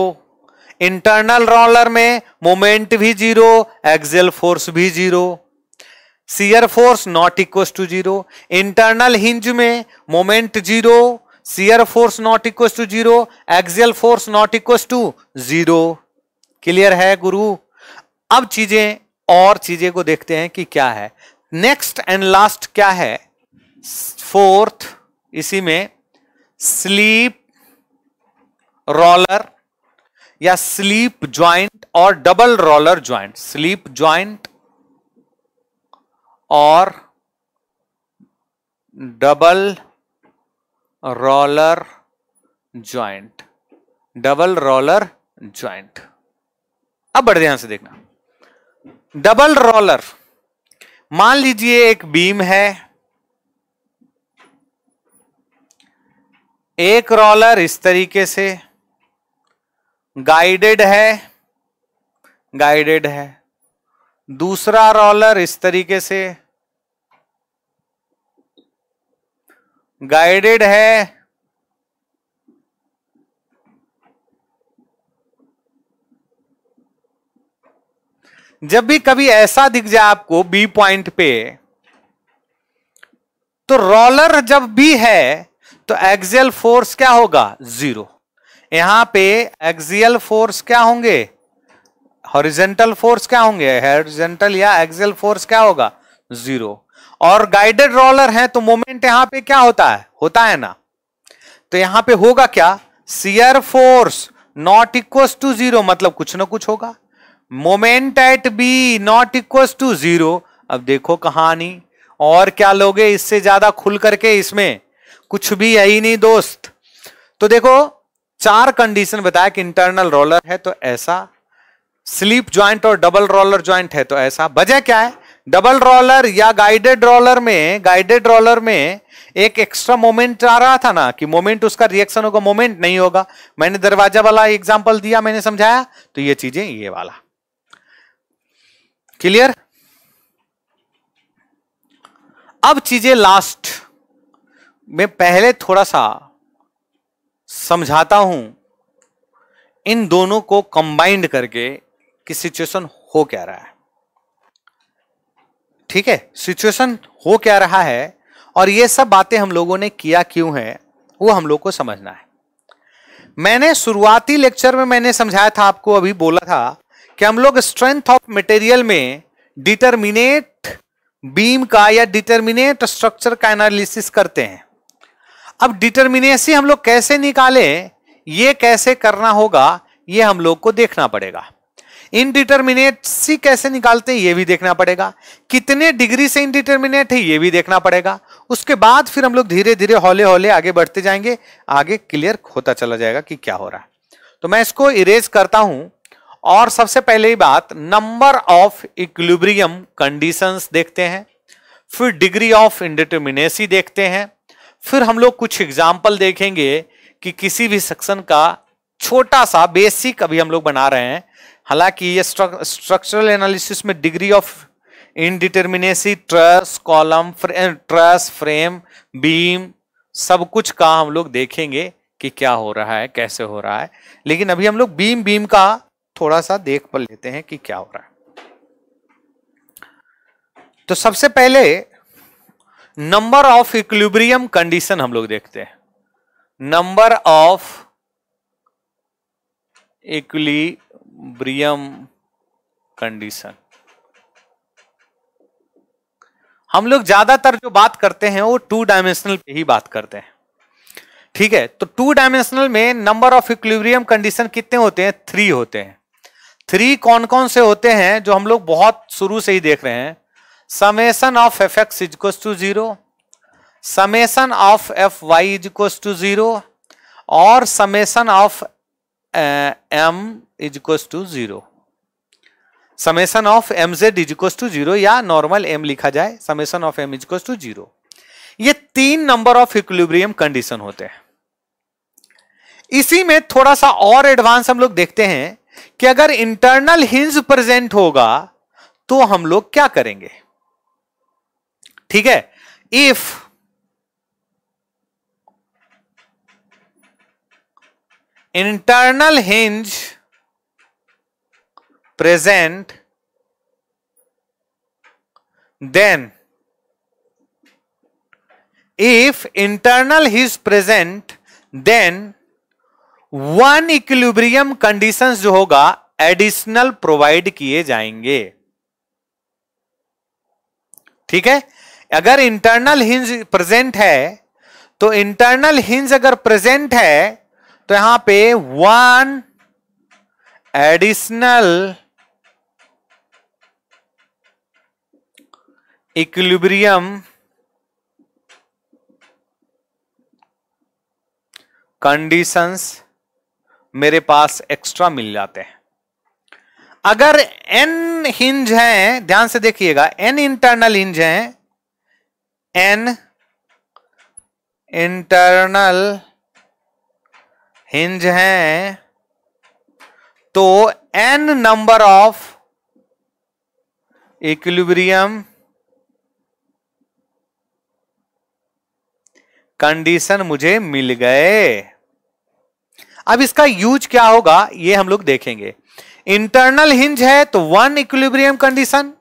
इंटरनल रोलर में मोमेंट भी जीरो एक्सेल फोर्स भी zero shear force not equal to zero internal hinge में moment zero shear force not equal to zero axial force not equal to zero clear है गुरु अब चीजें और चीजें को देखते हैं कि क्या है नेक्स्ट एंड लास्ट क्या है फोर्थ इसी में स्लीप रोलर या स्लीप ज्वाइंट और double roller joint slip joint और double roller joint double roller joint अब बड़े ध्यान से देखना डबल रोलर मान लीजिए एक बीम है एक रोलर इस तरीके से गाइडेड है गाइडेड है दूसरा रोलर इस तरीके से गाइडेड है जब भी कभी ऐसा दिख जाए आपको बी पॉइंट पे तो रोलर जब भी है तो एक्सियल फोर्स क्या होगा जीरो यहां पे एक्सियल फोर्स क्या होंगे हॉरिजेंटल फोर्स क्या होंगे हॉरिजेंटल या एक्सियल फोर्स क्या होगा जीरो और गाइडेड रोलर है तो मोमेंट यहां पे क्या होता है होता है ना तो यहां पे होगा क्या shear force not equals to zero मतलब कुछ ना कुछ होगा moment at B not equals to zero अब देखो कहानी और क्या लोगे इससे ज्यादा खुल करके इसमें कुछ भी है ही नहीं दोस्त तो देखो चार कंडीशन बताया कि इंटरनल रोलर है तो ऐसा स्लीप ज्वाइंट और डबल रोलर ज्वाइंट है तो ऐसा वजह क्या है डबल रोलर या गाइडेड रोलर में गाइडेड रोलर में एक एक्स्ट्रा मोमेंट आ रहा था ना कि मोमेंट उसका रिएक्शन होगा मोमेंट नहीं होगा मैंने दरवाजा वाला एग्जाम्पल दिया मैंने समझाया तो ये चीजें ये वाला क्लियर अब चीजें लास्ट में पहले थोड़ा सा समझाता हूं इन दोनों को कंबाइंड करके कि सिचुएशन हो क्या रहा है ठीक है सिचुएशन हो क्या रहा है और ये सब बातें हम लोगों ने किया क्यों है वो हम लोग को समझना है मैंने शुरुआती लेक्चर में मैंने समझाया था आपको अभी बोला था कि हम लोग स्ट्रेंथ ऑफ मटेरियल में डिटर्मिनेट बीम का या डिटर्मिनेट स्ट्रक्चर का एनालिसिस करते हैं अब डिटर्मिनेसी हम लोग कैसे निकाले ये कैसे करना होगा ये हम लोग को देखना पड़ेगा इनडिटर्मिनेसी कैसे निकालते हैं ये भी देखना पड़ेगा कितने डिग्री से इनडिटर्मिनेट है ये भी देखना पड़ेगा उसके बाद फिर हम लोग धीरे धीरे हौले हौले आगे बढ़ते जाएंगे आगे क्लियर होता चला जाएगा कि क्या हो रहा है तो मैं इसको इरेज करता हूं और सबसे पहले ही बात नंबर ऑफ इक्लिब्रियम कंडीशंस देखते हैं फिर डिग्री ऑफ इनडिटर्मिनेसी देखते हैं फिर हम लोग कुछ एग्जाम्पल देखेंगे कि किसी भी सेक्शन का छोटा सा बेसिक अभी हम लोग बना रहे हैं हालांकि ये स्ट्रक्चरल एनालिसिस में degree of indeterminacy truss column truss frame beam सब कुछ का हम लोग देखेंगे कि क्या हो रहा है कैसे हो रहा है लेकिन अभी हम लोग बीम बीम का थोड़ा सा देख पर लेते हैं कि क्या हो रहा है तो सबसे पहले नंबर ऑफ इक्लिब्रियम कंडीशन हम लोग देखते हैं नंबर ऑफ इक्लिब्रियम कंडीशन हम लोग ज्यादातर जो बात करते हैं वो टू डायमेंशनल पे ही बात करते हैं ठीक है तो टू डायमेंशनल में नंबर ऑफ इक्लिब्रियम कंडीशन कितने होते हैं थ्री होते हैं थ्री कौन कौन से होते हैं जो हम लोग बहुत शुरू से ही देख रहे हैं summation of F X is to zero summation of F Y is to zero और summation of M is equals to zero summation of M Z is to zero या नॉर्मल एम लिखा जाए summation of M is to zero ये तीन number of equilibrium condition होते हैं इसी में थोड़ा सा और एडवांस हम लोग देखते हैं कि अगर इंटरनल हिंज प्रेजेंट होगा तो हम लोग क्या करेंगे ठीक है if internal hinge present then if internal hinge present then one equilibrium condition जो होगा एडिशनल प्रोवाइड किए जाएंगे ठीक है अगर इंटरनल हिंज प्रेजेंट है तो इंटरनल हिंज अगर प्रेजेंट है तो यहां पे वन एडिशनल इक्विलिब्रियम कंडीशंस मेरे पास एक्स्ट्रा मिल जाते हैं अगर एन हिंज हैं ध्यान से देखिएगा एन इंटरनल हिंज हैं एन इंटरनल हिंज हैं तो n number of equilibrium condition मुझे मिल गए अब इसका यूज क्या होगा ये हम लोग देखेंगे इंटरनल हिंज है तो वन इक्विलिब्रियम कंडीशन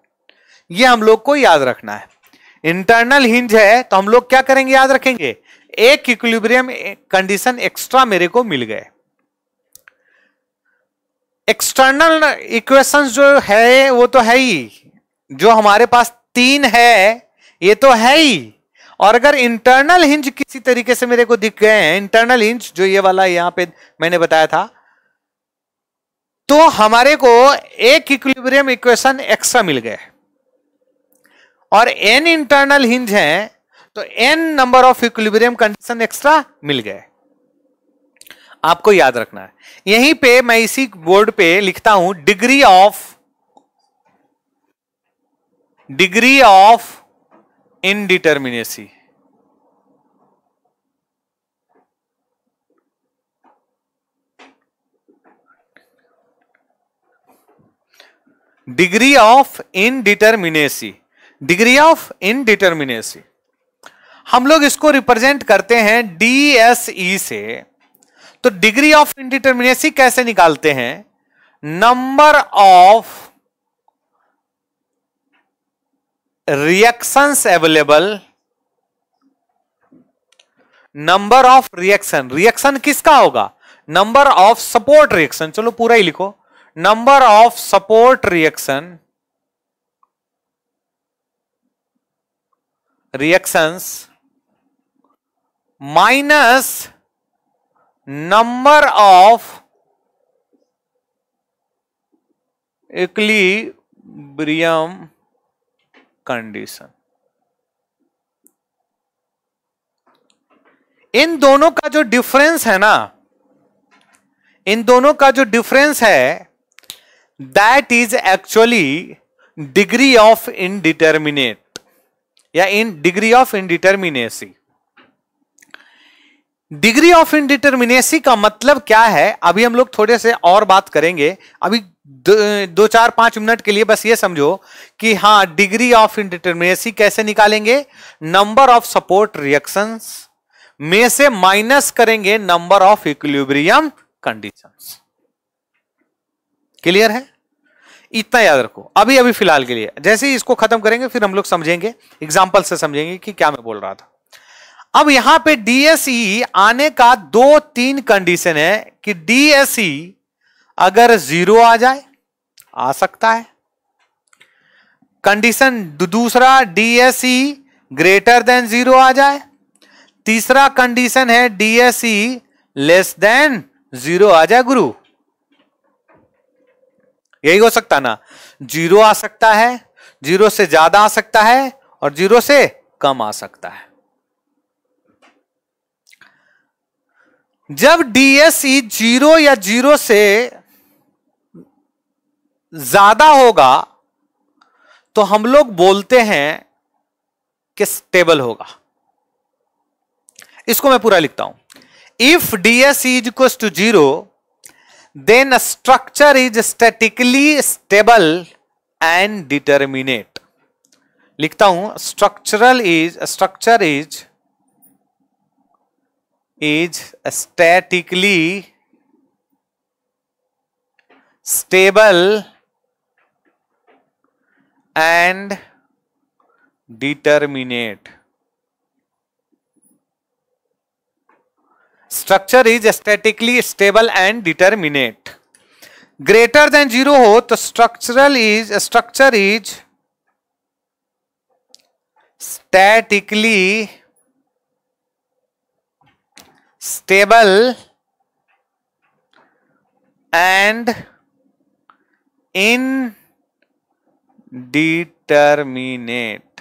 ये हम लोग को याद रखना है इंटरनल हिंज है तो हम लोग क्या करेंगे याद रखेंगे एक इक्विलिब्रियम कंडीशन एक्स्ट्रा मेरे को मिल गए एक्सटर्नल इक्वेशंस जो है वो तो है ही जो हमारे पास तीन है ये तो है ही और अगर इंटरनल हिंज किसी तरीके से मेरे को दिख गए हैं इंटरनल हिंज जो ये वाला यहां पे मैंने बताया था तो हमारे को एक इक्विलिब्रियम इक्वेशन एक्स्ट्रा मिल गए और एन इंटरनल हिंज है तो n number of equilibrium condition extra मिल गए आपको याद रखना है यहीं पे मैं इसी बोर्ड पे लिखता हूं degree of degree of indeterminacy degree of indeterminacy degree of indeterminacy हम लोग इसको रिप्रेजेंट करते हैं डीएसई e से तो डिग्री ऑफ इनडिटर्मिनेसी कैसे निकालते हैं number of reactions available number of reaction reaction किसका होगा नंबर ऑफ सपोर्ट रिएक्शन चलो पूरा ही लिखो number of support reaction reactions minus number of equilibrium condition इन दोनों का जो डिफरेंस है ना इन दोनों का जो डिफरेंस है that is actually degree of indeterminate या in degree of indeterminacy degree of indeterminacy का मतलब क्या है अभी हम लोग थोड़े से और बात करेंगे अभी दो, दो चार पांच मिनट के लिए बस ये समझो कि हाँ डिग्री ऑफ इनडिटर्मिनेसी कैसे निकालेंगे नंबर ऑफ सपोर्ट रिएक्शंस में से माइनस करेंगे number of equilibrium conditions clear है इतना याद रखो अभी अभी फिलहाल के लिए जैसे ही इसको खत्म करेंगे फिर हम लोग समझेंगे एग्जाम्पल से समझेंगे कि क्या मैं बोल रहा था अब यहां पे डीएसई e आने का दो तीन कंडीशन है कि डीएसई e अगर जीरो आ जाए आ सकता है कंडीशन दूसरा डीएसई ग्रेटर देन जीरो आ जाए तीसरा कंडीशन है डीएसई लेस देन जीरो आ जाए गुरु यही हो सकता ना जीरो आ सकता है जीरो से ज्यादा आ सकता है और जीरो से कम आ सकता है जब डीएसई e जीरो या जीरो से ज्यादा होगा तो हम लोग बोलते हैं कि स्टेबल होगा इसको मैं पूरा लिखता हूं if DS is equal to zero then a structure is statically stable and determinate. लिखता हूं structural is structure is is statically stable and determinate structure is statically stable and determinate. Greater than 0 ho, to structural is structure is statically stable and indeterminate.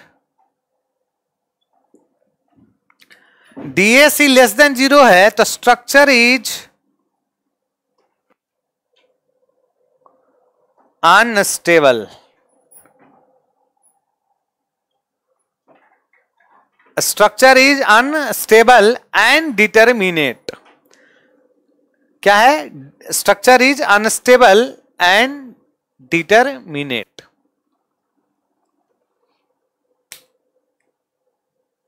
DSE less than zero है तो structure is unstable structure is unstable and determinate क्या है structure is unstable and determinate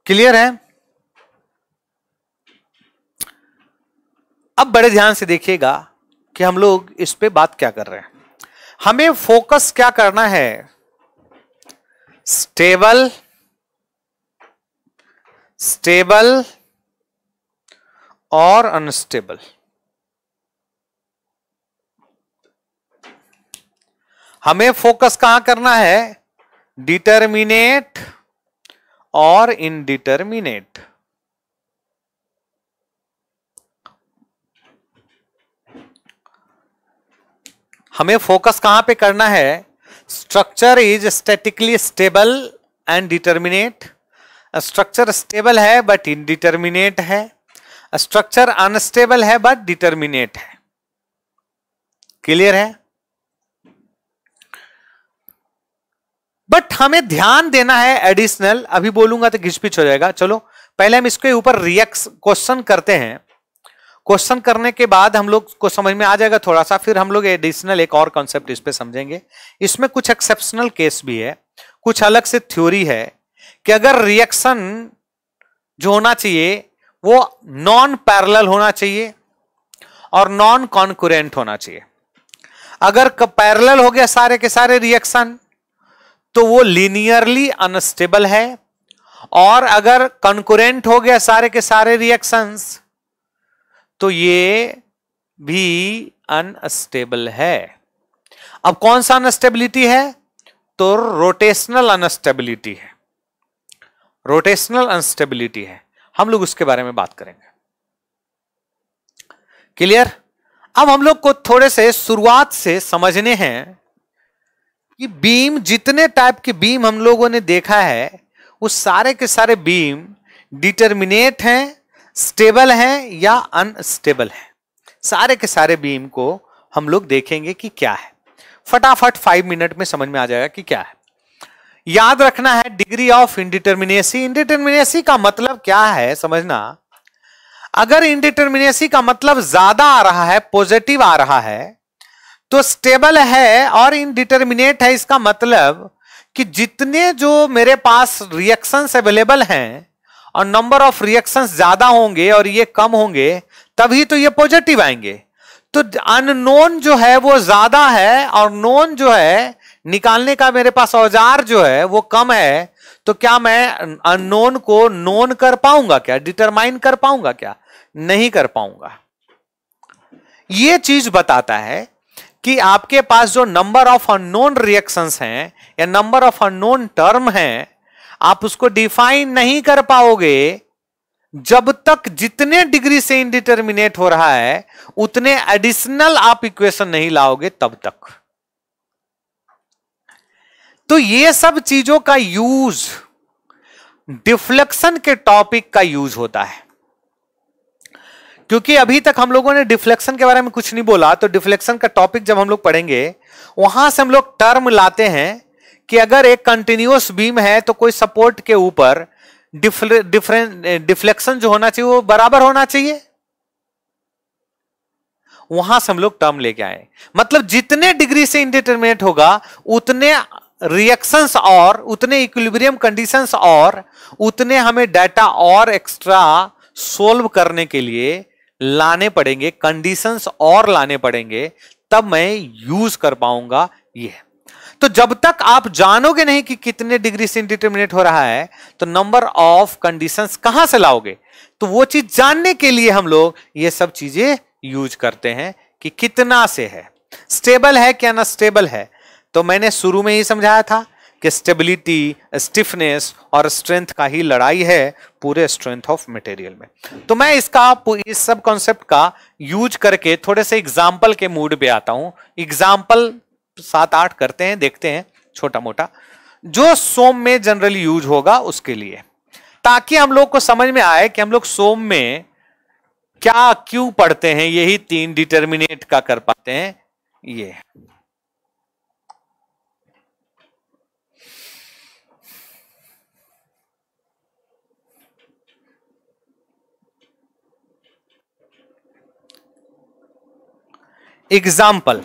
clear है अब बड़े ध्यान से देखिएगा कि हम लोग इस पे बात क्या कर रहे हैं हमें फोकस क्या करना है स्टेबल स्टेबल और अनस्टेबल हमें फोकस कहां करना है डिटर्मिनेट और इनडिटर्मिनेट हमें फोकस कहां पे करना है structure is statically stable and determinate structure stable है बट इनडिटर्मिनेट है स्ट्रक्चर अनस्टेबल है बट डिटर्मिनेट है क्लियर है बट हमें ध्यान देना है एडिशनल अभी बोलूंगा तो घिचपिच हो जाएगा चलो पहले हम इसके ऊपर रिएक्ट क्वेश्चन करते हैं क्वेश्चन करने के बाद हम लोग को समझ में आ जाएगा थोड़ा सा फिर हम लोग एडिशनल एक और कॉन्सेप्ट इस पर समझेंगे इसमें कुछ एक्सेप्शनल केस भी है कुछ अलग से थ्योरी है कि अगर रिएक्शन जो होना चाहिए वो नॉन पैरेलल होना चाहिए और नॉन कॉन्कुरेंट होना चाहिए अगर पैरेलल हो गया सारे के सारे रिएक्शन तो वो लीनियरली अनस्टेबल है और अगर कंकुरेंट हो गया सारे के सारे रिएक्शंस तो ये भी अनस्टेबल है अब कौन सा अनस्टेबिलिटी है तो रोटेशनल अनस्टेबिलिटी है रोटेशनल अनस्टेबिलिटी है हम लोग उसके बारे में बात करेंगे क्लियर अब हम लोग को थोड़े से शुरुआत से समझने हैं कि बीम जितने टाइप के बीम हम लोगों ने देखा है उस सारे के सारे बीम डिटर्मिनेट हैं स्टेबल है या अनस्टेबल है सारे के सारे बीम को हम लोग देखेंगे कि क्या है फटाफट फाइव मिनट में समझ में आ जाएगा कि क्या है याद रखना है डिग्री ऑफ इंडिटर्मिनेसी इंडिटर्मिनेसी का मतलब क्या है समझना अगर इंडिटर्मिनेसी का मतलब ज्यादा आ रहा है पॉजिटिव आ रहा है तो स्टेबल है और इनडिटर्मिनेट है इसका मतलब कि जितने जो मेरे पास रिएक्शंस अवेलेबल हैं और नंबर ऑफ रिएक्शंस ज्यादा होंगे और ये कम होंगे तभी तो ये पॉजिटिव आएंगे तो अननोन जो है वो ज्यादा है और नोन जो है निकालने का मेरे पास औजार जो है वो कम है तो क्या मैं अननोन को नोन कर पाऊंगा क्या डिटरमाइन कर पाऊंगा क्या नहीं कर पाऊंगा ये चीज बताता है कि आपके पास जो नंबर ऑफ अननोन रिएक्शंस हैं या नंबर ऑफ अननोन टर्म हैं आप उसको डिफाइन नहीं कर पाओगे जब तक जितने डिग्री से इनडिटर्मिनेट हो रहा है उतने एडिशनल आप इक्वेशन नहीं लाओगे तब तक तो ये सब चीजों का यूज डिफ्लेक्शन के टॉपिक का यूज होता है क्योंकि अभी तक हम लोगों ने डिफ्लेक्शन के बारे में कुछ नहीं बोला तो डिफ्लेक्शन का टॉपिक जब हम लोग पढ़ेंगे वहां से हम लोग टर्म लाते हैं कि अगर एक कंटिन्यूस बीम है तो कोई सपोर्ट के ऊपर डिफ्लेक्शन eh, जो होना चाहिए वो बराबर होना चाहिए वहां से हम लोग टर्म लेके आए मतलब जितने डिग्री से इंडिटर्मिनेट होगा उतने रिएक्शंस और उतने इक्विलिब्रियम कंडीशंस और उतने हमें डाटा और एक्स्ट्रा सोल्व करने के लिए लाने पड़ेंगे कंडीशंस और लाने पड़ेंगे तब मैं यूज कर पाऊंगा यह तो जब तक आप जानोगे नहीं कि कितने डिग्री से इंडिटर्मिनेट हो रहा है तो नंबर ऑफ कंडीशन कहां से लाओगे तो वो चीज जानने के लिए हम लोग ये सब चीजें यूज करते हैं कि कितना से है स्टेबल है क्या ना स्टेबल है तो मैंने शुरू में ही समझाया था कि स्टेबिलिटी स्टिफनेस और स्ट्रेंथ का ही लड़ाई है पूरे स्ट्रेंथ ऑफ मटेरियल में तो मैं इसका इस सब कॉन्सेप्ट का यूज करके थोड़े से एग्जाम्पल के मूड पे आता हूं एग्जाम्पल सात आठ करते हैं देखते हैं छोटा मोटा जो सोम में जनरली यूज होगा उसके लिए ताकि हम लोग को समझ में आए कि हम लोग सोम में क्या क्यों पढ़ते हैं यही तीन डिटर्मिनेट का कर पाते हैं ये एग्जाम्पल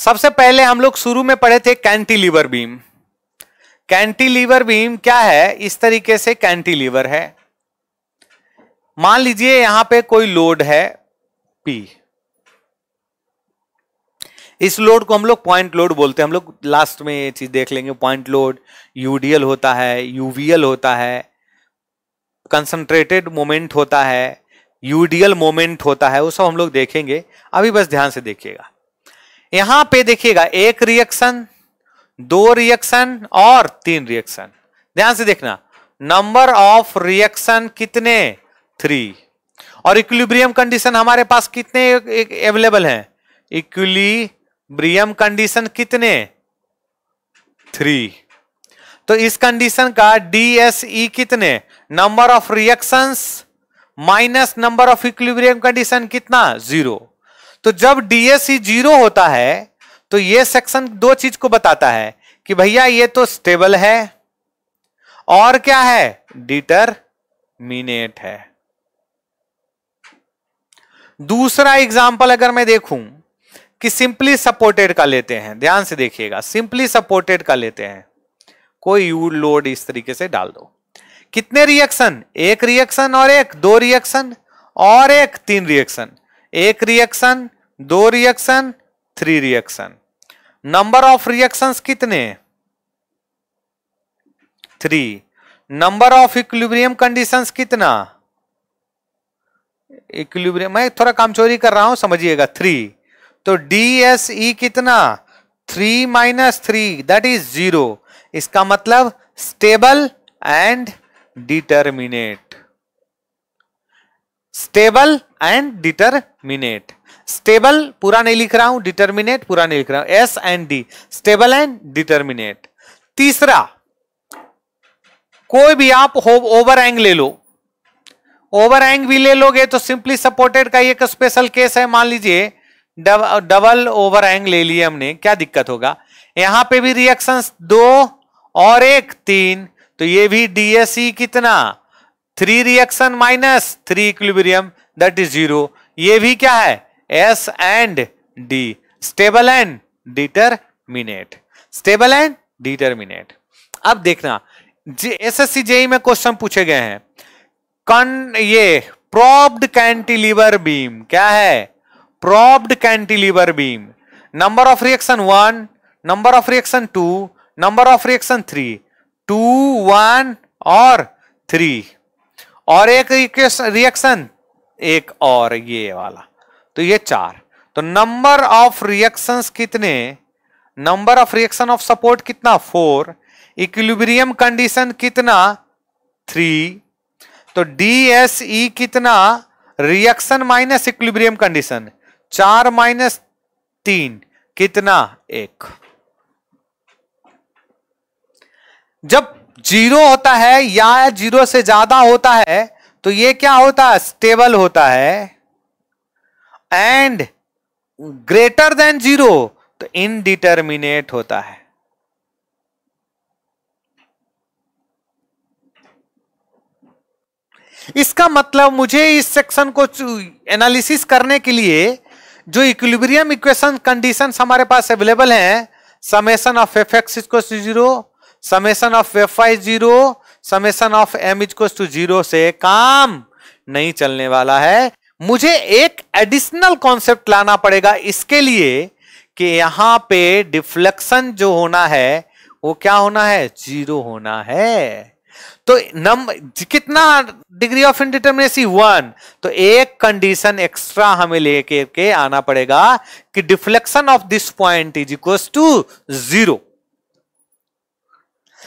सबसे पहले हम लोग शुरू में पढ़े थे कैंटीलीवर बीम कैंटीलीवर बीम क्या है इस तरीके से कैंटीलीवर है मान लीजिए यहां पे कोई लोड है पी इस लोड को हम लोग पॉइंट लोड बोलते हैं हम लोग लास्ट में ये चीज देख लेंगे पॉइंट लोड यूडीएल होता है यूवीएल होता है कंसंट्रेटेड मोमेंट होता है यूडीएल मोमेंट होता है वो सब हम लोग देखेंगे अभी बस ध्यान से देखिएगा यहां पे देखिएगा एक रिएक्शन दो रिएक्शन और तीन रिएक्शन ध्यान से देखना नंबर ऑफ रिएक्शन कितने थ्री और इक्विलिब्रियम कंडीशन हमारे पास कितने अवेलेबल हैं इक्विलिब्रियम कंडीशन कितने थ्री तो इस कंडीशन का डीएसई e कितने number of reactions minus number of equilibrium condition कितना जीरो तो जब डीएसी जीरो होता है तो ये सेक्शन दो चीज को बताता है कि भैया ये तो स्टेबल है और क्या है डिटरमिनेट है दूसरा एग्जाम्पल अगर मैं देखूं कि सिंपली सपोर्टेड का लेते हैं ध्यान से देखिएगा सिंपली सपोर्टेड का लेते हैं कोई यू लोड इस तरीके से डाल दो कितने रिएक्शन एक रिएक्शन और एक दो रिएक्शन और एक तीन रिएक्शन एक रिएक्शन दो reaction three reaction number of reactions कितने three number of equilibrium conditions कितना इक्विलिब्रियम मैं थोड़ा काम चोरी कर रहा हूं समझिएगा थ्री तो डी एस ई कितना three minus three that is zero इसका मतलब stable and determinate stable and determinate stable पूरा नहीं लिख रहा हूं डिटर्मिनेट पूरा नहीं लिख रहा हूं S and D stable and determinate तीसरा कोई भी आप ओवर एंग ले लो ओवर एंग भी ले लोगे तो सिंपली सपोर्टेड का एक स्पेशल केस है मान लीजिए डबल ओवर एंग ले लिए हमने क्या दिक्कत होगा यहां पे भी रिएक्शन दो और एक तीन तो ये भी डीएसई कितना three reaction minus three equilibrium that is zero ये भी क्या है S and D stable and determinate stable and determinate अब देखना एस एस सी जेई में क्वेश्चन पूछे गए हैं कन ये प्रॉब्ड कैंटिलीवर बीम क्या है propped cantilever beam number of reaction one number of reaction two number of reaction three two one और थ्री और एक रिएक्शन एक और ये वाला तो ये चार तो नंबर ऑफ रिएक्शन कितने number of reaction of support कितना फोर इक्विलिब्रियम कंडीशन कितना थ्री तो डीएसई e कितना रिएक्शन माइनस इक्विलिब्रियम कंडीशन चार माइनस तीन कितना एक जब जीरो होता है या जीरो से ज्यादा होता है तो ये क्या होता है स्टेबल होता है एंड ग्रेटर देन जीरो तो इनडिटर्मिनेट होता है इसका मतलब मुझे इस सेक्शन को एनालिसिस करने के लिए जो इक्विलिब्रियम इक्वेशन कंडीशन हमारे पास अवेलेबल हैं summation of F X equals to zero summation of F Y zero summation of M equals to zero से काम नहीं चलने वाला है मुझे एक एडिशनल कॉन्सेप्ट लाना पड़ेगा इसके लिए कि यहां पे डिफ्लेक्शन जो होना है वो क्या होना है जीरो होना है तो नम कितना डिग्री ऑफ इनडिटर्मिनेसी वन तो एक कंडीशन एक्स्ट्रा हमें लेके आना पड़ेगा कि deflection of this point is equal to zero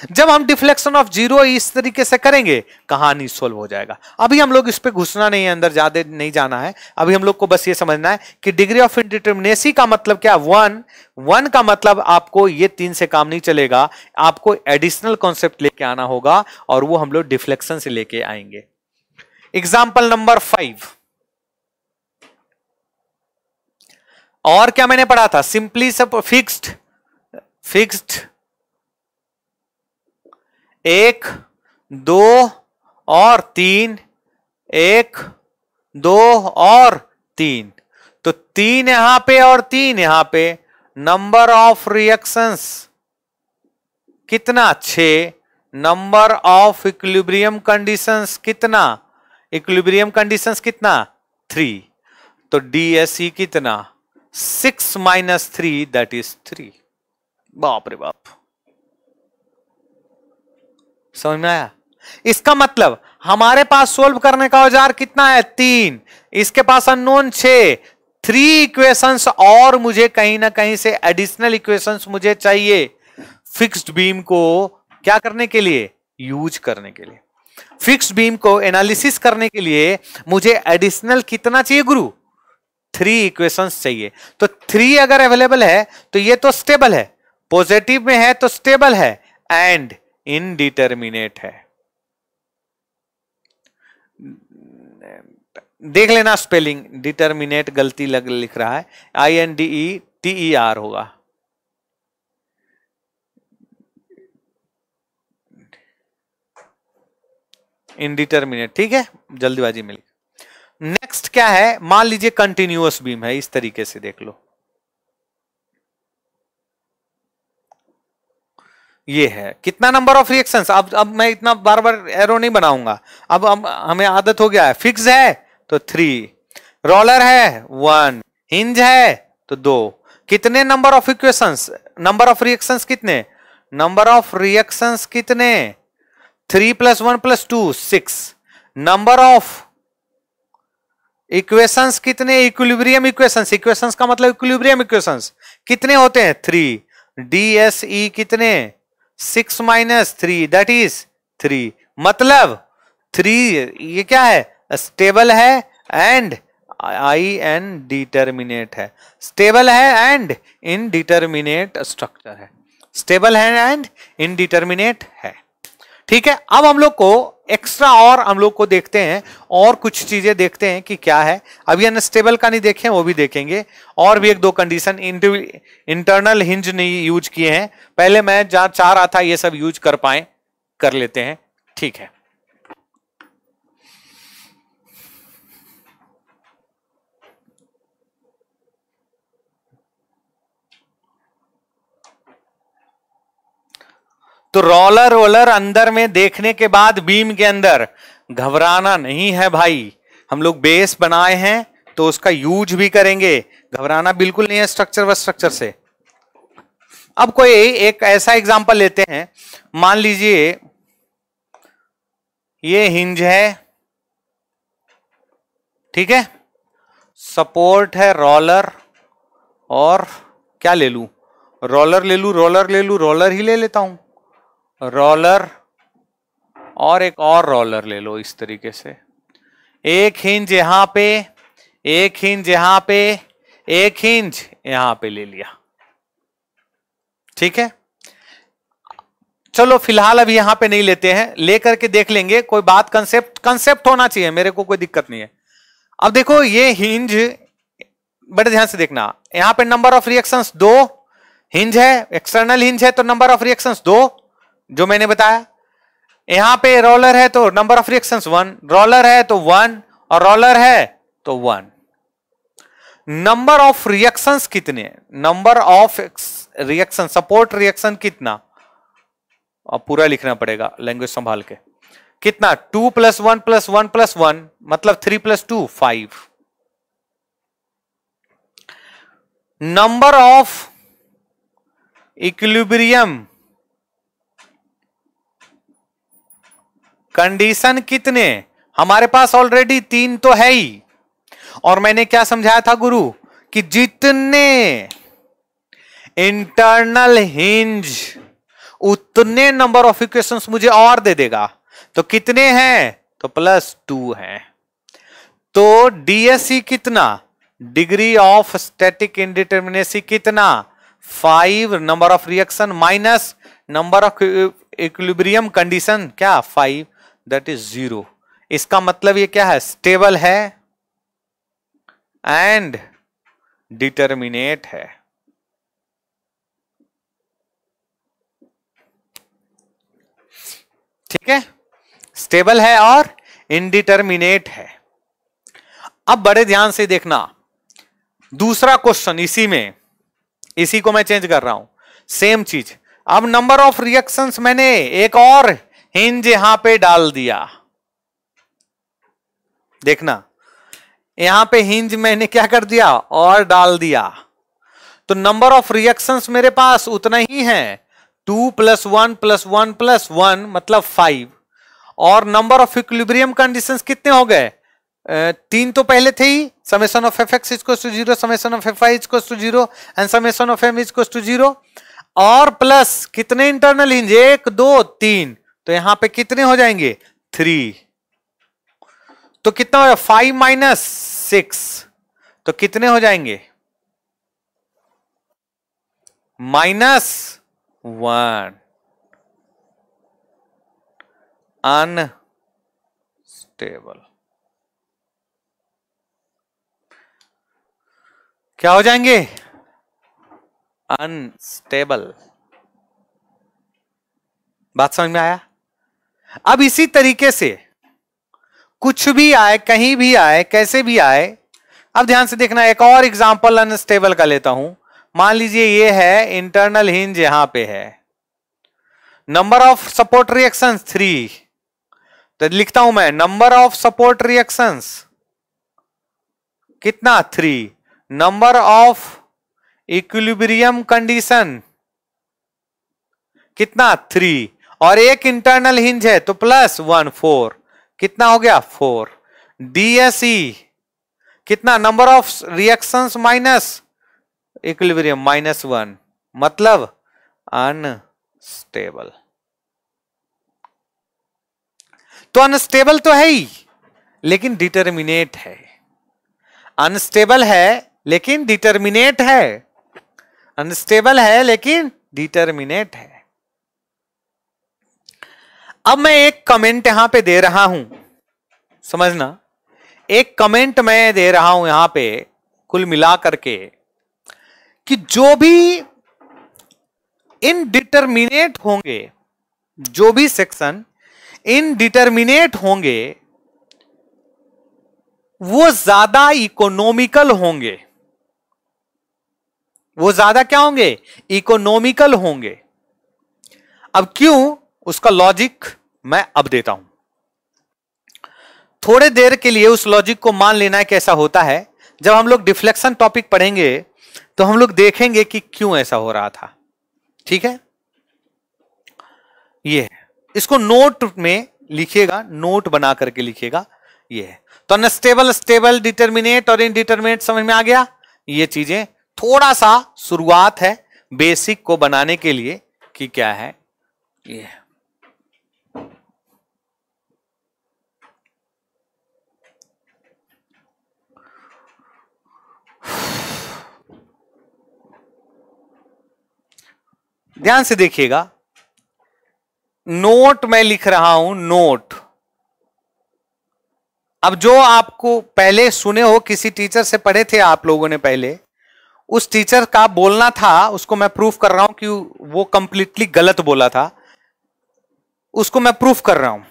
जब हम डिफ्लेक्शन ऑफ जीरो इस तरीके से करेंगे कहानी सोल्व हो जाएगा अभी हम लोग इस पर घुसना नहीं है अंदर ज्यादा नहीं जाना है अभी हम लोग को बस ये समझना है कि डिग्री ऑफ इंडिटर्मिनेसी का मतलब क्या वन वन का मतलब आपको ये तीन से काम नहीं चलेगा आपको एडिशनल कॉन्सेप्ट लेके आना होगा और वो हम लोग डिफ्लेक्शन से लेके आएंगे एग्जाम्पल नंबर फाइव और क्या मैंने पढ़ा था सिंपली सब फिक्स्ड फिक्स्ड एक दो और तीन एक दो और तीन तो तीन यहां पे और तीन यहां पे नंबर ऑफ रिएक्शंस कितना छ नंबर ऑफ इक्विलिब्रियम कंडीशंस कितना इक्विलिब्रियम कंडीशंस कितना थ्री तो डीएसई e कितना six minus three that is three बाप रे बाप समझ में आया इसका मतलब हमारे पास सोल्व करने का औजार कितना है तीन इसके पास अनोन छे थ्री इक्वेशंस और मुझे कहीं ना कहीं से एडिशनल इक्वेशंस मुझे चाहिए फिक्स्ड बीम को क्या करने के लिए यूज करने के लिए फिक्स्ड बीम को एनालिसिस करने के लिए मुझे एडिशनल कितना चाहिए गुरु थ्री इक्वेशंस चाहिए तो थ्री अगर अवेलेबल है तो ये तो स्टेबल है पॉजिटिव में है तो स्टेबल है एंड इनडिटर्मिनेट है देख लेना स्पेलिंग डिटर्मिनेट गलती लग लिख रहा है I N D E T E R होगा इनडिटर्मिनेट ठीक है जल्दीबाजी मिल नेक्स्ट क्या है मान लीजिए कंटिन्यूअस बीम है इस तरीके से देख लो ये है कितना नंबर ऑफ रिएक्शंस अब अब मैं इतना बार बार एरो नहीं बनाऊंगा अब अब हमें आदत हो गया है फिक्स है तो थ्री रोलर है वन हिंज है तो दो कितने number of equations number of reactions कितने नंबर ऑफ रिएक्शंस कितने three plus one plus two six number of equations कितने इक्विलिब्रियम इक्वेशंस इक्वेशंस का मतलब इक्विलिब्रियम इक्वेशंस कितने होते हैं थ्री डी एस ई कितने six minus three that is three मतलब थ्री ये क्या है स्टेबल है एंड आई एन डिटर्मिनेट है स्टेबल है एंड इन डिटर्मिनेट स्ट्रक्चर है स्टेबल है एंड इनडिटर्मिनेट है ठीक है अब हम लोग को एक्स्ट्रा और हम लोग को देखते हैं और कुछ चीजें देखते हैं कि क्या है अभी अनस्टेबल का नहीं देखें वो भी देखेंगे और भी एक दो कंडीशन इंटरनल हिंज नहीं यूज किए हैं पहले मैं जहां चाह रहा था ये सब यूज कर पाए कर लेते हैं ठीक है तो रोलर वोलर अंदर में देखने के बाद बीम के अंदर घबराना नहीं है भाई हम लोग बेस बनाए हैं तो उसका यूज भी करेंगे घबराना बिल्कुल नहीं है स्ट्रक्चर व स्ट्रक्चर से अब कोई एक ऐसा एग्जाम्पल लेते हैं मान लीजिए ये हिंज है ठीक है सपोर्ट है रोलर और क्या ले लू रोलर ले लू रोलर ले लू रोलर ही ले लेता हूं रोलर और एक और रोलर ले लो इस तरीके से एक हिंज यहां पे एक हिंज यहां पे एक हिंज यहां पे ले लिया ठीक है चलो फिलहाल अभी यहां पे नहीं लेते हैं लेकर के देख लेंगे कोई बात कंसेप्ट कंसेप्ट होना चाहिए मेरे को कोई दिक्कत नहीं है अब देखो ये हिंज बड़े ध्यान से देखना यहां पे नंबर ऑफ रिएक्शंस दो हिंज है एक्सटर्नल हिंज है तो नंबर ऑफ रिएक्शंस दो जो मैंने बताया यहां पे रोलर है तो number of reactions one roller है तो वन और रोलर है तो वन नंबर ऑफ रिएक्शंस कितने number of reaction support reaction कितना और पूरा लिखना पड़ेगा लैंग्वेज संभाल के कितना two plus one plus one plus one मतलब three plus two five number of equilibrium condition कितने हमारे पास ऑलरेडी तीन तो है ही और मैंने क्या समझाया था गुरु कि जितने इंटरनल हिंज उतने नंबर ऑफ इक्वेशंस मुझे और दे देगा तो कितने हैं तो प्लस टू है तो डीएससी e कितना डिग्री ऑफ स्टैटिक इनडिटर्मिनेसी कितना five number of reaction minus number of equilibrium condition क्या फाइव दैट इज जीरो इसका मतलब ये क्या है स्टेबल है एंड डिटर्मिनेट है ठीक है स्टेबल है और इनडिटर्मिनेट है अब बड़े ध्यान से देखना दूसरा क्वेश्चन इसी में इसी को मैं चेंज कर रहा हूं सेम चीज अब नंबर ऑफ रिएक्शंस मैंने एक और हिंज यहां पे डाल दिया देखना यहां पे हिंज मैंने क्या कर दिया और डाल दिया तो नंबर ऑफ रिएक्शंस मेरे पास उतना ही है to plus one plus one plus one मतलब फाइव और नंबर ऑफ इक्विलिब्रियम कंडीशन कितने हो गए तीन तो पहले थे ही समेसन ऑफ एफ एक्स को to zero summation of F I इजक्वस to zero and summation of M इजक्वस to zero और प्लस कितने इंटरनल हिंज एक दो तीन तो यहां पे कितने हो जाएंगे थ्री तो कितना हो जाएगा फाइव माइनस सिक्स तो कितने हो जाएंगे माइनस वन अनस्टेबल क्या हो जाएंगे अनस्टेबल बात समझ में आया अब इसी तरीके से कुछ भी आए कहीं भी आए कैसे भी आए अब ध्यान से देखना एक और एग्जाम्पल अनस्टेबल का लेता हूं मान लीजिए ये है इंटरनल हिंज यहां पे है number of support reaction three तो लिखता हूं मैं नंबर ऑफ सपोर्ट रिएक्शन कितना three number of equilibrium condition कितना थ्री और एक इंटरनल हिंज है तो प्लस वन फोर कितना हो गया फोर डीएसई e. कितना number of reactions minus equilibrium minus one मतलब अनस्टेबल तो अनस्टेबल तो है ही लेकिन डिटर्मिनेट है अनस्टेबल है लेकिन डिटर्मिनेट है अनस्टेबल है लेकिन डिटर्मिनेट है अब मैं एक कमेंट यहां पे दे रहा हूं समझना एक कमेंट मैं दे रहा हूं यहां पे कुल मिला करके कि जो भी इनडिटर्मिनेट होंगे जो भी सेक्शन इनडिटर्मिनेट होंगे वो ज्यादा इकोनॉमिकल होंगे वो ज्यादा क्या होंगे इकोनॉमिकल होंगे अब क्यों उसका लॉजिक मैं अब देता हूं थोड़े देर के लिए उस लॉजिक को मान लेना है कैसा होता है जब हम लोग डिफ्लेक्शन टॉपिक पढ़ेंगे तो हम लोग देखेंगे कि क्यों ऐसा हो रहा था ठीक है ये इसको नोट में लिखिएगा नोट बना करके लिखिएगा ये तो अनस्टेबल स्टेबल डिटर्मिनेट और इनडिटर्मिनेट समझ में आ गया ये चीजें थोड़ा सा शुरुआत है बेसिक को बनाने के लिए कि क्या है ये ध्यान से देखिएगा नोट मैं लिख रहा हूं नोट अब जो आपको पहले सुने हो किसी टीचर से पढ़े थे आप लोगों ने पहले उस टीचर का बोलना था उसको मैं प्रूफ कर रहा हूं कि वो कंप्लीटली गलत बोला था उसको मैं प्रूफ कर रहा हूं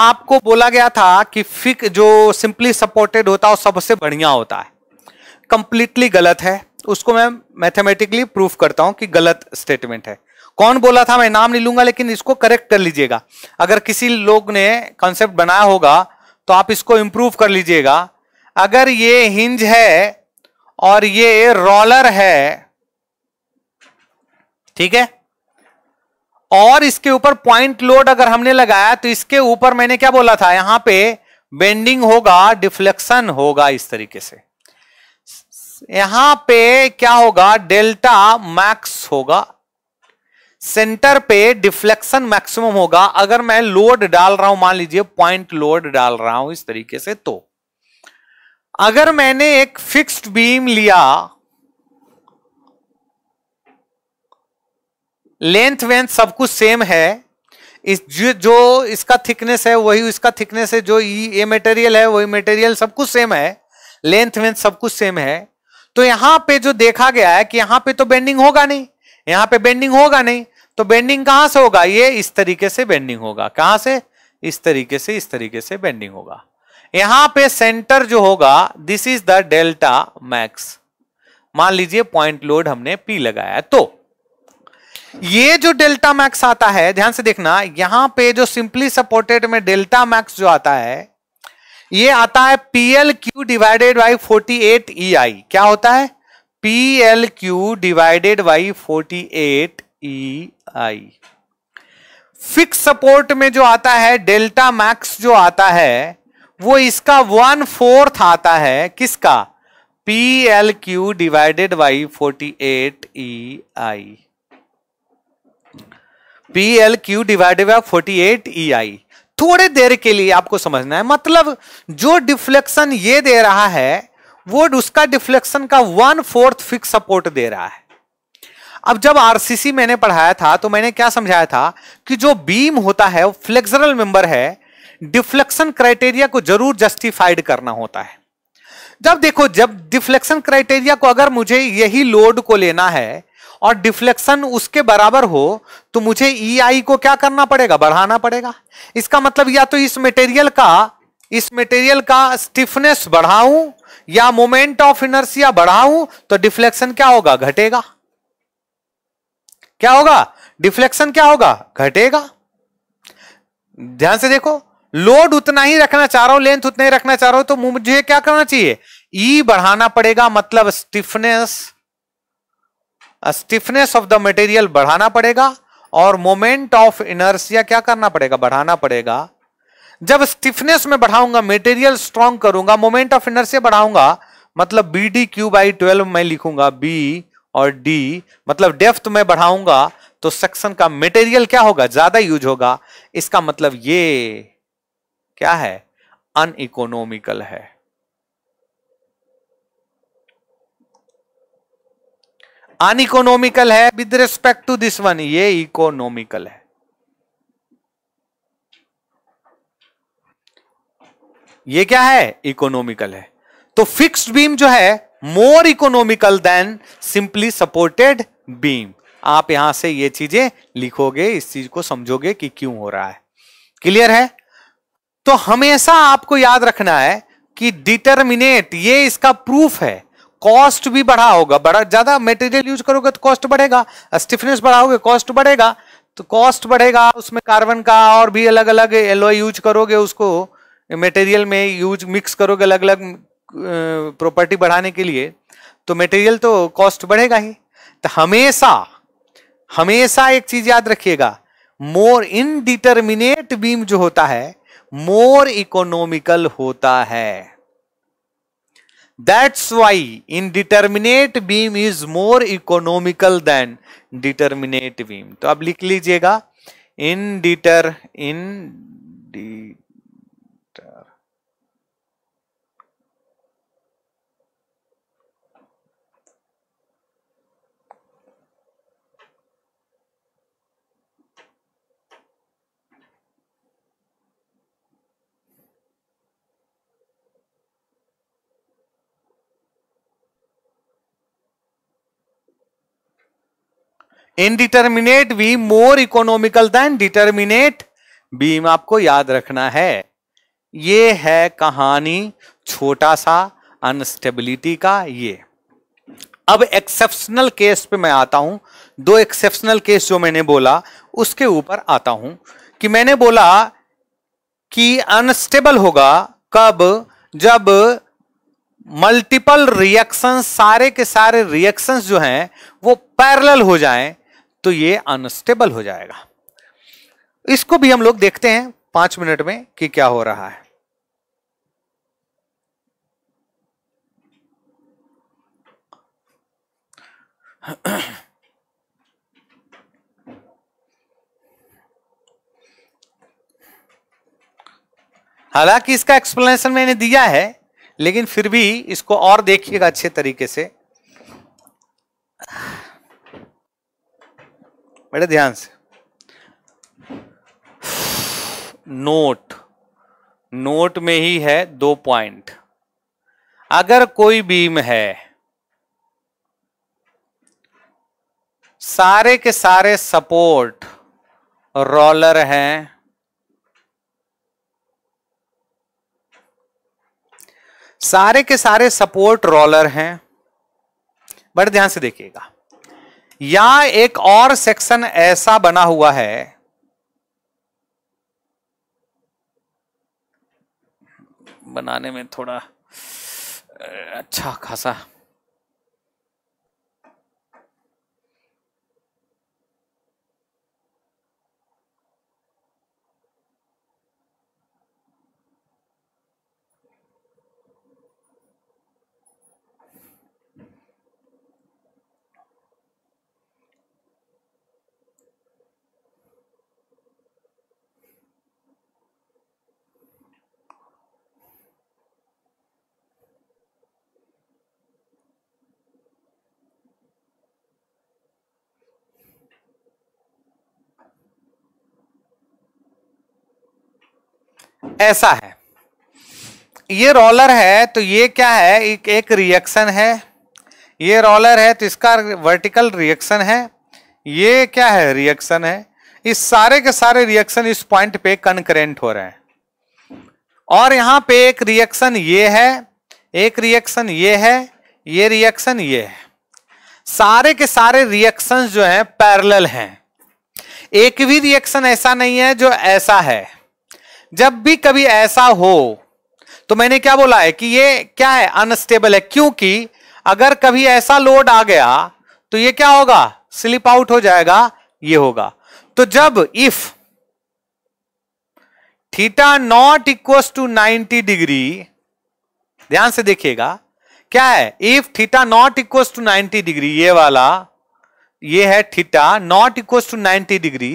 आपको बोला गया था कि फिक जो सिंपली सपोर्टेड होता है सबसे बढ़िया होता है कंप्लीटली गलत है उसको मैं मैथमेटिकली प्रूफ करता हूं कि गलत स्टेटमेंट है कौन बोला था मैं नाम नहीं लूंगा लेकिन इसको करेक्ट कर लीजिएगा अगर किसी लोग ने कॉन्सेप्ट बनाया होगा तो आप इसको इंप्रूव कर लीजिएगा अगर ये हिंज है और ये रोलर है ठीक है और इसके ऊपर पॉइंट लोड अगर हमने लगाया तो इसके ऊपर मैंने क्या बोला था यहां पे बेंडिंग होगा डिफ्लेक्शन होगा इस तरीके से यहां पे क्या होगा डेल्टा मैक्स होगा सेंटर पे डिफ्लेक्शन मैक्सिमम होगा अगर मैं लोड डाल रहा हूं मान लीजिए पॉइंट लोड डाल रहा हूं इस तरीके से तो अगर मैंने एक फिक्स्ड बीम लिया लेंथ वेंथ सब कुछ सेम है इस जो, जो इसका थिकनेस है वही इसका थिकनेस है जो ये e मटेरियल है वही मटेरियल सब कुछ सेम है लेंथ वेंथ सब कुछ सेम है तो यहां पे जो देखा गया है कि यहां पे तो बेंडिंग होगा नहीं यहां पे बेंडिंग होगा नहीं तो बेंडिंग कहां से होगा ये इस तरीके से बेंडिंग होगा कहां से इस तरीके से इस तरीके से बेंडिंग होगा यहां पे सेंटर जो होगा this is the delta max मान लीजिए पॉइंट लोड हमने पी लगाया तो ये जो डेल्टा मैक्स आता है ध्यान से देखना यहां पे जो सिंपली सपोर्टेड में डेल्टा मैक्स जो आता है ये आता है PL cube divided by forty eight E I क्या होता है P L cube divided by forty eight E I fix support में जो आता है डेल्टा मैक्स जो आता है वो इसका वन फोर्थ आता है किसका P L cube divided by forty eight E I P L cube divided by forty eight E I थोड़े देर के लिए आपको समझना है मतलब जो डिफ्लेक्शन ये दे रहा है वो उसका डिफ्लेक्शन का वन फोर्थ फिक्स सपोर्ट दे रहा है अब जब आरसीसी मैंने पढ़ाया था तो मैंने क्या समझाया था कि जो बीम होता है वो फ्लेक्सरल मेंबर है डिफ्लेक्शन क्राइटेरिया को जरूर जस्टिफाइड करना होता है जब देखो जब डिफ्लेक्शन क्राइटेरिया को अगर मुझे यही लोड को लेना है और डिफ्लेक्शन उसके बराबर हो तो मुझे ई e आई को क्या करना पड़ेगा बढ़ाना पड़ेगा इसका मतलब या तो इस मटेरियल का इस मटेरियल का स्टिफनेस बढ़ाऊं या मोमेंट ऑफ इनर्सिया बढ़ाऊं तो डिफ्लेक्शन क्या होगा घटेगा क्या होगा डिफ्लेक्शन क्या होगा घटेगा ध्यान से देखो लोड उतना ही रखना चाह रहा हूं लेंथ उतना ही रखना चाह रहा हूं तो मुझे क्या करना चाहिए ई e बढ़ाना पड़ेगा मतलब stiffness stiffness of the material बढ़ाना पड़ेगा और मोमेंट ऑफ इनर्सिया क्या करना पड़ेगा बढ़ाना पड़ेगा जब स्टिफनेस में बढ़ाऊंगा मटेरियल स्ट्रांग करूंगा मोमेंट ऑफ इनर्सिया बढ़ाऊंगा मतलब B D cube by twelve मैं लिखूंगा बी और डी मतलब डेफ्थ में बढ़ाऊंगा तो सेक्शन का मटेरियल क्या होगा ज्यादा यूज होगा इसका मतलब ये क्या है अनइकोनॉमिकल है अनइकोनॉमिकल है with respect to this one ये इकोनॉमिकल है ये क्या है इकोनॉमिकल है तो फिक्स्ड बीम जो है more economical than simply supported beam आप यहां से ये चीजें लिखोगे इस चीज को समझोगे कि क्यों हो रहा है क्लियर है तो हमेशा आपको याद रखना है कि डिटर्मिनेट ये इसका प्रूफ है कॉस्ट भी बढ़ा होगा बड़ा ज्यादा मटेरियल यूज करोगे तो कॉस्ट बढ़ेगा स्टिफनेस बढ़ाओगे कॉस्ट बढ़ेगा तो कॉस्ट बढ़ेगा उसमें कार्बन का और भी अलग अलग एलोय यूज करोगे उसको मटेरियल में यूज मिक्स करोगे अलग अलग प्रॉपर्टी बढ़ाने के लिए तो मटेरियल तो कॉस्ट बढ़ेगा ही तो हमेशा हमेशा एक चीज याद रखिएगा मोर इनडिटर्मिनेट बीम जो होता है मोर इकोनॉमिकल होता है That's why indeterminate beam is more economical than determinate beam. तो आप लिख लीजिएगा indeter in indeterminate we more economical than determinate beam आपको याद रखना है ये है कहानी छोटा सा अनस्टेबिलिटी का ये अब एक्सेप्शनल केस पे मैं आता हूं दो एक्सेप्शनल केस जो मैंने बोला उसके ऊपर आता हूं कि मैंने बोला कि अनस्टेबल होगा कब जब मल्टीपल रिएक्शन सारे के सारे रिएक्शंस जो हैं वो पैरेलल हो जाएं तो ये अनस्टेबल हो जाएगा इसको भी हम लोग देखते हैं पांच मिनट में कि क्या हो रहा है हालांकि इसका एक्सप्लेनेशन मैंने दिया है लेकिन फिर भी इसको और देखिएगा अच्छे तरीके से बड़े ध्यान से नोट नोट में ही है दो पॉइंट अगर कोई बीम है सारे के सारे सपोर्ट रोलर हैं सारे के सारे सपोर्ट रोलर हैं बड़े ध्यान से देखिएगा या एक और सेक्शन ऐसा बना हुआ है बनाने में थोड़ा अच्छा खासा ऐसा है ये रोलर है तो ये क्या है एक, एक रिएक्शन है ये रोलर है तो इसका वर्टिकल रिएक्शन है ये क्या है रिएक्शन है इस सारे के सारे रिएक्शन इस पॉइंट पे कनकरेंट हो रहे हैं और यहां पे एक रिएक्शन ये है एक रिएक्शन ये है ये रिएक्शन ये है सारे के सारे रिएक्शंस जो हैं पैरेलल हैं एक भी रिएक्शन ऐसा नहीं है जो ऐसा है जब भी कभी ऐसा हो तो मैंने क्या बोला है कि ये क्या है अनस्टेबल है क्योंकि अगर कभी ऐसा लोड आ गया तो ये क्या होगा स्लिप आउट हो जाएगा ये होगा तो जब if theta not equal to 90 degree ध्यान से देखिएगा क्या है if theta not equal to 90 degree ये वाला ये है theta not equal to 90 degree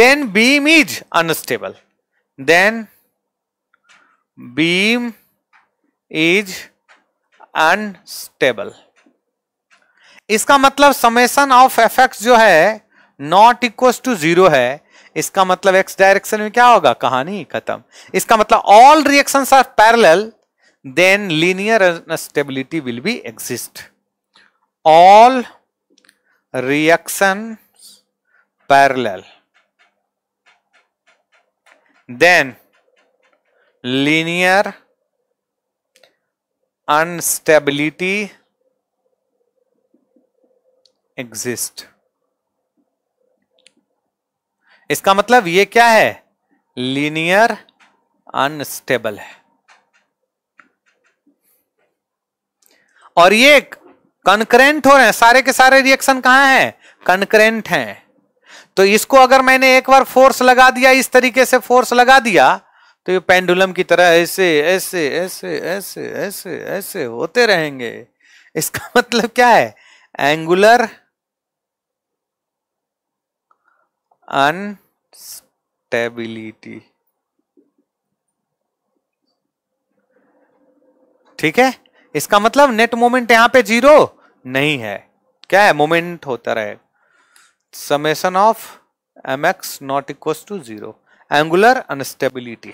then beam is unstable then beam is unstable. इसका मतलब समेसन ऑफ एफेक्ट जो है नॉट इक्वस टू जीरो है इसका मतलब एक्स डायरेक्शन में क्या होगा कहानी खत्म इसका मतलब all reaction are parallel then linear unstability will be exist all reaction parallel then linear unstability exist इसका मतलब ये क्या है लीनियर अनस्टेबल है और ये कंकरेंट हो रहे हैं सारे के सारे रिएक्शन कहां है कंकरेंट हैं तो इसको अगर मैंने एक बार फोर्स लगा दिया इस तरीके से फोर्स लगा दिया तो ये पेंडुलम की तरह ऐसे ऐसे ऐसे ऐसे ऐसे ऐसे होते रहेंगे इसका मतलब क्या है एंगुलर अनस्टेबिलिटी ठीक है इसका मतलब नेट मोमेंट यहां पे जीरो नहीं है क्या है मोमेंट होता रहेगा of M X not equal to zero angular unstability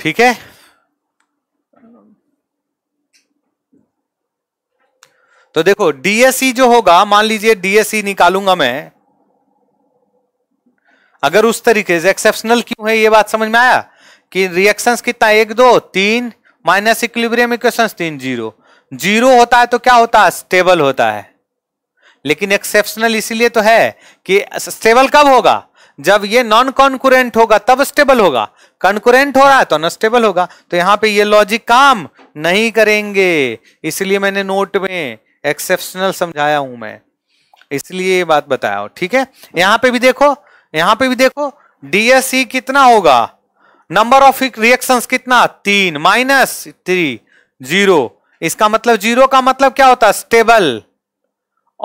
ठीक है तो देखो डीएससी e जो होगा मान लीजिए डीएससी e निकालूंगा मैं अगर उस तरीके से एक्सेप्शनल क्यों है ये बात समझ में आया कि रिएक्शंस कितना एक दो तीन माइनस इक्विलिब्रियम इक्वेशंस तीन जीरो जीरो होता है तो क्या होता है स्टेबल होता है लेकिन एक्सेप्शनल इसीलिए तो है कि स्टेबल कब होगा जब ये नॉन कॉन्कुरेंट होगा तब स्टेबल होगा कंकुरेंट हो रहा है तो अनस्टेबल होगा तो यहां पे ये लॉजिक काम नहीं करेंगे इसलिए मैंने नोट में एक्सेप्शनल समझाया हूं मैं इसलिए ये बात बताया हूं ठीक है यहां पे भी देखो यहां पे भी देखो डीएससी e कितना होगा नंबर ऑफ रिएक्शंस कितना तीन माइनस थ्री जीरो इसका मतलब जीरो का मतलब क्या होता है स्टेबल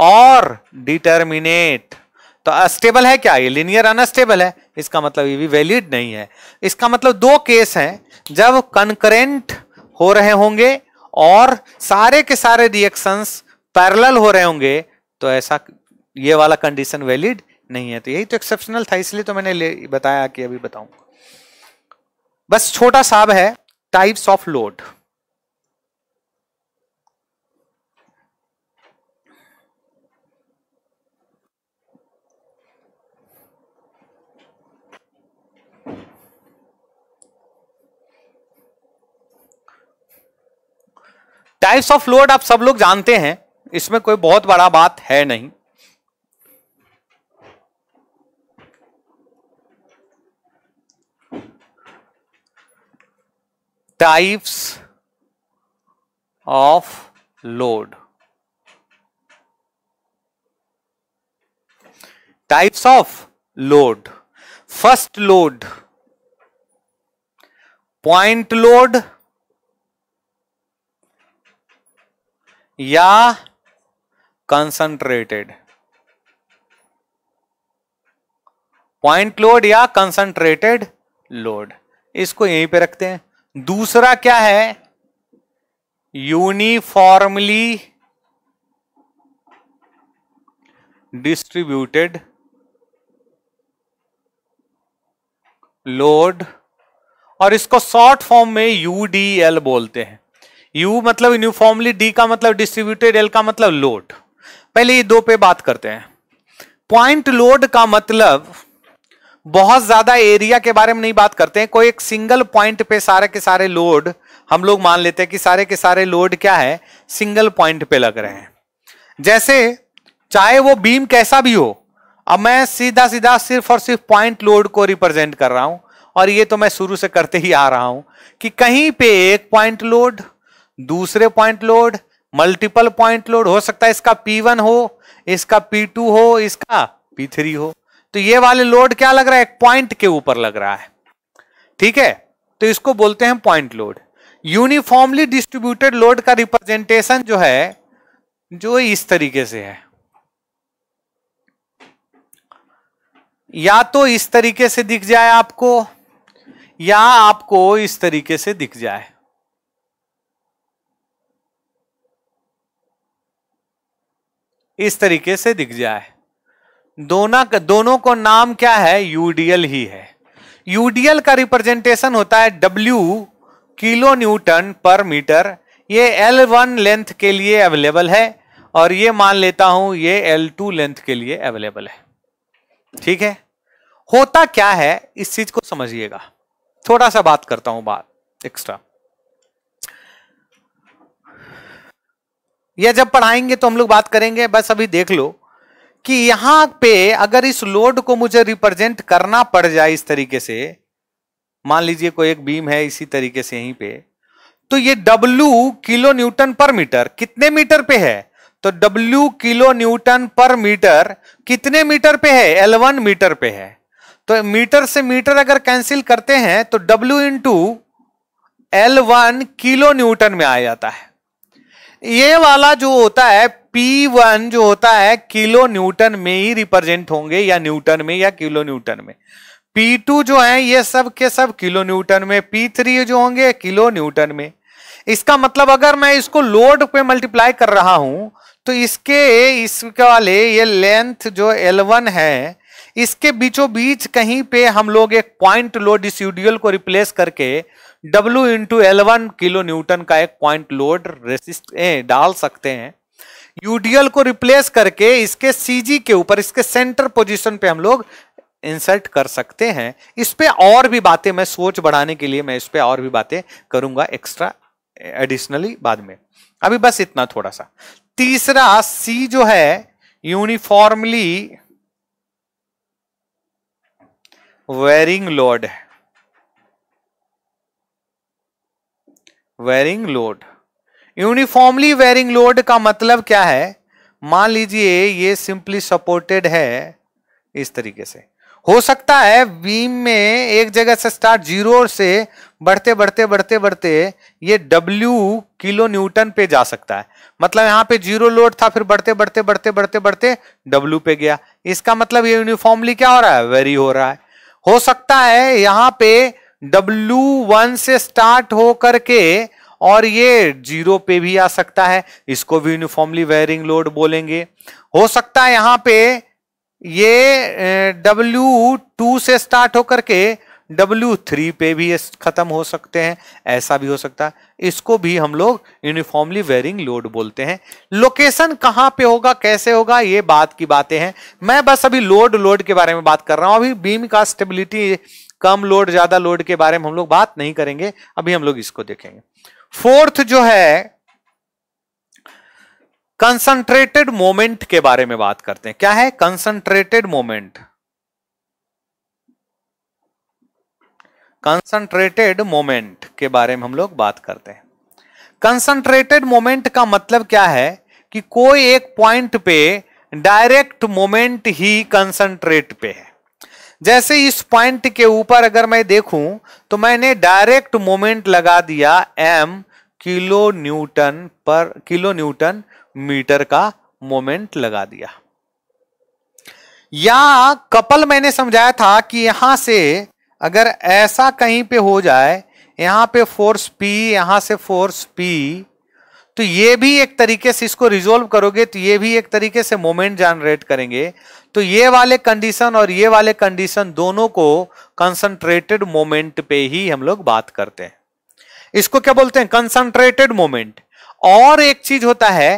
और डिटर्मिनेट तो अस्टेबल है क्या ये लिनियर अनस्टेबल है इसका मतलब ये भी वैलिड नहीं है इसका मतलब दो केस हैं जब कंकरेंट हो रहे होंगे और सारे के सारे रिएक्शंस पैरेलल हो रहे होंगे तो ऐसा ये वाला कंडीशन वैलिड नहीं है तो यही तो एक्सेप्शनल था इसलिए तो मैंने बताया कि अभी बताऊं बस छोटा साहब है types of load types of load आप सब लोग जानते हैं इसमें कोई बहुत बड़ा बात है नहीं types of load types of load first load point load या कंसंट्रेटेड पॉइंट लोड या कंसंट्रेटेड लोड इसको यहीं पे रखते हैं दूसरा क्या है यूनिफॉर्मली डिस्ट्रीब्यूटेड लोड और इसको शॉर्ट फॉर्म में यूडीएल बोलते हैं यू मतलब यूनिफॉर्मली डी का मतलब डिस्ट्रीब्यूटेड एल का मतलब लोड पहले ये दो पे बात करते हैं पॉइंट लोड का मतलब बहुत ज्यादा एरिया के बारे में नहीं बात करते हैं कोई एक सिंगल पॉइंट पे सारे के सारे लोड हम लोग मान लेते हैं कि सारे के सारे लोड क्या है सिंगल पॉइंट पे लग रहे हैं जैसे चाहे वो बीम कैसा भी हो अब मैं सीधा सीधा सिर्फ और सिर्फ पॉइंट लोड को रिप्रेजेंट कर रहा हूं और ये तो मैं शुरू से करते ही आ रहा हूं कि कहीं पे एक पॉइंट लोड दूसरे point load multiple point load हो सकता है इसका P1 हो इसका P2 हो इसका P3 हो तो ये वाले लोड क्या लग रहा है एक पॉइंट के ऊपर लग रहा है ठीक है तो इसको बोलते हैं point load uniformly distributed load का रिप्रेजेंटेशन जो है जो इस तरीके से है या तो इस तरीके से दिख जाए आपको या आपको इस तरीके से दिख जाए इस तरीके से दिख जाए दोनों दोनों को नाम क्या है यूडीएल ही है यूडीएल का रिप्रेजेंटेशन होता है W kilo newton per metre ये एल वन लेंथ के लिए अवेलेबल है और ये मान लेता हूं ये एल टू लेंथ के लिए अवेलेबल है ठीक है होता क्या है इस चीज को समझिएगा थोड़ा सा बात करता हूं बात एक्स्ट्रा या जब पढ़ाएंगे तो हम लोग बात करेंगे बस अभी देख लो कि यहां पे अगर इस लोड को मुझे रिप्रेजेंट करना पड़ जाए इस तरीके से मान लीजिए कोई एक बीम है इसी तरीके से यहीं पे तो ये W kilo newton per metre कितने मीटर पे है तो W kilo newton per metre कितने मीटर पे है L1 मीटर पे है तो मीटर से मीटर अगर कैंसिल करते हैं तो W into L kilo newton में आ जाता है ये वाला जो होता है P1 जो होता है किलो न्यूटन में ही रिप्रेजेंट होंगे या न्यूटन में या किलो न्यूटन में P2 जो है ये सब के सब किलो न्यूटन में P3 जो होंगे किलो न्यूटन में इसका मतलब अगर मैं इसको लोड पे मल्टीप्लाई कर रहा हूं तो इसके इसके वाले ये लेंथ जो L1 है इसके बीचों बीच कहीं पे हम लोग एक पॉइंट लोड इस को रिप्लेस करके W into L one kilo newton का एक पॉइंट लोड रेसिस्ट डाल सकते हैं यूडीएल को रिप्लेस करके इसके सीजी के ऊपर इसके सेंटर पोजीशन पे हम लोग इंसर्ट कर सकते हैं इस पर और भी बातें मैं सोच बढ़ाने के लिए मैं इस पर और भी बातें करूंगा एक्स्ट्रा एडिशनली बाद में अभी बस इतना थोड़ा सा तीसरा सी जो है यूनिफॉर्मली वेरिंग लोड है varying load uniformly varying load का मतलब क्या है मान लीजिए ये सिंपली सपोर्टेड है इस तरीके से हो सकता है बीम में एक जगह से स्टार्ट जीरो से बढ़ते बढ़ते बढ़ते बढ़ते ये W किलो न्यूटन पे जा सकता है मतलब यहां पे जीरो लोड था फिर बढ़ते बढ़ते बढ़ते बढ़ते बढ़ते W पे गया इसका मतलब ये यूनिफॉर्मली क्या हो रहा है वेरी हो रहा है हो सकता है यहां पे डब्ल्यू वन से स्टार्ट हो करके और ये जीरो पे भी आ सकता है इसको भी यूनिफॉर्मली वेयरिंग लोड बोलेंगे हो सकता है यहां पे ये डब्ल्यू टू से स्टार्ट होकर के डब्ल्यू थ्री पे भी खत्म हो सकते हैं ऐसा भी हो सकता है इसको भी हम लोग यूनिफॉर्मली वेयरिंग लोड बोलते हैं लोकेशन कहां पे होगा कैसे होगा ये बात की बातें हैं मैं बस अभी लोड लोड के बारे में बात कर रहा हूं अभी बीम का स्टेबिलिटी कम लोड ज्यादा लोड के बारे में हम लोग बात नहीं करेंगे अभी हम लोग इसको देखेंगे फोर्थ जो है कंसंट्रेटेड मोमेंट के बारे में बात करते हैं क्या है कंसंट्रेटेड मोमेंट कंसंट्रेटेड मोमेंट के बारे में हम लोग बात करते हैं कंसंट्रेटेड मोमेंट का मतलब क्या है कि कोई एक पॉइंट पे डायरेक्ट मोमेंट ही कंसंट्रेट पे है जैसे इस पॉइंट के ऊपर अगर मैं देखूं तो मैंने डायरेक्ट मोमेंट लगा दिया M kilo newton per kilo newton metre का मोमेंट लगा दिया या कपल मैंने समझाया था कि यहां से अगर ऐसा कहीं पे हो जाए यहां पे फोर्स पी यहां से फोर्स पी तो ये भी एक तरीके से इसको रिजोल्व करोगे तो ये भी एक तरीके से मोमेंट जनरेट करेंगे तो ये वाले कंडीशन और ये वाले कंडीशन दोनों को कंसंट्रेटेड मोमेंट पे ही हम लोग बात करते हैं इसको क्या बोलते हैं कंसंट्रेटेड मोमेंट और एक चीज होता है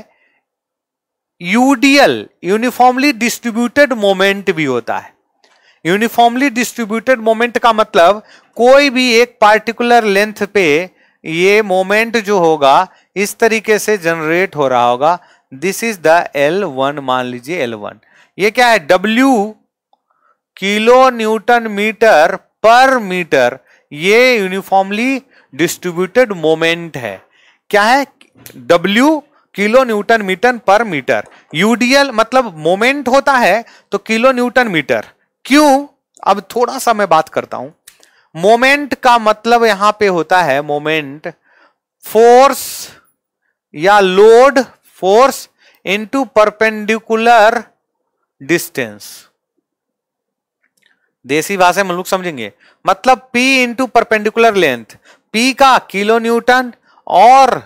यूडीएल यूनिफॉर्मली डिस्ट्रीब्यूटेड मोमेंट भी होता है यूनिफॉर्मली डिस्ट्रीब्यूटेड मोमेंट का मतलब कोई भी एक पार्टिकुलर लेंथ पे ये मोमेंट जो होगा इस तरीके से जनरेट हो रहा होगा this is the L one मान लीजिए एल वन ये क्या है W kilo newton metre per metre ये यूनिफॉर्मली डिस्ट्रीब्यूटेड मोमेंट है क्या है W kilo newton metre per metre UDL मतलब मोमेंट होता है तो किलो न्यूटन मीटर क्यों अब थोड़ा सा मैं बात करता हूं मोमेंट का मतलब यहां पे होता है मोमेंट फोर्स या load force into perpendicular distance देसी भाषा में लोग समझेंगे मतलब P into perpendicular length P का किलो न्यूटन और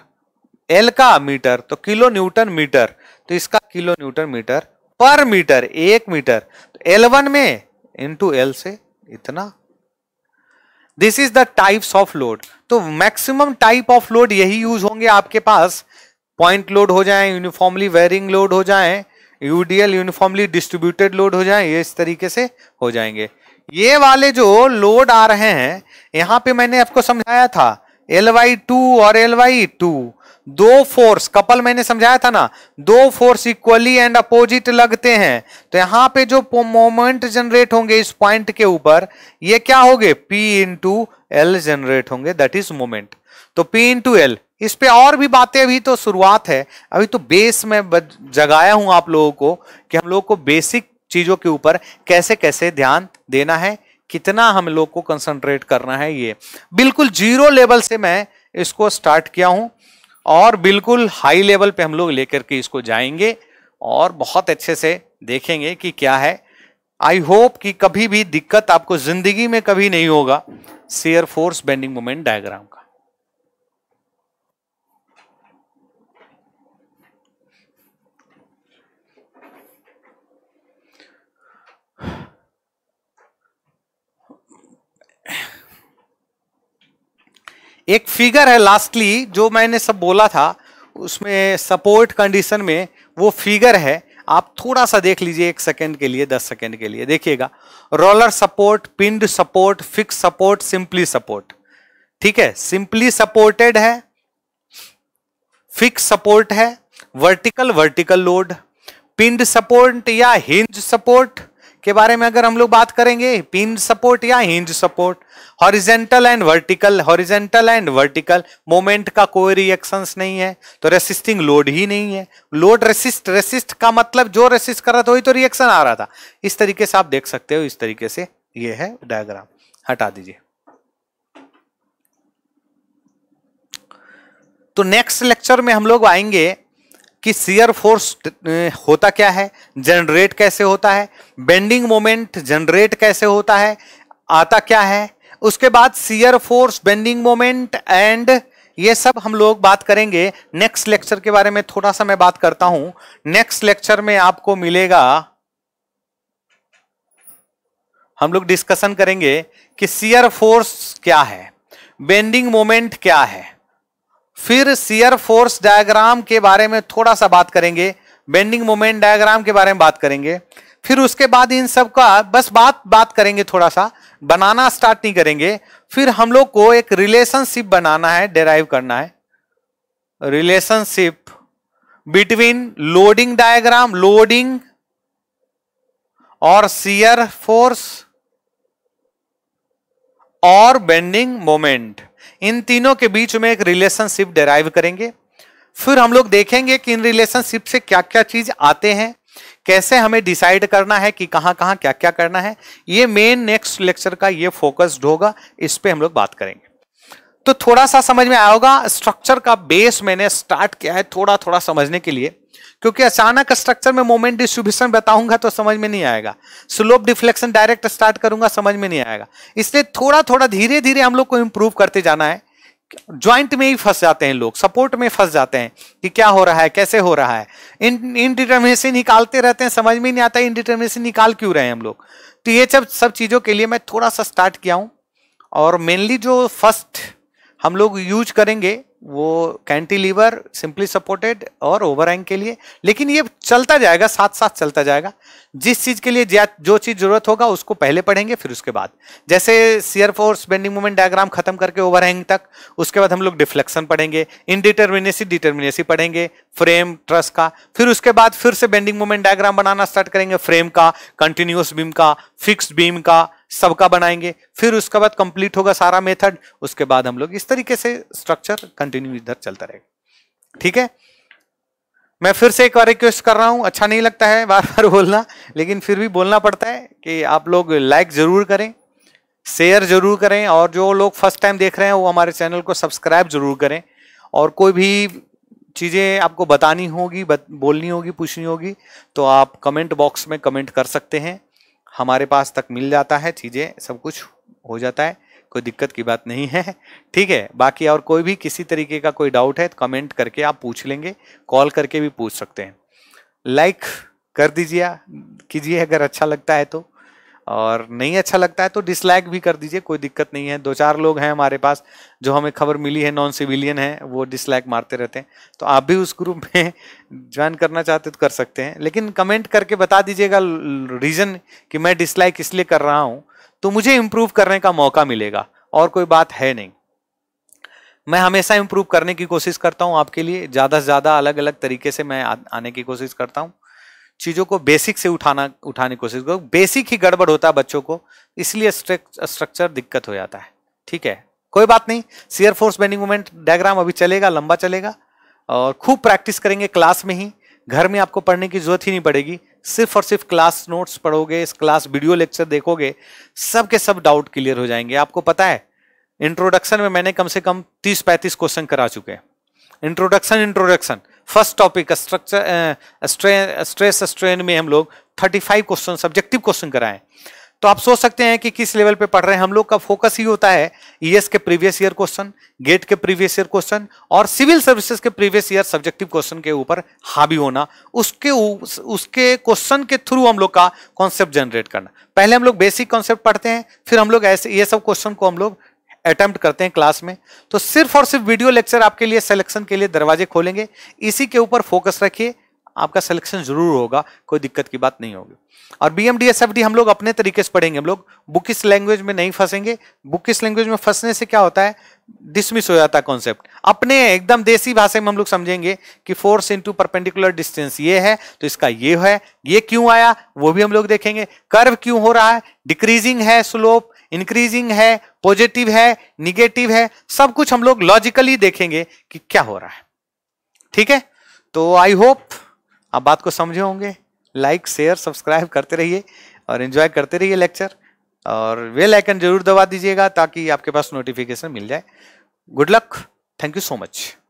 L का मीटर तो किलो न्यूटन मीटर तो इसका kilo newton metre per metre एक मीटर तो L1 में इंटू एल से इतना this is the types of load तो मैक्सिमम टाइप ऑफ लोड यही यूज होंगे आपके पास पॉइंट लोड हो जाए यूनिफॉर्मली वेरिंग लोड हो जाए यूडीएल यूनिफॉर्मली डिस्ट्रीब्यूटेड लोड हो जाए ये इस तरीके से हो जाएंगे ये वाले जो लोड आ रहे हैं यहां पे मैंने आपको समझाया था एल वाई टू और एल वाई टू दो फोर्स कपल मैंने समझाया था ना दो फोर्स इक्वली एंड अपोजिट लगते हैं तो यहां पे जो मोमेंट जनरेट होंगे इस पॉइंट के ऊपर ये क्या होंगे पी इंटू एल जनरेट होंगे दैट इज मोमेंट तो पी इंटू एल इस पे और भी बातें अभी तो शुरुआत है अभी तो बेस में जगाया हूं आप लोगों को कि हम लोग को बेसिक चीजों के ऊपर कैसे कैसे ध्यान देना है कितना हम लोग को कंसंट्रेट करना है ये बिल्कुल जीरो लेवल से मैं इसको स्टार्ट किया हूं और बिल्कुल हाई लेवल पे हम लोग लेकर के इसको जाएंगे और बहुत अच्छे से देखेंगे कि क्या है आई होप कि कभी भी दिक्कत आपको जिंदगी में कभी नहीं होगा shear force bending moment diagram का एक फिगर है लास्टली जो मैंने सब बोला था उसमें सपोर्ट कंडीशन में वो फिगर है आप थोड़ा सा देख लीजिए एक सेकेंड के लिए दस सेकेंड के लिए देखिएगा roller support pinned support fix support simply support ठीक है सिंपली सपोर्टेड है फिक्स सपोर्ट है vertical vertical load pinned support या हिंज सपोर्ट के बारे में अगर हम लोग बात करेंगे पिन सपोर्ट या hinge support horizontal and vertical horizontal and vertical moment का कोई रिएक्शन नहीं है तो रेसिस्टिंग लोड ही नहीं है लोड रेसिस्ट रेसिस्ट का मतलब जो रेसिस्ट कर रहा था वही तो रिएक्शन आ रहा था इस तरीके से आप देख सकते हो इस तरीके से ये है डायग्राम हटा दीजिए तो नेक्स्ट लेक्चर में हम लोग आएंगे कि सीयर फोर्स होता क्या है जनरेट कैसे होता है बेंडिंग मोमेंट जनरेट कैसे होता है आता क्या है उसके बाद shear force bending moment and ये सब हम लोग बात करेंगे नेक्स्ट लेक्चर के बारे में थोड़ा सा मैं बात करता हूं नेक्स्ट लेक्चर में आपको मिलेगा हम लोग डिस्कशन करेंगे कि सीयर फोर्स क्या है बेंडिंग मोमेंट क्या है फिर सीयर फोर्स डायग्राम के बारे में थोड़ा सा बात करेंगे बेंडिंग मोमेंट डायग्राम के बारे में बात करेंगे फिर उसके बाद इन सब का बस बात बात करेंगे थोड़ा सा बनाना स्टार्ट नहीं करेंगे फिर हम लोग को एक रिलेशनशिप बनाना है डेराइव करना है relationship between loading diagram loading और सीयर फोर्स और बेंडिंग मोमेंट इन तीनों के बीच में एक रिलेशनशिप डेराइव करेंगे फिर हम लोग देखेंगे कि इन रिलेशनशिप से क्या क्या चीज आते हैं कैसे हमें डिसाइड करना है कि कहाँ कहाँ क्या क्या करना है ये मेन नेक्स्ट लेक्चर का ये फोकस्ड होगा इस पर हम लोग बात करेंगे तो थोड़ा सा समझ में आया होगा स्ट्रक्चर का बेस मैंने स्टार्ट किया है थोड़ा थोड़ा समझने के लिए क्योंकि अचानक स्ट्रक्चर में मोमेंट डिस्ट्रीब्यूशन बताऊंगा तो समझ में नहीं आएगा स्लोप डिफ्लेक्शन डायरेक्ट स्टार्ट करूंगा समझ में नहीं आएगा इसलिए थोड़ा थोड़ा धीरे धीरे हम लोग को इम्प्रूव करते जाना है ज्वाइंट में ही फंस जाते हैं लोग सपोर्ट में फंस जाते हैं कि क्या हो रहा है कैसे हो रहा है इन इनडिटर्मिनेसी निकालते रहते हैं समझ में नहीं आता डिटर्मिनेशन निकाल क्यों रहे हैं हम लोग तो ये सब सब चीज़ों के लिए मैं थोड़ा सा स्टार्ट किया हूँ और मेनली जो फर्स्ट हम लोग यूज करेंगे वो कैंटिलीवर सिंपली सपोर्टेड और ओवरहैंग के लिए लेकिन ये चलता जाएगा साथ साथ चलता जाएगा जिस चीज़ के लिए जो चीज़ जरूरत होगा उसको पहले पढ़ेंगे फिर उसके बाद जैसे shear force bending movement diagram खत्म करके ओवरहैंग तक उसके बाद हम लोग डिफ्लेक्शन पढ़ेंगे इनडिटर्मिनेसी डिटर्मिनेसी पढ़ेंगे फ्रेम ट्रस का फिर उसके बाद फिर से बेंडिंग मूवमेंट डायग्राम बनाना स्टार्ट करेंगे फ्रेम का कंटिन्यूस बीम का फिक्स बीम का सबका बनाएंगे फिर उसके बाद कंप्लीट होगा सारा मेथड उसके बाद हम लोग इस तरीके से स्ट्रक्चर कंटिन्यू इधर चलता रहेगा ठीक है मैं फिर से एक बार रिक्वेस्ट कर रहा हूं अच्छा नहीं लगता है बार बार बोलना लेकिन फिर भी बोलना पड़ता है कि आप लोग लाइक जरूर करें शेयर जरूर करें और जो लोग फर्स्ट टाइम देख रहे हैं वो हमारे चैनल को सब्सक्राइब जरूर करें और कोई भी चीज़ें आपको बतानी होगी बत, बोलनी होगी पूछनी होगी तो आप कमेंट बॉक्स में कमेंट कर सकते हैं हमारे पास तक मिल जाता है चीज़ें सब कुछ हो जाता है कोई दिक्कत की बात नहीं है ठीक है बाकी और कोई भी किसी तरीके का कोई डाउट है तो कमेंट करके आप पूछ लेंगे कॉल करके भी पूछ सकते हैं लाइक कर दीजिए कीजिए अगर अच्छा लगता है तो और नहीं अच्छा लगता है तो डिसलाइक भी कर दीजिए कोई दिक्कत नहीं है दो चार लोग हैं हमारे पास जो हमें खबर मिली है नॉन सिविलियन है वो डिसलाइक मारते रहते हैं तो आप भी उस ग्रुप में ज्वाइन करना चाहते तो कर सकते हैं लेकिन कमेंट करके बता दीजिएगा रीज़न कि मैं डिसलाइक इसलिए कर रहा हूँ तो मुझे इम्प्रूव करने का मौका मिलेगा और कोई बात है नहीं मैं हमेशा इम्प्रूव करने की कोशिश करता हूँ आपके लिए ज़्यादा से ज़्यादा अलग अलग तरीके से मैं आने की कोशिश करता हूँ चीज़ों को बेसिक से उठाना उठाने की कोशिश करो बेसिक ही गड़बड़ होता है बच्चों को इसलिए स्ट्रक्चर दिक्कत हो जाता है ठीक है कोई बात नहीं shear force bending movement diagram अभी चलेगा लंबा चलेगा और खूब प्रैक्टिस करेंगे क्लास में ही घर में आपको पढ़ने की जरूरत ही नहीं पड़ेगी सिर्फ और सिर्फ क्लास नोट्स पढ़ोगे इस क्लास वीडियो लेक्चर देखोगे सब के सब डाउट क्लियर हो जाएंगे आपको पता है इंट्रोडक्शन में मैंने कम से कम तीस पैंतीस क्वेश्चन करा चुके हैं introduction introduction first topic structure stress strain में हम लोग 35 क्वेश्चन सब्जेक्टिव क्वेश्चन कराएं तो आप सोच सकते हैं कि किस लेवल पे पढ़ रहे हैं हम लोग का फोकस ही होता है ईएस के प्रीवियस ईयर क्वेश्चन गेट के प्रीवियस ईयर क्वेश्चन और सिविल सर्विसेज के प्रीवियस ईयर सब्जेक्टिव क्वेश्चन के ऊपर हावी होना उसके उस, उसके क्वेश्चन के थ्रू हम लोग का कॉन्सेप्ट जनरेट करना पहले हम लोग बेसिक कॉन्सेप्ट पढ़ते हैं फिर हम लोग ऐसे ये सब क्वेश्चन को हम लोग अटेम्प्ट करते हैं क्लास में तो सिर्फ और सिर्फ वीडियो लेक्चर आपके लिए सिलेक्शन के लिए दरवाजे खोलेंगे इसी के ऊपर फोकस रखिए आपका सिलेक्शन जरूर होगा कोई दिक्कत की बात नहीं होगी और B M D S F D हम लोग अपने तरीके से पढ़ेंगे हम लोग बुक किस लैंग्वेज में नहीं फंसेंगे बुक किस लैंग्वेज में फंसने से क्या होता है डिसमिस हो जाता है कॉन्सेप्ट अपने एकदम देसी भाषा में हम लोग समझेंगे कि फोर्स इंटू परपेंडिकुलर डिस्टेंस ये है तो इसका ये है ये क्यों आया वो भी हम लोग देखेंगे कर्व क्यों हो रहा है डिक्रीजिंग है स्लोप इंक्रीजिंग है पॉजिटिव है निगेटिव है सब कुछ हम लोग लॉजिकली देखेंगे कि क्या हो रहा है ठीक है तो आई होप आप बात को समझे होंगे लाइक शेयर सब्सक्राइब करते रहिए और इंजॉय करते रहिए लेक्चर और वेल आइकन जरूर दबा दीजिएगा ताकि आपके पास नोटिफिकेशन मिल जाए good luck thank you so much